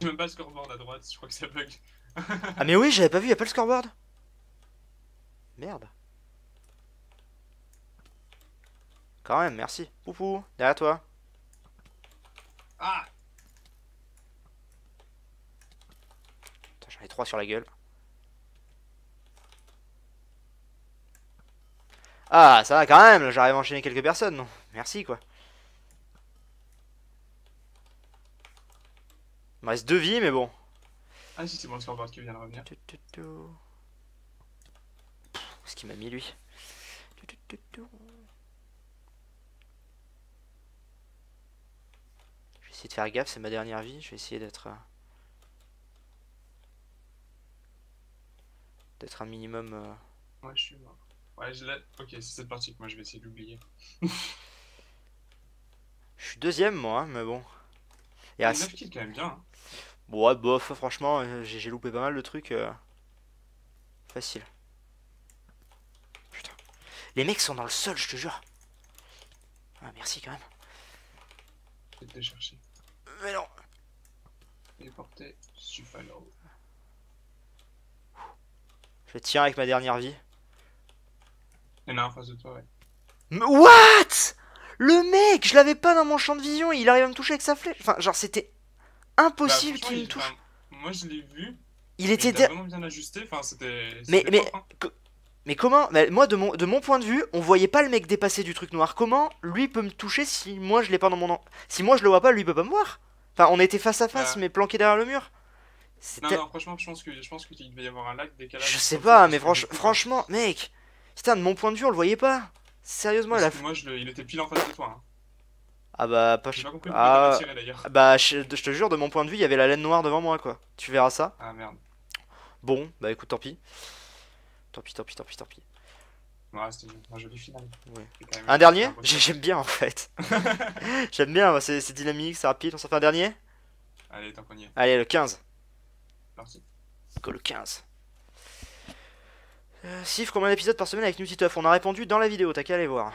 Je même pas le scoreboard à droite, je crois que ça bug. ah mais oui, j'avais pas vu, y'a pas le scoreboard Merde. Quand même, merci. Poupou, derrière toi. Ah Putain, j'en ai 3 sur la gueule. Ah, ça va quand même, j'arrive à enchaîner quelques personnes, non Merci, quoi. Il me reste deux vies, mais bon. Ah si, c'est bon, c'est qui vient de revenir. Ce qu'il m'a mis, lui. Je vais essayer de faire gaffe, c'est ma dernière vie. Je vais essayer d'être... Euh, d'être un minimum... Euh, ouais, je suis mort. Ouais, Ok, c'est cette partie que moi je vais essayer d'oublier. je suis deuxième, moi, hein, mais bon. Et assez... Ah, 9 kills quand même bien. Bon, hein. bof, franchement, euh, j'ai loupé pas mal de trucs. Euh. Facile. Putain. Les mecs sont dans le sol, je te jure. Ah, merci quand même. Je vais te chercher. Mais non. super Low Je tiens avec ma dernière vie en face de toi, what Le mec, je l'avais pas dans mon champ de vision il arrive à me toucher avec sa flèche. Enfin, genre, c'était impossible bah, qu'il me touche. moi, je l'ai vu. Il était. bien ajusté. Enfin, c'était. Mais, mais. Hein. Mais comment Moi, de mon, de mon point de vue, on voyait pas le mec dépasser du truc noir. Comment lui peut me toucher si moi je l'ai pas dans mon. Si moi je le vois pas, lui peut pas me voir. Enfin, on était face à bah. face, mais planqué derrière le mur. Non, non, franchement, je pense qu'il devait y avoir un lac décalage. Je sais pas, mais franchement, mec, Putain, de mon point de vue, on le voyait pas. Sérieusement, Parce la. Moi, il était pile en face de toi. Hein. Ah bah, pas, ah, ah... bah, je... te jure, de mon point de vue, il y avait la laine noire devant moi, quoi. Tu verras ça. Ah merde. Bon, bah écoute, tant pis. Tant pis, tant pis, tant pis, tant pis. Ouais, c'était un joli final. Un dernier J'aime bien en fait. J'aime bien, c'est dynamique, c'est rapide. On s'en fait un dernier Allez, t'en Allez, le 15. Parti. Go le 15. Sif, euh, combien d'épisodes par semaine avec Newsy On a répondu dans la vidéo, t'as qu'à aller voir.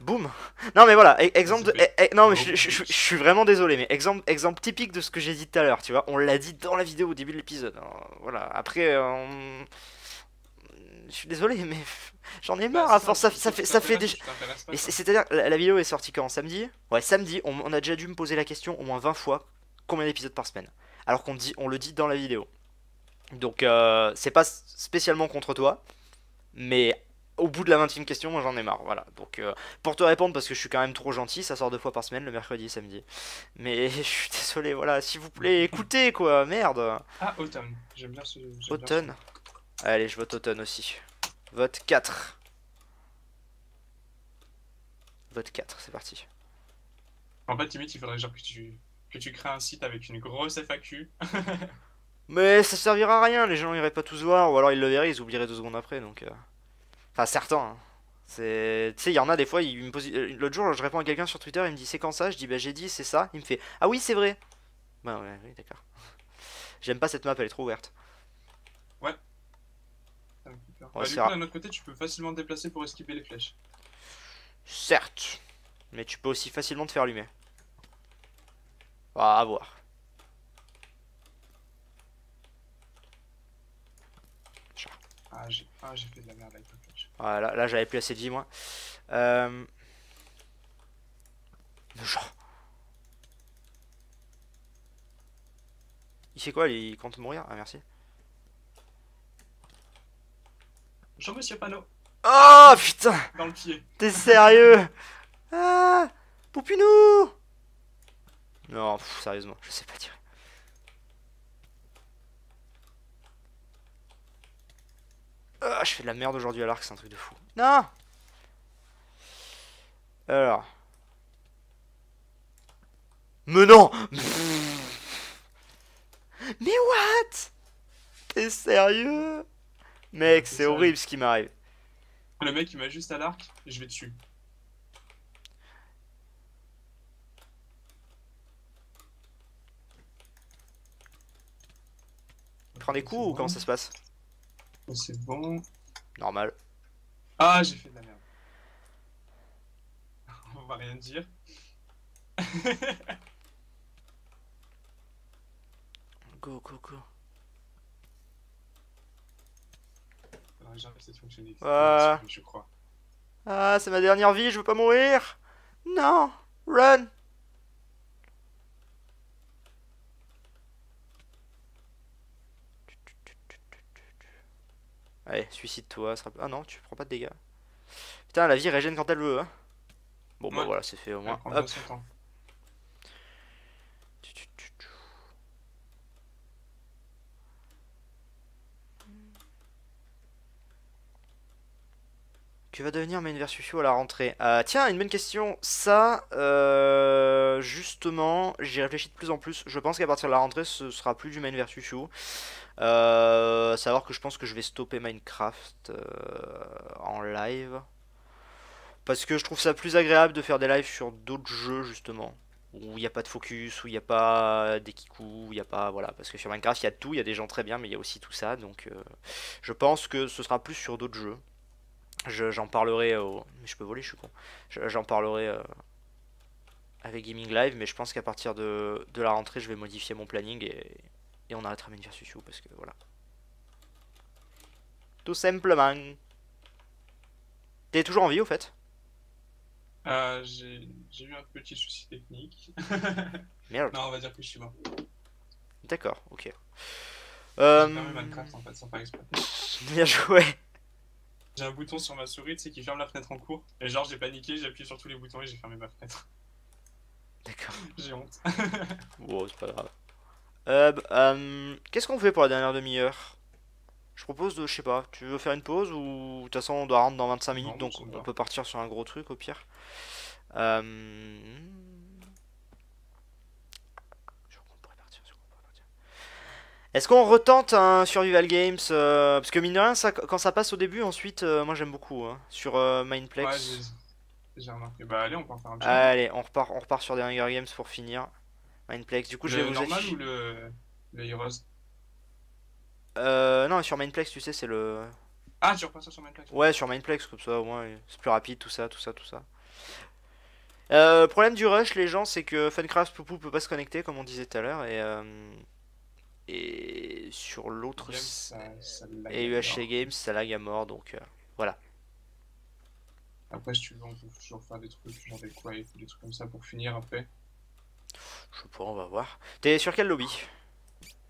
Boum Non mais voilà, e- exemple de... E- e- non mais je, suis vraiment désolé, mais exemple, exemple typique de ce que j'ai dit tout à l'heure, tu vois. On l'a dit dans la vidéo au début de l'épisode. Hein. Voilà, après... Euh, je suis désolé, mais j'en ai marre, bah, à force, ça, fait, ça fait déjà... C'est-à-dire, la, vidéo est sortie quand Samedi Ouais, samedi, on, a déjà dû me poser la question au moins 20 fois, combien d'épisodes par semaine Alors qu'on dit, on le dit dans la vidéo. Donc euh, c'est pas spécialement contre toi, mais au bout de la vingtième question, moi j'en ai marre. Voilà. Donc euh, pour te répondre, parce que je suis quand même trop gentil, ça sort deux fois par semaine, le mercredi et samedi. Mais je suis désolé, voilà, s'il vous plaît, écoutez quoi, merde. Ah, automne, j'aime bien ce. Automne Allez, je vote automne aussi. Vote 4. Vote 4, c'est parti. En fait, limite, il faudrait genre que tu, que tu crées un site avec une grosse FAQ. Mais ça servira à rien, les gens iraient pas tous voir, ou alors ils le verraient, ils oublieraient deux secondes après, donc... Euh... Enfin, certains, hein. C'est... Tu sais, il y en a des fois, il me pose... Euh, l'autre jour, je réponds à quelqu'un sur Twitter, il me dit « C'est quand ça ?» Je dis « Bah, j'ai dit, c'est ça. » Il me fait « Ah oui, c'est vrai !» Bah ouais, oui, d'accord. J'aime pas cette map, elle est trop ouverte. Ouais. Ah, bah, du coup, d'un autre côté, tu peux facilement te déplacer pour esquiver les flèches. Certes. Mais tu peux aussi facilement te faire allumer. Ah, à voir. Ah, j'ai ah, fait de la merde avec le package. Ah, voilà là, j'avais plus assez de vie, moi. Euh... Genre... Il fait quoi Il compte mourir Ah, merci. Jean-Monsieur panneau. Oh putain Dans le pied. T'es sérieux Ah Poupinou Non, sérieusement, je sais pas tirer. Ah, je fais de la merde aujourd'hui à l'arc, c'est un truc de fou. Non Alors. Mais non Mais what T'es sérieux Mec, c'est horrible ce qui m'arrive. Le mec, il m'a juste à l'arc, je vais dessus. prend des coups ou comment ça se passe Oh, c'est bon. Normal. Ah, j'ai fait de la merde. On va rien dire. go, go, go. Ah. ah. Je crois. Ah, c'est ma dernière vie, je veux pas mourir. Non, run. suicide-toi. Ah non, tu prends pas de dégâts. Putain, la vie régène quand elle veut. Hein. Bon, bah voilà, c'est fait au moins. Hop. Que va devenir Main versus You à la rentrée euh, Tiens, une bonne question. Ça, euh, justement, j'y réfléchis de plus en plus. Je pense qu'à partir de la rentrée, ce sera plus du Main versus You. Euh, à savoir que je pense que je vais stopper Minecraft euh, en live. Parce que je trouve ça plus agréable de faire des lives sur d'autres jeux justement. Où il n'y a pas de focus, où il n'y a pas des kiku, où il n'y a pas... Voilà, parce que sur Minecraft, il y a tout, il y a des gens très bien, mais il y a aussi tout ça. Donc euh, je pense que ce sera plus sur d'autres jeux. J'en parlerai au... Mais je peux voler, je suis con. J'en parlerai avec Gaming Live, mais je pense qu'à partir de, de, la rentrée, je vais modifier mon planning et, et on arrêtera de faire chouchou parce que voilà. Tout simplement. T'es toujours en vie au fait euh, J'ai eu un petit souci technique. Merde. Non, on va dire que je suis mort. D'accord, ok. Euh... Minecraft en fait, sans faire exprès. Bien joué. J'ai un bouton sur ma souris, tu sais, qui ferme la fenêtre en cours. Et genre, j'ai paniqué, j'ai appuyé sur tous les boutons et j'ai fermé ma fenêtre. D'accord. J'ai honte. wow, c'est pas grave. Euh, euh, qu'est-ce qu'on fait pour la dernière demi-heure Je propose de, je sais pas, tu veux faire une pause ou de toute façon on doit rentrer dans 25 minutes donc on peut partir sur un gros truc au pire. Euh, Est-ce qu'on retente un Survival Games Parce que mine de rien, ça, quand ça passe au début, ensuite, moi j'aime beaucoup. Hein, sur Mindplex. Ouais, bah, allez, on Allez, on repart, on repart sur des Hunger Games pour finir. Mainplex Du coup, je vais vous normal ou le, Heroes euh, Non, sur Mainplex tu sais, c'est le. Ah, tu ça sur Mainplex Ouais, sur Mainplex comme ça, au moins, c'est plus rapide, tout ça, tout ça, tout ça. Euh, problème du rush, les gens, c'est que Funcraft Poupou peut pas se connecter, comme on disait tout à l'heure, et. Euh, et sur l'autre, et UHC Games, ça lag à mort, donc euh, voilà. Après, si tu veux, on peut toujours faire des trucs, genre des quoi, des trucs comme ça pour finir après. Je sais pas, on va voir. T'es sur quel lobby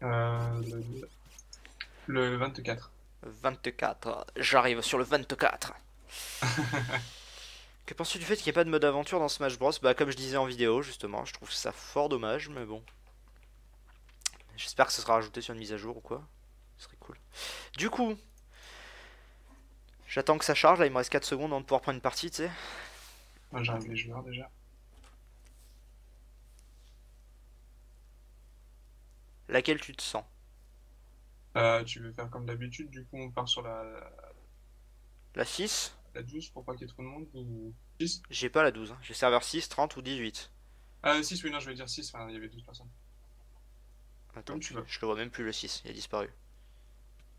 euh, le, 24. 24, j'arrive sur le 24. que penses-tu du fait qu'il n'y ait pas de mode aventure dans Smash Bros Bah comme je disais en vidéo justement, je trouve ça fort dommage, mais bon. J'espère que ce sera rajouté sur une mise à jour ou quoi. Ce serait cool. Du coup, j'attends que ça charge, là il me reste 4 secondes avant de pouvoir prendre une partie, tu sais. j'arrive les joueurs déjà. laquelle tu te sens euh, Tu veux faire comme d'habitude, du coup on part sur la... La 6 La 12 pour pas qu'il y ait trop de monde ou... 6 J'ai pas la 12, hein. j'ai serveur 6, 30 ou 18. Ah 6, oui, non, je vais dire 6, il y avait 12 personnes. Attends, tu je le vois même plus le 6, il a disparu.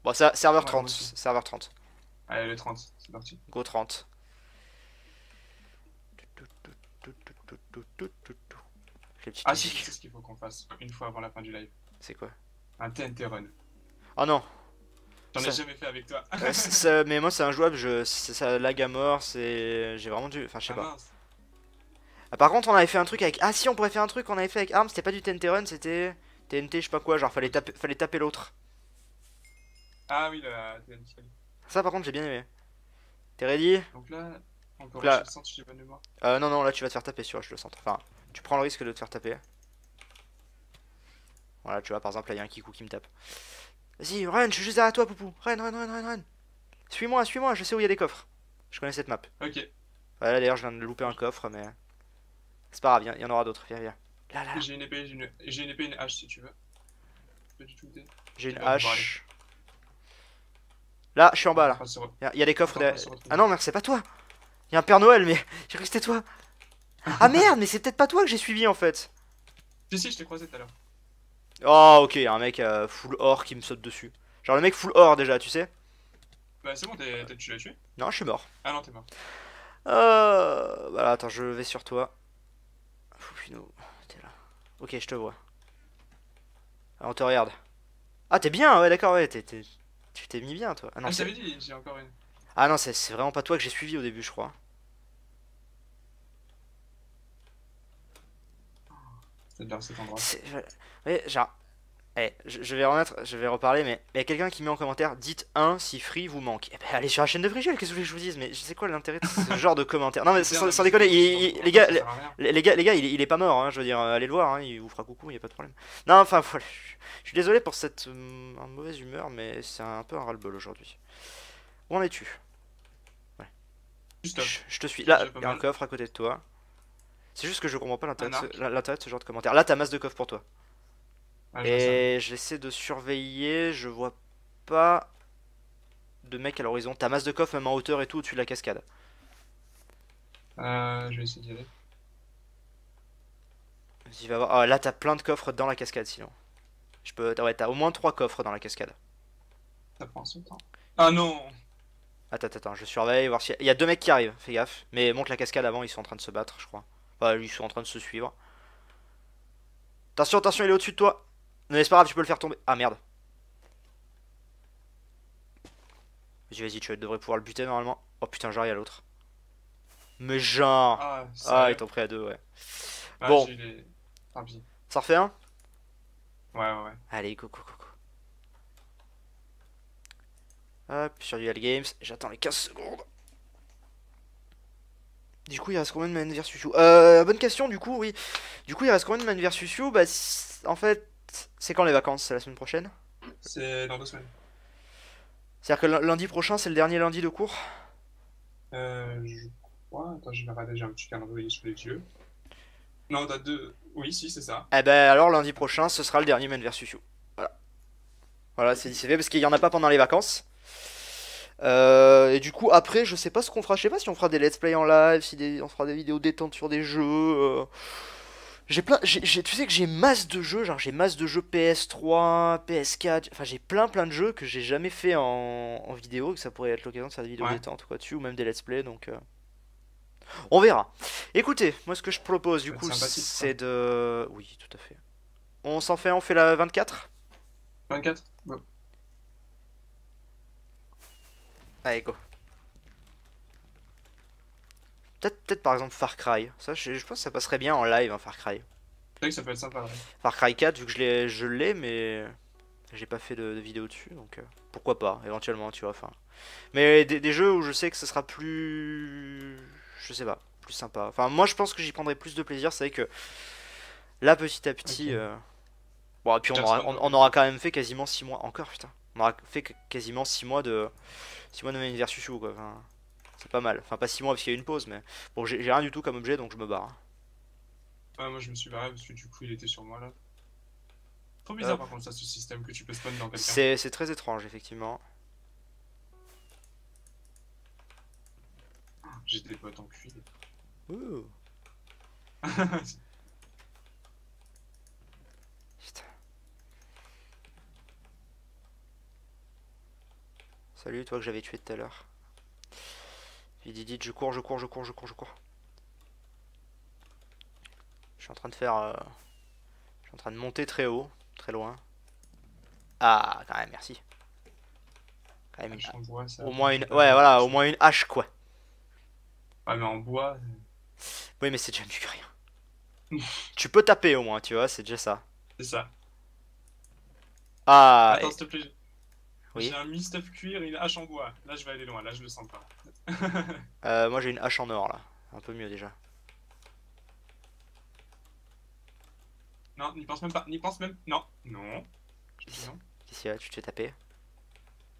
Bon, ça, serveur 30, serveur 30. Allez, le 30, c'est parti. Go 30. ah, si, quest ce qu'il faut qu'on fasse une fois avant la fin du live. C'est quoi Un TNT Run. Oh non J'en ai jamais fait avec toi. mais moi c'est un jouable je, ça lag à mort, c'est... J'ai vraiment dû... Enfin je sais ah pas. Ah, par contre on avait fait un truc avec... Ah si on pourrait faire un truc on avait fait avec Arm, c'était pas du TNT Run, c'était... TNT je sais pas quoi, genre fallait taper, fallait taper l'autre. Ah oui, la TNT. Ça par contre j'ai bien aimé. T'es ready Donc là, on peut le centre, j'ai de mémoire. Euh, non non, là tu vas te faire taper sur le centre. Enfin, tu prends le risque de te faire taper. Voilà, tu vois, par exemple, là, il y a un Kikou qui me tape. Vas-y, RUN je suis juste derrière toi, Poupou. RUN RUN RUN RUN Run Suis-moi, suis-moi, je sais où il y a des coffres. Je connais cette map. Ok. là d'ailleurs, je viens de louper un coffre, mais. C'est pas grave, il y en aura d'autres. Viens, viens. Là, là. J'ai une épée, j'ai une... une épée, une hache si tu veux. J'ai une ah, hache. Là, je suis en bas là. Il y, a des coffres. derrière Ah non, merde, c'est pas toi. Il y a un Père Noël, mais j'ai cru que c'était toi. ah merde, mais c'est peut-être pas toi que j'ai suivi en fait. Si, si, je t'ai croisé tout à l'heure. Oh, ok, un mec euh, full or qui me saute dessus. Genre le mec full or déjà, tu sais Bah, c'est bon, t'es, tu l'as tué Non, je suis mort. Ah non, t'es mort. Euh. Voilà, bah, attends, je vais sur toi. Foupino, oh, t'es là. Ok, je te vois. Ah, on te regarde. Ah, t'es bien, ouais, d'accord, ouais, t'es, tu t'es mis bien, toi. Ah, ah j'ai encore une. Ah non, c'est vraiment pas toi que j'ai suivi au début, je crois. cet eh, je, vais remettre, je vais reparler, mais il y a quelqu'un qui met en commentaire dites un si Free vous manque. Eh ben, allez sur la chaîne de Frigel, qu'est-ce que je vous dise Mais c'est quoi l'intérêt de ce genre de commentaire Non, mais sans, déconner, les, gars, les, gars, il, est pas mort, hein, je veux dire, allez le voir, hein, il vous fera coucou, il n'y a pas de problème. Non, enfin voilà, je, suis désolé pour cette euh, mauvaise humeur, mais c'est un peu un ras-le-bol aujourd'hui. Où en es-tu ouais. je, te suis. Là, il y a un coffre à côté de toi. C'est juste que je comprends pas l'intérêt de ce genre de commentaire. Là, t'as masse de coffre pour toi. Ah, et j'essaie de surveiller, je vois pas de mec à l'horizon. T'as masse de coffre même en hauteur et tout au-dessus de la cascade. Euh, je vais essayer d'y aller. Vas-y, va voir. Ah, là, t'as plein de coffres dans la cascade sinon. Je peux... Ouais, t'as au moins 3 coffres dans la cascade. Ça prend son temps. Ah non Attends, attends, je surveille, voir si... y a deux mecs qui arrivent, fais gaffe. Mais monte la cascade avant, ils sont en train de se battre, je crois. Bah, ils sont en train de se suivre. Attention, attention, il est au-dessus de toi. Ne c'est pas grave, tu peux le faire tomber. Ah merde. Vas-y, vas-y, tu devrais pouvoir le buter normalement. Oh putain, j'arrive à l'autre. Mais genre. Ah, ah ils t'ont pris à deux, ouais. Ah, bon. Ça refait un Ouais, ouais, Allez, go, go, Hop, sur Dual Games. J'attends les 15 secondes. Du coup, il reste combien de Man versus You euh, Bonne question, du coup, oui. Du coup, il reste combien de Man versus You Bah, en fait, c'est quand les vacances C'est la semaine prochaine C'est dans deux semaines. C'est-à-dire que lundi prochain, c'est le dernier lundi de cours Euh, je crois. Attends, je vais regarder, j'ai un petit calendrier sous les yeux. Non, t'as deux. Oui, si, c'est ça. Eh ben, alors lundi prochain, ce sera le dernier Man versus You. Voilà. Voilà, c'est fait parce qu'il n'y en a pas pendant les vacances. Euh, et du coup, après, je sais pas ce qu'on fera. Je sais pas si on fera des let's play en live, si on fera des vidéos détentes sur des jeux. Euh. J'ai plein, tu sais que j'ai masse de jeux, genre j'ai masse de jeux PS3, PS4, enfin j'ai plein plein de jeux que j'ai jamais fait en, en, vidéo, que ça pourrait être l'occasion de faire des vidéos détente quoi dessus, ou même des let's play, donc euh. on verra. Écoutez, moi ce que je propose du coup c'est de... Oui, tout à fait. On s'en fait, on fait la 24 24 Allez, ah, go. Peut-être par exemple Far Cry. Ça, je, pense que ça passerait bien en live, hein, Far Cry. C'est sais que ça peut être sympa. Far Cry 4, vu que je l'ai, mais j'ai pas fait de, vidéo dessus, donc euh, pourquoi pas, éventuellement, tu vois. Enfin, mais des, jeux où je sais que ce sera plus, je sais pas, plus sympa. Enfin, moi, je pense que j'y prendrai plus de plaisir. C'est vrai que là, petit à petit, euh, bon, et puis on aura, on, on aura, quand même fait quasiment 6 mois encore, putain. On aura fait quasiment 6 mois de 6 mois de main versus quoi. c'est pas mal. Enfin pas 6 mois parce qu'il y a une pause mais bon j'ai rien du tout comme objet donc je me barre. Ouais moi je me suis barré parce que du coup il était sur moi là. Trop euh. bizarre par contre ça ce système que tu peux spawn dans quelqu'un. C'est très étrange effectivement. J'ai des potes en cuir. Ouh. Salut, toi que j'avais tué tout à l'heure. Vite, je cours, je cours, je cours, je cours, je cours. Je suis en train de faire... Euh, je suis en train de monter très haut, très loin. Ah, quand même, merci. Ah, au moins une... Ouais, voilà, au moins une hache, quoi. Ouais, ah, mais en bois... Euh. Oui, mais c'est déjà mieux que rien. tu peux taper, au moins, tu vois, c'est déjà ça. C'est ça. Ah... Attends, j'ai un stuff cuir et une hache en bois. Là, je vais aller loin. Là, je le sens pas. euh, moi, j'ai une hache en or là. Un peu mieux déjà. Non, n'y pense même pas. N'y pense même. Non, non. Qu'est-ce qu'il y a Tu te fais taper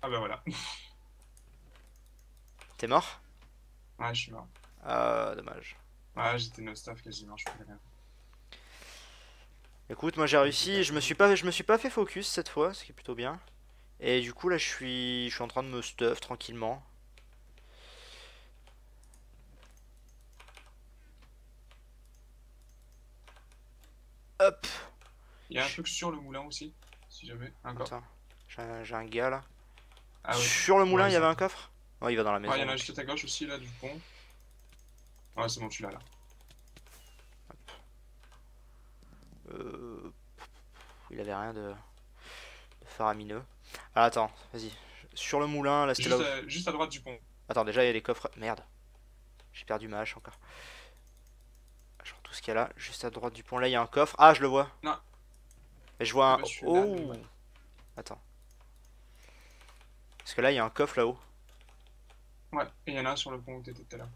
Ah bah voilà. T'es mort Ouais, je suis mort. Ah, dommage. Ouais, j'étais no stuff quasiment. Je rien. Écoute, moi j'ai réussi, je me suis pas, je me suis pas fait focus cette fois, ce qui est plutôt bien. Et du coup, là, je suis, je suis en train de me stuff tranquillement. Hop. Il y a un truc sur le moulin aussi, si jamais. j'ai un gars là. Ah sur le moulin, il y avait un coffre Ouais, il va dans la maison. Ouais, il y en a juste à ta gauche aussi, là, du pont. Ouais, c'est bon, tu l'as là. Hop. Euh... Il avait rien de faramineux. Ah, attends, vas-y. Sur le moulin, là, c'était là. Euh, juste à droite du pont. Attends, déjà, il y a les coffres. Merde. J'ai perdu ma hache encore. Genre ah, tout ce qu'il y a là, juste à droite du pont. Là, il y a un coffre. Ah, je le vois. Non. Mais je vois un. Ah, bah, oh Attends. Parce que là, il y a un coffre là-haut. Ouais, et il y en a un sur le pont où t'étais tout à l'heure.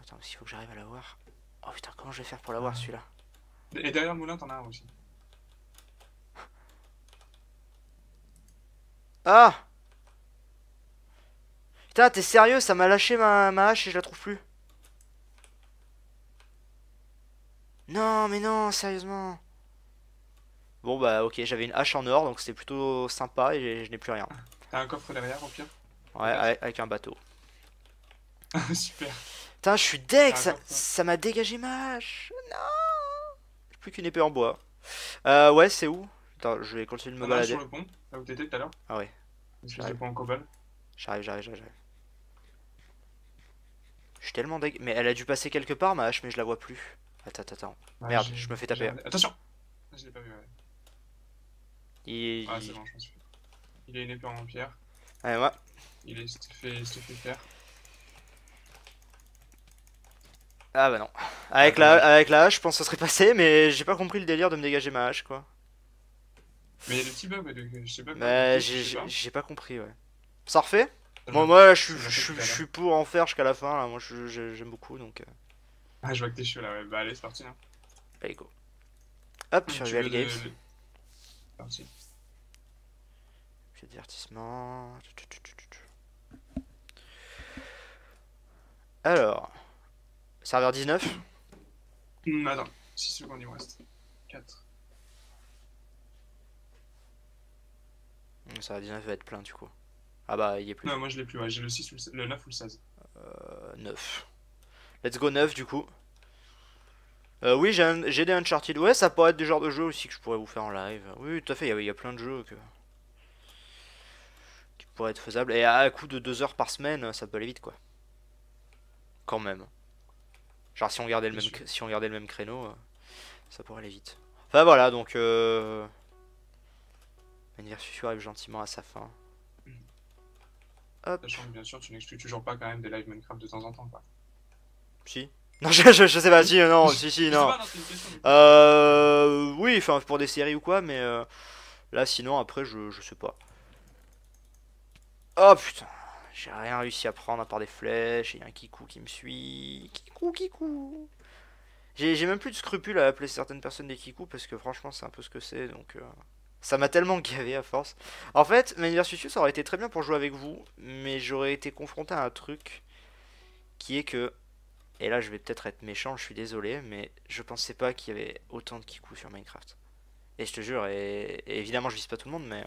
Attends, parce faut que j'arrive à l'avoir. Oh putain, comment je vais faire pour l'avoir celui-là Et derrière le moulin, t'en as un aussi. Ah Putain, t'es sérieux Ça m'a lâché ma, hache et je la trouve plus. Non, mais non, sérieusement. Bon, bah ok, j'avais une hache en or, donc c'était plutôt sympa et je n'ai plus rien. T'as un coffre derrière, au pire Ouais, avec un bateau. Super. Putain, je suis deg, ça m'a dégagé ma hache. Non Plus qu'une épée en bois. Euh, ouais, c'est où Attends, je vais continuer de me balader. sur le pont, là où t'étais tout à l'heure Ah ouais. J'arrive, j'arrive, j'arrive, j'arrive. Je suis tellement dég... Mais elle a dû passer quelque part ma hache, mais je la vois plus. Attends, attends, attends. Merde, je me fais taper. Attention ah, Je l'ai pas vu, ouais. Il... Ah, c'est bon, je pense. Il a une épée en pierre. Ouais, ouais. Il est stuffé, stuffé pierre. Ah bah non. Ah, avec, bah la, avec la hache, je pense que ça serait passé, mais j'ai pas compris le délire de me dégager ma hache, quoi. Mais il y a des petits bugs, euh, je sais pas. Mais bah, j'ai pas compris, ouais. Ça refait Moi, moi je, suis pour en faire jusqu'à la fin, là. Moi, j'aime beaucoup, donc. Euh. Ah, je vois que t'es chaud, là, ouais. Bah, allez, c'est parti, hein. Bah, allez, go. Hop, sur Real Games. Parti. Divertissement. Alors. Serveur 19 hmm, Attends, 6 secondes, il me reste. 4. Mm, ça va être plein du coup. Ah bah il est plus. Non, moi je l'ai plus, ouais. j'ai le 6 le, 9 ou le 16. Euh, 9. Let's go 9 du coup. Euh, oui, j'ai un... des Uncharted. Ouais, ça pourrait être des genres de jeu aussi que je pourrais vous faire en live. Oui, tout à fait, il y, a plein de jeux que... qui pourraient être faisables. Et à coup de 2 heures par semaine, ça peut aller vite quoi. Quand même. Genre si on gardait le, même, si on gardait le même créneau, euh, ça pourrait aller vite. Enfin voilà, donc... Euh... L'anniversaire arrive gentiment à sa fin. Hop. bien sûr, tu n'exclus toujours pas quand même des live Minecraft de temps en temps, quoi. Si. Non, je, sais pas, si, non, si, si, non. euh. Oui, enfin, pour des séries ou quoi, mais. Euh, là, sinon, après, je, sais pas. Oh putain, j'ai rien réussi à prendre à part des flèches et un kikou qui me suit. Kikou, kikou. J'ai même plus de scrupules à appeler certaines personnes des kikou parce que franchement, c'est un peu ce que c'est donc. Euh... Ça m'a tellement gavé à force. En fait, ça aurait été très bien pour jouer avec vous, mais j'aurais été confronté à un truc qui est que... Et là, je vais peut-être être méchant, je suis désolé, mais je pensais pas qu'il y avait autant de kikou sur Minecraft. Et je te jure, et, évidemment, je vise pas tout le monde, mais...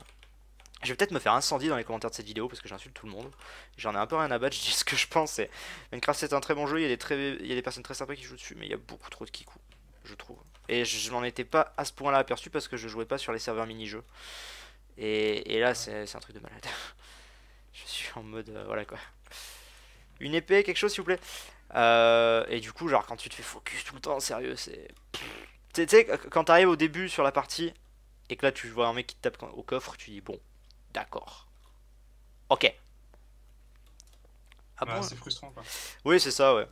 Je vais peut-être me faire incendie dans les commentaires de cette vidéo parce que j'insulte tout le monde. J'en ai un peu rien à battre, je dis ce que je pense. Minecraft c'est un très bon jeu, il y, a des très... il des personnes très sympas qui jouent dessus, mais il y a beaucoup trop de kikou, je trouve. Et je, n'en m'en étais pas à ce point-là aperçu parce que je jouais pas sur les serveurs mini-jeux. Et, là, c'est un truc de malade. je suis en mode. Euh, voilà quoi. Une épée, quelque chose s'il vous plaît. Euh, et du coup, genre, quand tu te fais focus tout le temps, sérieux, c'est. Tu sais, quand t'arrives au début sur la partie et que là tu vois un mec qui te tape au coffre, tu dis bon, d'accord. Ok. Ah, bon, c'est frustrant quoi. Oui, c'est ça, ouais.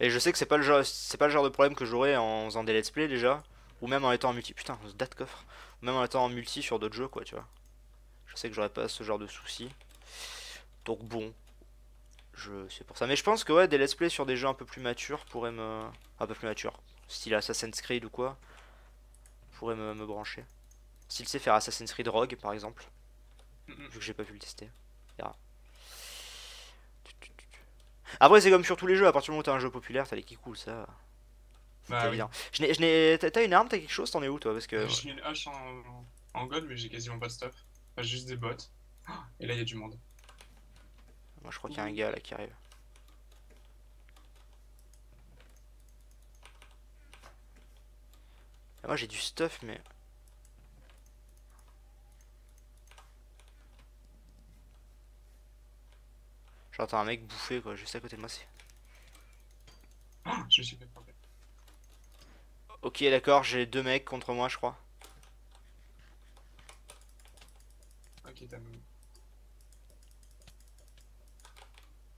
Et je sais que c'est pas le genre, c'est pas le genre de problème que j'aurais en faisant des let's play déjà, ou même en étant en multi. Putain, date coffre. Ou même en étant en multi sur d'autres jeux, quoi, tu vois. Je sais que j'aurais pas ce genre de soucis. Donc bon, je sais pour ça. Mais je pense que ouais, des let's play sur des jeux un peu plus matures pourraient me, un peu plus matures, style Assassin's Creed ou quoi, pourrait me, me brancher. S'il sait faire Assassin's Creed Rogue par exemple, vu que j'ai pas pu le tester, après, c'est comme sur tous les jeux, à partir du moment où t'as un jeu populaire, t'as les qui coulent, ça. C'est bah, évident. T'as une arme, t'as quelque chose, t'en es où toi Parce que. Bah, j'ai une hache en, en gold, mais j'ai quasiment pas de stuff. Enfin, juste des bottes. Ah, et là, il y a du monde. Moi, je crois qu'il y a un gars là qui arrive. Moi j'ai du stuff mais J'entends un mec bouffé quoi, juste à côté de moi. c'est... je suis pas Ok, d'accord, j'ai deux mecs contre moi, je crois. Ok, t'as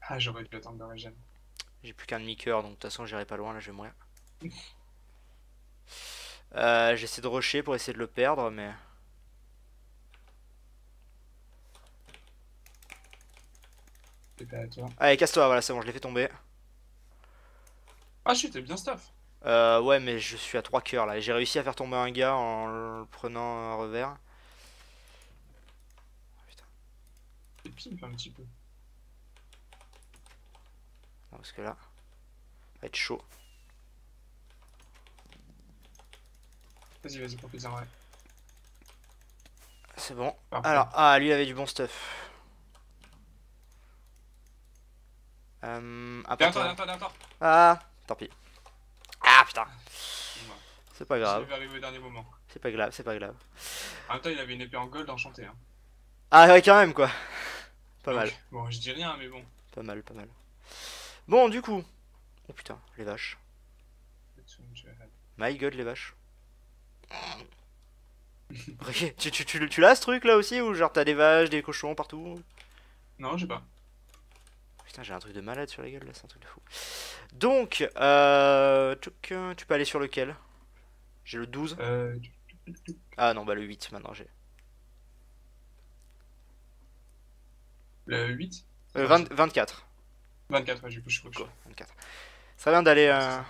Ah, j'aurais dû attendre dans la gemme J'ai plus qu'un demi-coeur, donc de toute façon, j'irai pas loin, là, je vais mourir. Euh, j'essaie de rusher pour essayer de le perdre, mais... Allez, casse-toi, voilà, c'est bon, je l'ai fait tomber. Ah chut t'es bien stuff. Euh, ouais, mais je suis à 3 coeurs là, j'ai réussi à faire tomber un gars en le prenant un revers. Ah, putain. Il pimp un petit peu. Non, parce que là, va être chaud. Vas-y, vas-y, profitez en ouais. C'est bon. Alors, ah, lui avait du bon stuff. Euh, D'un temps, Ah, tant pis. Ah putain. C'est pas grave. C'est pas grave, c'est pas grave. En même temps, il avait une épée en gold enchantée. Hein. Ah ouais, quand même quoi. Pas mal. Bon, je dis rien, mais bon. Pas mal, pas mal. Bon, du coup. Oh putain, les vaches. My god, les vaches. tu, tu, tu, tu l'as ce truc là aussi ou genre t'as des vaches, des cochons partout Non, j'ai pas. Putain, j'ai un truc de malade sur la gueule là, c'est un truc de fou. Donc, euh, tu peux aller sur lequel J'ai le 12. Euh... Ah non, bah le 8 maintenant j'ai. Le 8 24. 24, ouais, coup, je crois que je... 24. Ça serait bien d'aller. Euh...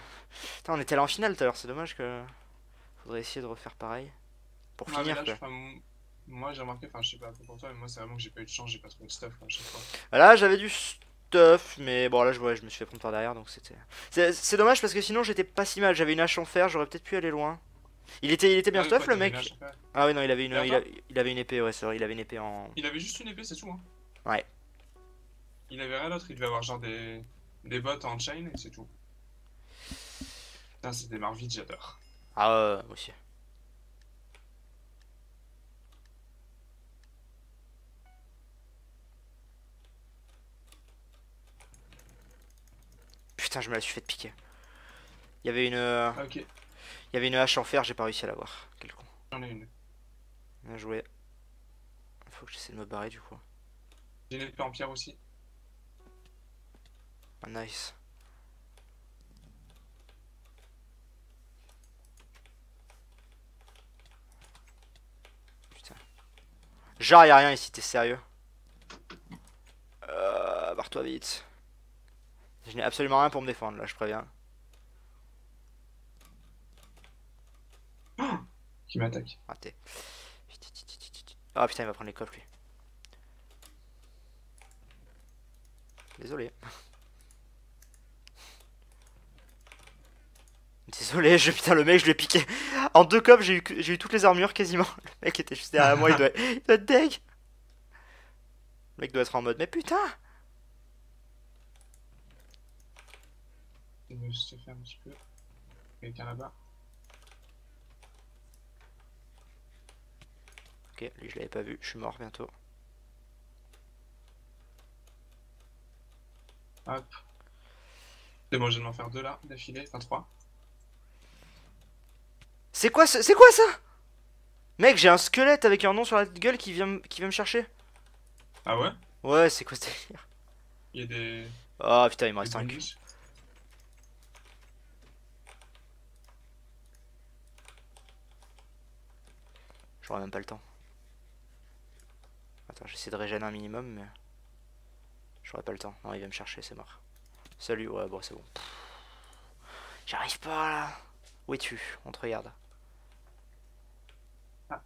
Putain, on était là en finale tout à l'heure, c'est dommage que. Faudrait essayer de refaire pareil. Pour finir. Moi j'ai remarqué, enfin je sais pas pour toi, mais moi c'est vraiment que j'ai pas eu de chance, j'ai pas trop de stuff à chaque fois. Là j'avais du tough, mais bon là je, je me suis fait prendre par derrière donc c'était... C'est dommage parce que sinon j'étais pas si mal, j'avais une hache en fer, j'aurais peut-être pu aller loin. Il était, il était bien ah tough le mec Ah oui non il avait une, il, avait une épée ouais c'est il avait une épée en... Il avait juste une épée c'est tout hein Ouais. Il avait rien d'autre, il devait avoir genre des, des bottes en chain c'est tout. Putain c'est des j'adore. Ah ouais, aussi. Putain, je me la suis fait piquer. Il y avait une. Euh, il y avait une hache en fer, j'ai pas réussi à l'avoir. Quel con. J'en ai une. Bien joué. Faut que j'essaie de me barrer du coup. J'ai une épée en pierre aussi. Ah, nice. Putain. Genre, y'a rien ici, t'es sérieux? Euh, barre-toi vite. Je n'ai absolument rien pour me défendre là, je préviens. Oh Qui m'attaque Raté. oh, putain, il va prendre les coffres lui. Désolé. Désolé, je, putain, le mec, je l'ai piqué. En deux coffres, j'ai eu, toutes les armures quasiment. Le mec était juste derrière moi, il doit, il doit être deg. Le mec doit être en mode, mais putain, me stuffer un petit peu. Quelqu'un là-bas. Ok, lui je l'avais pas vu, je suis mort bientôt. Hop. C'est bon, je vais m'en faire deux là, d'affilée, enfin trois. C'est quoi, ce... quoi ça Mec, j'ai un squelette avec un nom sur la gueule qui vient, qui me chercher. Ah ouais Ouais, c'est quoi ce Il y a des. Ah oh, putain, il me reste un cul. J'aurai même pas le temps. Attends, j'essaie de régénérer un minimum, mais... J'aurai pas le temps. Non, il va me chercher, c'est mort. Salut, ouais, bon, c'est bon. J'arrive pas, là Où es-tu On te regarde. Ah.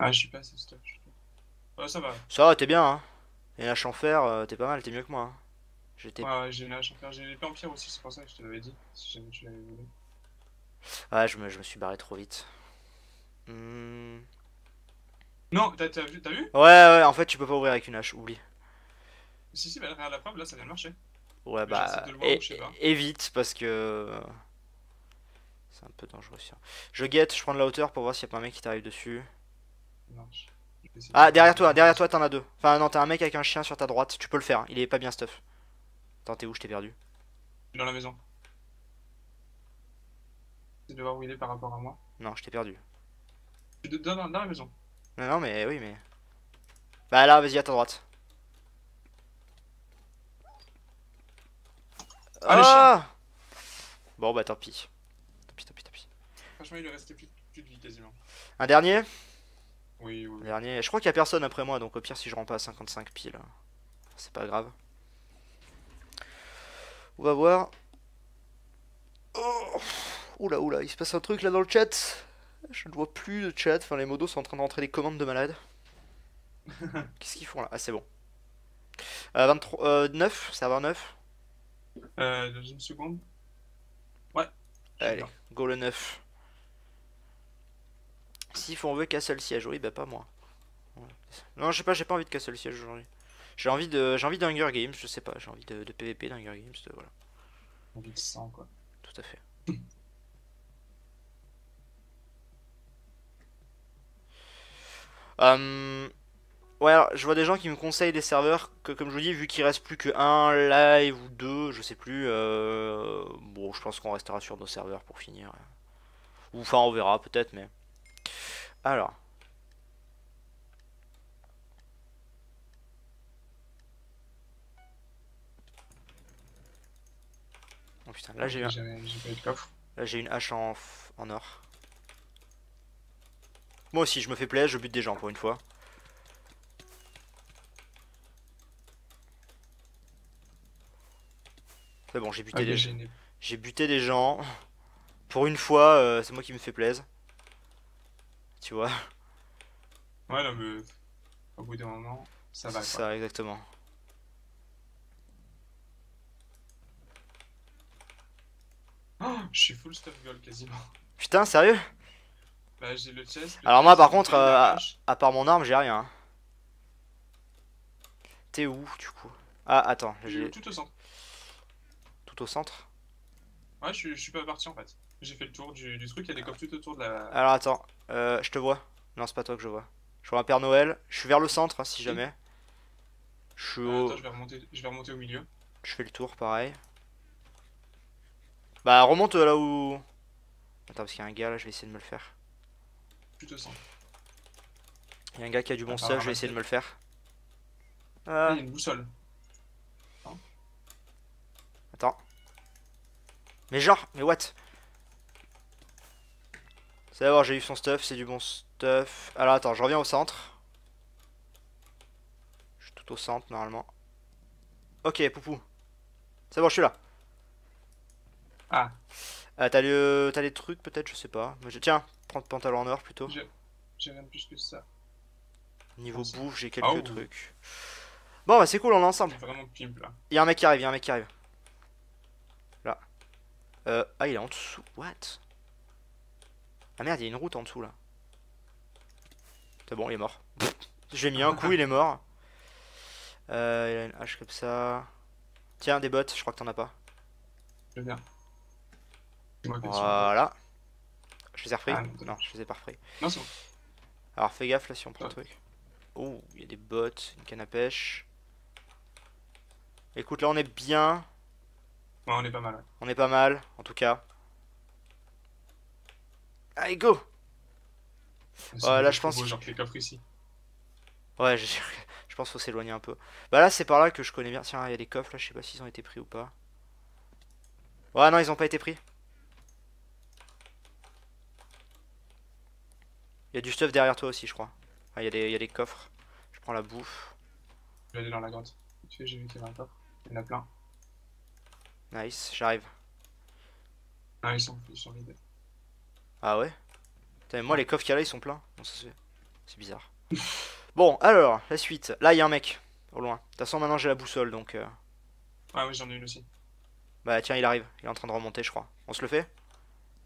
ah, je suis pas assez stock. Ouais, oh, ça va. Ça va, t'es bien, hein. Et un en fer, euh, t'es pas mal, t'es mieux que moi. Hein. J'étais. Ouais, j'ai j'ai les en pierre aussi, c'est pour ça que je te l'avais dit, si jamais tu l'avais voulu Ouais, je me, je me suis barré trop vite. Hmm. Non, t'as vu, Ouais, ouais, en fait, tu peux pas ouvrir avec une hache, oublie. Si, si, bah, derrière la preuve, là, ça vient de marcher. Ouais, bah, et, évite, parce que... C'est un peu dangereux, ça. Je guette, je prends de la hauteur pour voir s'il y a pas un mec qui t'arrive dessus. Ah, derrière toi, derrière toi, t'en as deux. Enfin, non, t'as un mec avec un chien sur ta droite, tu peux le faire, il est pas bien stuff. Attends, t'es où Je t'ai perdu. Dans la maison. C'est de voir où il est par rapport à moi. Non, je t'ai perdu. Je dans, dans, la maison. Non, mais oui, mais. Bah là, vas-y, à ta droite. Ah, ah, Bon, bah tant pis. Tant pis, tant pis, tant pis. Franchement, il lui restait plus, plus de vie quasiment. Un dernier oui, oui. dernier. Je crois qu'il y a personne après moi, donc au pire, si je rends pas à 55 piles, hein. c'est pas grave. On va voir. Oh, oula, oula, il se passe un truc là dans le chat. Je ne vois plus de chat. Enfin, les modos sont en train de rentrer des commandes de malade. Qu'est-ce qu'ils font là Ah, c'est bon. Euh, 23, euh, 9, serveur 9. Euh, seconde. Ouais. Allez, go le 9. S'il faut, on veut casser le siège. Oui, bah pas moi. Non, je sais pas, j'ai pas envie de casser le siège aujourd'hui. J'ai envie de j'ai envie d'Hunger Games, je sais pas, j'ai envie de, de PVP d'Hunger Games, de, voilà. Envie de quoi. Tout à fait. Hum, ouais, alors, je vois des gens qui me conseillent des serveurs que, comme je vous dis, vu qu'il reste plus que un live ou deux, je sais plus. Euh, bon, je pense qu'on restera sur nos serveurs pour finir. Ou enfin, on verra peut-être, mais. Alors. Oh, là j'ai une hache en... or. Moi aussi, je me fais plaisir, je bute des gens pour une fois. C'est bon, j'ai buté, ah, des... J'ai buté des gens. Pour une fois, euh, c'est moi qui me fais plaisir. Tu vois Ouais, là mais au bout d'un moment, ça va. Ça, exactement. je suis full stuff gold quasiment. Putain, sérieux Bah, j'ai le chest. Alors, moi, par contre, euh, à, part mon arme, j'ai rien. T'es où du coup Ah, attends, j'ai. Tout au centre. Tout au centre Ouais, je, suis pas parti en fait. J'ai fait le tour du, truc, il y a des coffres tout autour de la. Alors, attends, euh, je te vois. Non, c'est pas toi que je vois. Je vois un Père Noël. Je suis vers le centre, hein, si jamais. Je suis euh, au... Attends, je vais remonter au milieu. Je fais le tour, pareil. Bah, remonte euh, là où. Attends, parce qu'il y a un gars là, je vais essayer de me le faire. Tu Il y a un gars qui a du bon ah, stuff, je vais essayer de me le faire. Ah. Ah. Il y a une boussole. Attends. Mais genre, mais what C'est voir, j'ai eu son stuff, c'est du bon stuff. Alors attends, je reviens au centre. Je suis tout au centre normalement. Ok, poupou. C'est bon, je suis là. Ah. ah. t'as le... les trucs peut-être, je sais pas. Mais Tiens, prends le pantalon en or plutôt. J'ai rien de plus que ça. Niveau bouffe, j'ai quelques ah, trucs. Bon bah c'est cool, on est ensemble. Il y a un mec qui arrive, il un mec qui arrive. Là. Euh, ah il est en dessous, what Ah merde, il y a une route en dessous là. C'est bon, il est mort. J'ai mis un coup, il est mort. Euh, il a une hache comme ça. Tiens, des bottes, je crois que t'en as pas. Je viens. Voilà. Je les ai ah, Non, je les ai pas repris. Alors fais gaffe là si on prend un truc. Oh, il y a des bottes, une canne à pêche. Écoute, là on est bien. Ouais, on est pas mal. On est pas mal, en tout cas. Allez, go Ouais, là je pense. ici. Ouais, je, pense qu'il faut s'éloigner un peu. Bah là c'est par là que je connais bien. Tiens, il y a des coffres là, je sais pas s'ils ont été pris ou pas. Ouais, non, ils ont pas été pris. Y'a y a du stuff derrière toi aussi, je crois. Ah, y'a y, a des, y a des coffres. Je prends la bouffe. Je vais aller dans la grotte. Tu sais, j'ai vu qu'il y avait un coffre. y en a plein. Nice, j'arrive. Ah, ils sont, ils sont Ah ouais Putain, moi, les coffres qu'il y a là, ils sont pleins. Bon, C'est bizarre. bon, alors, la suite. Là, y'a y a un mec, au loin. De toute façon, maintenant, j'ai la boussole, donc... Euh... Ah oui, j'en ai une aussi. Bah tiens, il arrive. Il est en train de remonter, je crois. On se le fait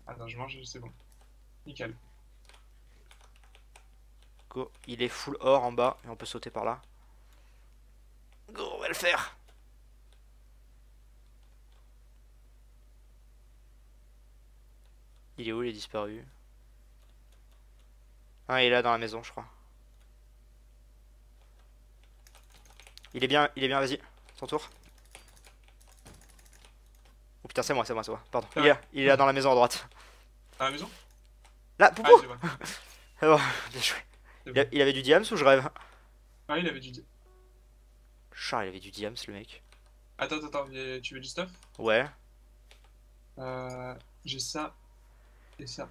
Attends, je mange, c'est bon. Nickel il est full or en bas et on peut sauter par là. Go, on va le faire Il est où Il est disparu. Ah, il est là dans la maison, je crois. Il est bien, il est bien, vas-y. Son tour. Oh putain, c'est moi, c'est moi, c'est moi. Pardon. il, est là, dans la maison à droite. À la maison Là, ah, poupou ah, bon. bien il, avait du Diams ou je rêve Ah, il avait du. Char, il avait du Diams le mec. Attends, attends, tu veux du stuff Ouais. Euh, j'ai ça et ça.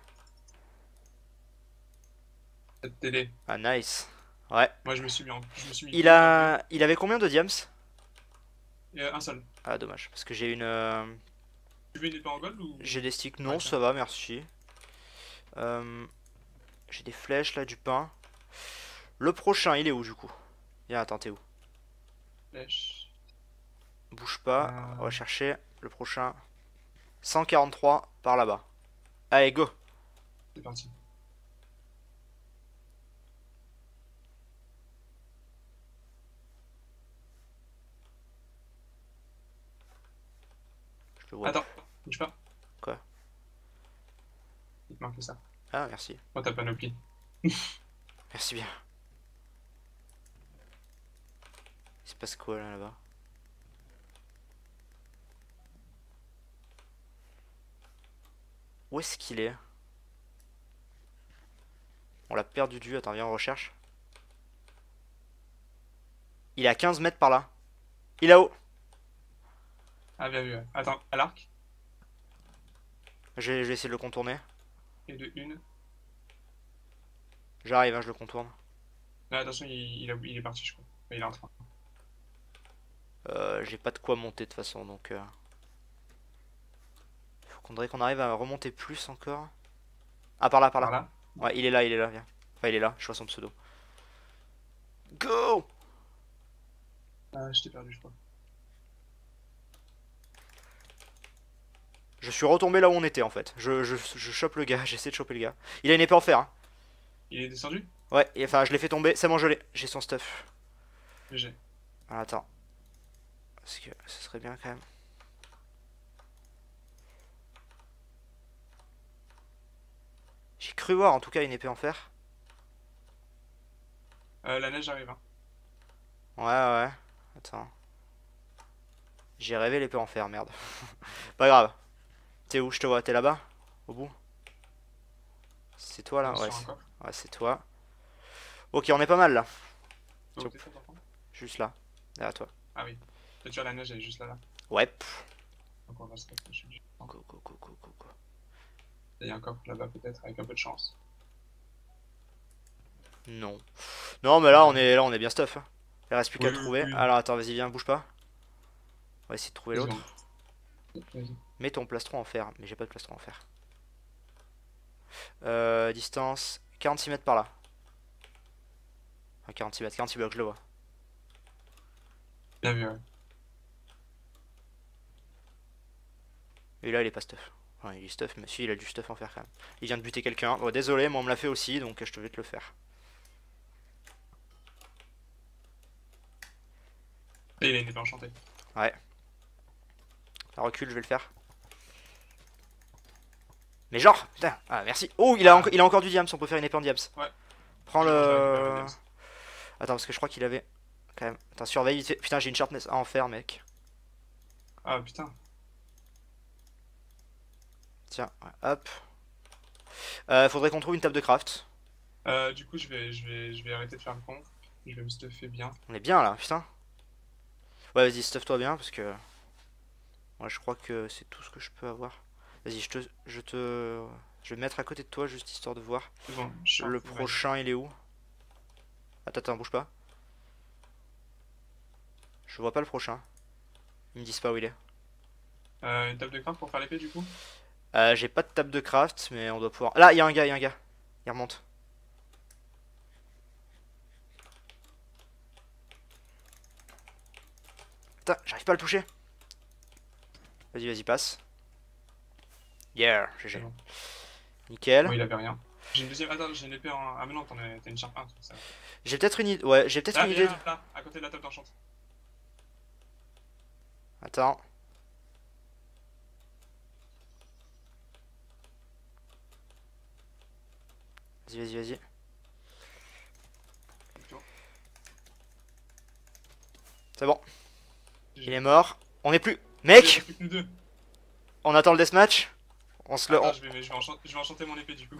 Cette télé. Ah, nice. Ouais. Moi, je me suis mis en. Je il, a... il avait combien de Diams euh, Un seul. Ah, dommage, parce que j'ai une. Euh, tu veux une épée en gold ou J'ai des sticks, non, ah, ça va, merci. J'ai des flèches là, du pain. Le prochain, il est où du coup Viens, attends, t'es où Lèche. Bouge pas, ah. on va chercher le prochain. 143 par là-bas. Allez, go C'est parti. Attends, bouge pas. Quoi Il te manque ça. Ah, merci. Oh, pas panoplie. merci bien. Il se passe quoi là-bas Où est-ce qu'il est, On l'a perdu du vue. Attends, viens, on recherche. Il est à 15 mètres par là. Il est là-haut. Ah, bien vu. Attends, à l'arc Je vais essayer de le contourner. Et de une. J'arrive, hein, je le contourne. attention, il est parti, je crois. Il est en train. Euh, j'ai pas de quoi monter de façon, donc... Euh... Faudrait qu'on arrive à remonter plus encore. Ah, par là, par là. ouais, il est là, il est là, viens. Enfin, il est là, je vois son pseudo. Go Ah, je perdu, je crois. Je suis retombé là où on était en fait. Je, je, je chope le gars, j'essaie de choper le gars. Il a une épée en fer. Hein. Il est descendu Ouais, enfin je l'ai fait tomber, c'est bon je J'ai son stuff. J'ai. attends. Parce que ce serait bien quand même. J'ai cru voir en tout cas une épée en fer. Euh, la neige arrive. Hein. Ouais, ouais. Attends. J'ai rêvé l'épée en fer, merde. Pas grave. T'es où Je te vois. T'es là-bas Au bout C'est toi là Ouais, c'est toi. Ok, on est pas mal là. Juste là, derrière toi. Ah oui la neige, elle est juste là-là. Ouais. Donc on va se Il y a un coffre là-bas peut-être, avec un peu de chance. Non. Non, mais là, on est, là, on est bien stuff. Hein. Il reste plus qu'à trouver. Alors, attends, vas-y, viens, bouge pas. On va essayer de trouver l'autre. Mets ton plastron en fer, mais j'ai pas de plastron en fer. Euh, distance 46 mètres par là. 46 mètres, 46 blocs, je le vois. Bien vu, ouais. Et là, il est pas stuff. enfin il est stuff, mais si, il a du stuff en faire quand même. Il vient de buter quelqu'un. Bon, oh, désolé, moi on me l'a fait aussi, donc je te vais te le faire. Et il a une épée enchantée. Ouais. Ça recule, je vais le faire. Mais genre, putain, ah merci. Oh, il a, il a encore du diams, on peut faire une épée en diams. Ouais. Prends le. Attends, parce que je crois qu'il avait. Quand même. Attends, surveille. Putain, j'ai une sharpness à en mec. Ah putain. Tiens, hop. Euh, faudrait qu'on trouve une table de craft. Euh, du coup, je vais, je, vais, je vais arrêter de faire le con. Je vais me stuffer bien. On est bien là, putain. Ouais, vas-y, stuff-toi bien parce que. Moi, je crois que c'est tout ce que je peux avoir. Vas-y, je te, je te. Je vais me mettre à côté de toi juste histoire de voir. le prochain, il est où Attends, attends, bouge pas. Je vois pas le prochain. Ils me disent pas où il est. Euh, une table de craft pour faire l'épée du coup euh, J'ai pas de table de craft, mais on doit pouvoir... Là, y'a y a un gars, y'a y a un gars. Il remonte. Putain, j'arrive pas à le toucher. Vas-y, vas-y, passe. Yeah, GG. Nickel. Oui, il avait rien. J'ai une deuxième. Attends, j'ai une épée en. Ah, mais non, t'as une charpente ça. J'ai peut-être une, idée. Ouais, j'ai peut-être ah, une idée. à côté de la table d'enchant. Attends. Vas-y, vas-y, vas-y. C'est bon. Il est mort. On est plus. Mec On attend le deathmatch On se le. Attends, je, vais, je, vais, enchanter mon épée du coup.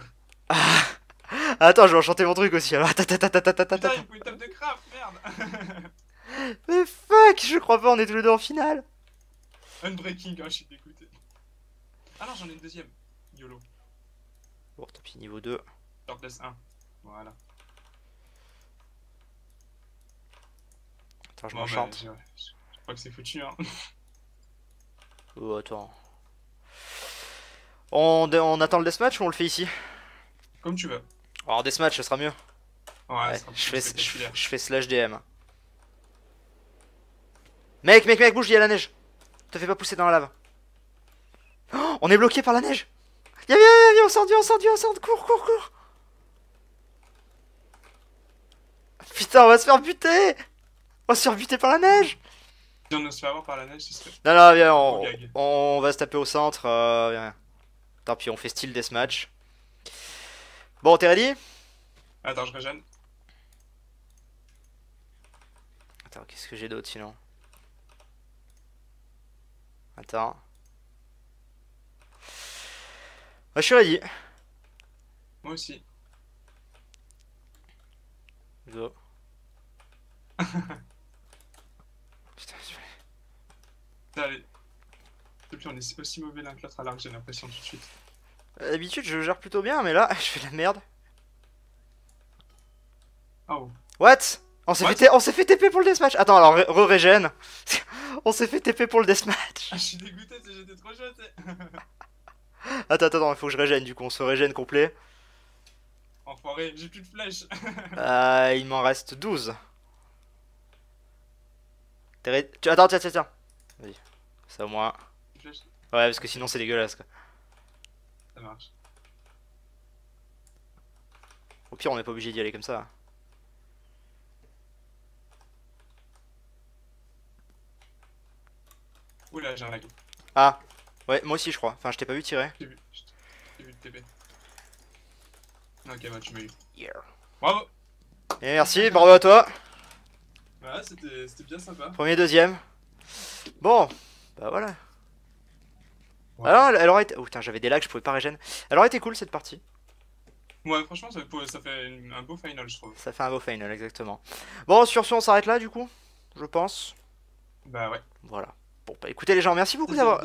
Ah. attends, je vais enchanter mon truc aussi alors. Attends, il faut une table de craft, merde Mais fuck Je crois pas, on est tous les deux en finale Unbreaking, breaking je suis dégoûté. Ah non, j'en ai une deuxième. YOLO. Bon, tant pis, niveau 2. Shortlist 1. Voilà. Attends, je bon, bah, je, crois que c'est foutu, hein. oh, attends. On, on attend le deathmatch ou on le fait ici Comme tu veux. Alors, deathmatch, ça sera mieux. Ouais, sera je, fais, je, fais slash DM. Mec, mec, mec, bouge, il y a la neige. Te fais pas pousser dans la lave. Oh, on est bloqué par la neige. Viens, viens, viens, viens, on sort, viens, on sort, viens, on sort. Cours, cours, cours. Putain, on va se faire buter On va se faire buter par la neige On on se fait avoir par la neige, ce serait... Non, non, viens, on, va se taper au centre. Euh, viens. Tant pis, on fait style deathmatch. Bon, t'es ready Attends, je régène. Attends, qu'est-ce que j'ai d'autre sinon Attends. Bah, je suis ready. Moi aussi. Zo. Putain, je Salut. Depuis, on est aussi mauvais l'un que l'autre à l'arc, j'ai l'impression tout de suite. D'habitude, je gère plutôt bien, mais là, je fais de la merde. Oh. What On s'est fait, fait, TP pour le deathmatch Attends, alors, re-régène. on s'est fait TP pour le deathmatch. Ah, je suis dégoûté, j'étais trop jeté. attends, attends, il faut que je régène, du coup, on se régène complet. Enfoiré, j'ai plus de flèches. euh, il m'en reste 12. Tu... Attends, tiens, tiens, tiens. Vas-y, ça au moins. Ouais, parce que sinon c'est dégueulasse quoi. Ça marche. Au pire, on est pas obligé d'y aller comme ça. Oula, j'ai un lag. Ah, ouais, moi aussi je crois. Enfin, je t'ai pas vu tirer. vu, vu le TP. Ok, bah tu m'as eu. Yeah. Bravo Et merci, bravo à toi bah, Ouais c'était bien sympa. Premier, deuxième. Bon, bah voilà. Alors, elle, aurait été... Oh putain, j'avais des lags, je pouvais pas régénérer. Elle aurait été cool cette partie. Ouais, franchement, ça, fait un beau final, je trouve. Ça fait un beau final, exactement. Bon, sur ce, on s'arrête là, du coup, je pense. Bah ouais. Voilà. Bon, bah écoutez les gens, merci beaucoup d'avoir...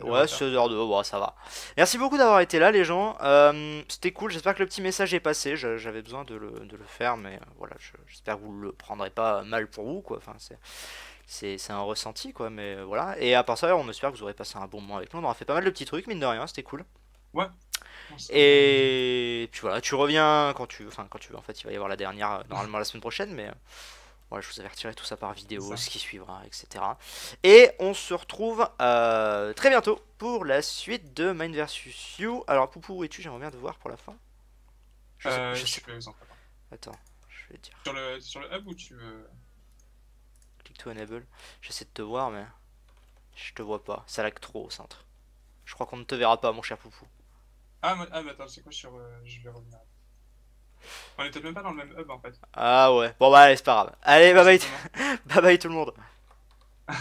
Ouais, de. Ouais, ça va. Merci beaucoup d'avoir été là, les gens. Euh, c'était cool. J'espère que le petit message est passé. J'avais besoin de le, faire, mais euh, voilà. J'espère que vous ne le prendrez pas euh, mal pour vous, quoi. Enfin, c'est c'est un ressenti quoi mais voilà et à part ça on espère que vous aurez passé un bon moment avec nous on aura fait pas mal de petits trucs mine de rien c'était cool ouais et... et puis voilà tu reviens quand tu enfin quand tu veux en fait il va y avoir la dernière normalement la semaine prochaine mais je vous avertirai tout ça par vidéo, ce qui suivra, etc. Et on se retrouve euh, très bientôt pour la suite de Mind vs You. Alors, Poupou, où es-tu J'aimerais bien te voir pour la fin. Je sais, pas, euh, je Attends, je vais dire. Sur le, sur hub ou tu veux. Click to enable. J'essaie de te voir, mais. Je te vois pas. Ça lag trop au centre. Je crois qu'on ne te verra pas, mon cher Poupou. Ah, mais, ah, attends, c'est quoi sur. Euh, je vais revenir. On est même pas dans le même hub en fait. Ah ouais. Bon bah allez, c'est pas grave. Allez, bye bye. bye bye tout le monde.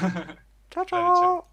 ciao ciao.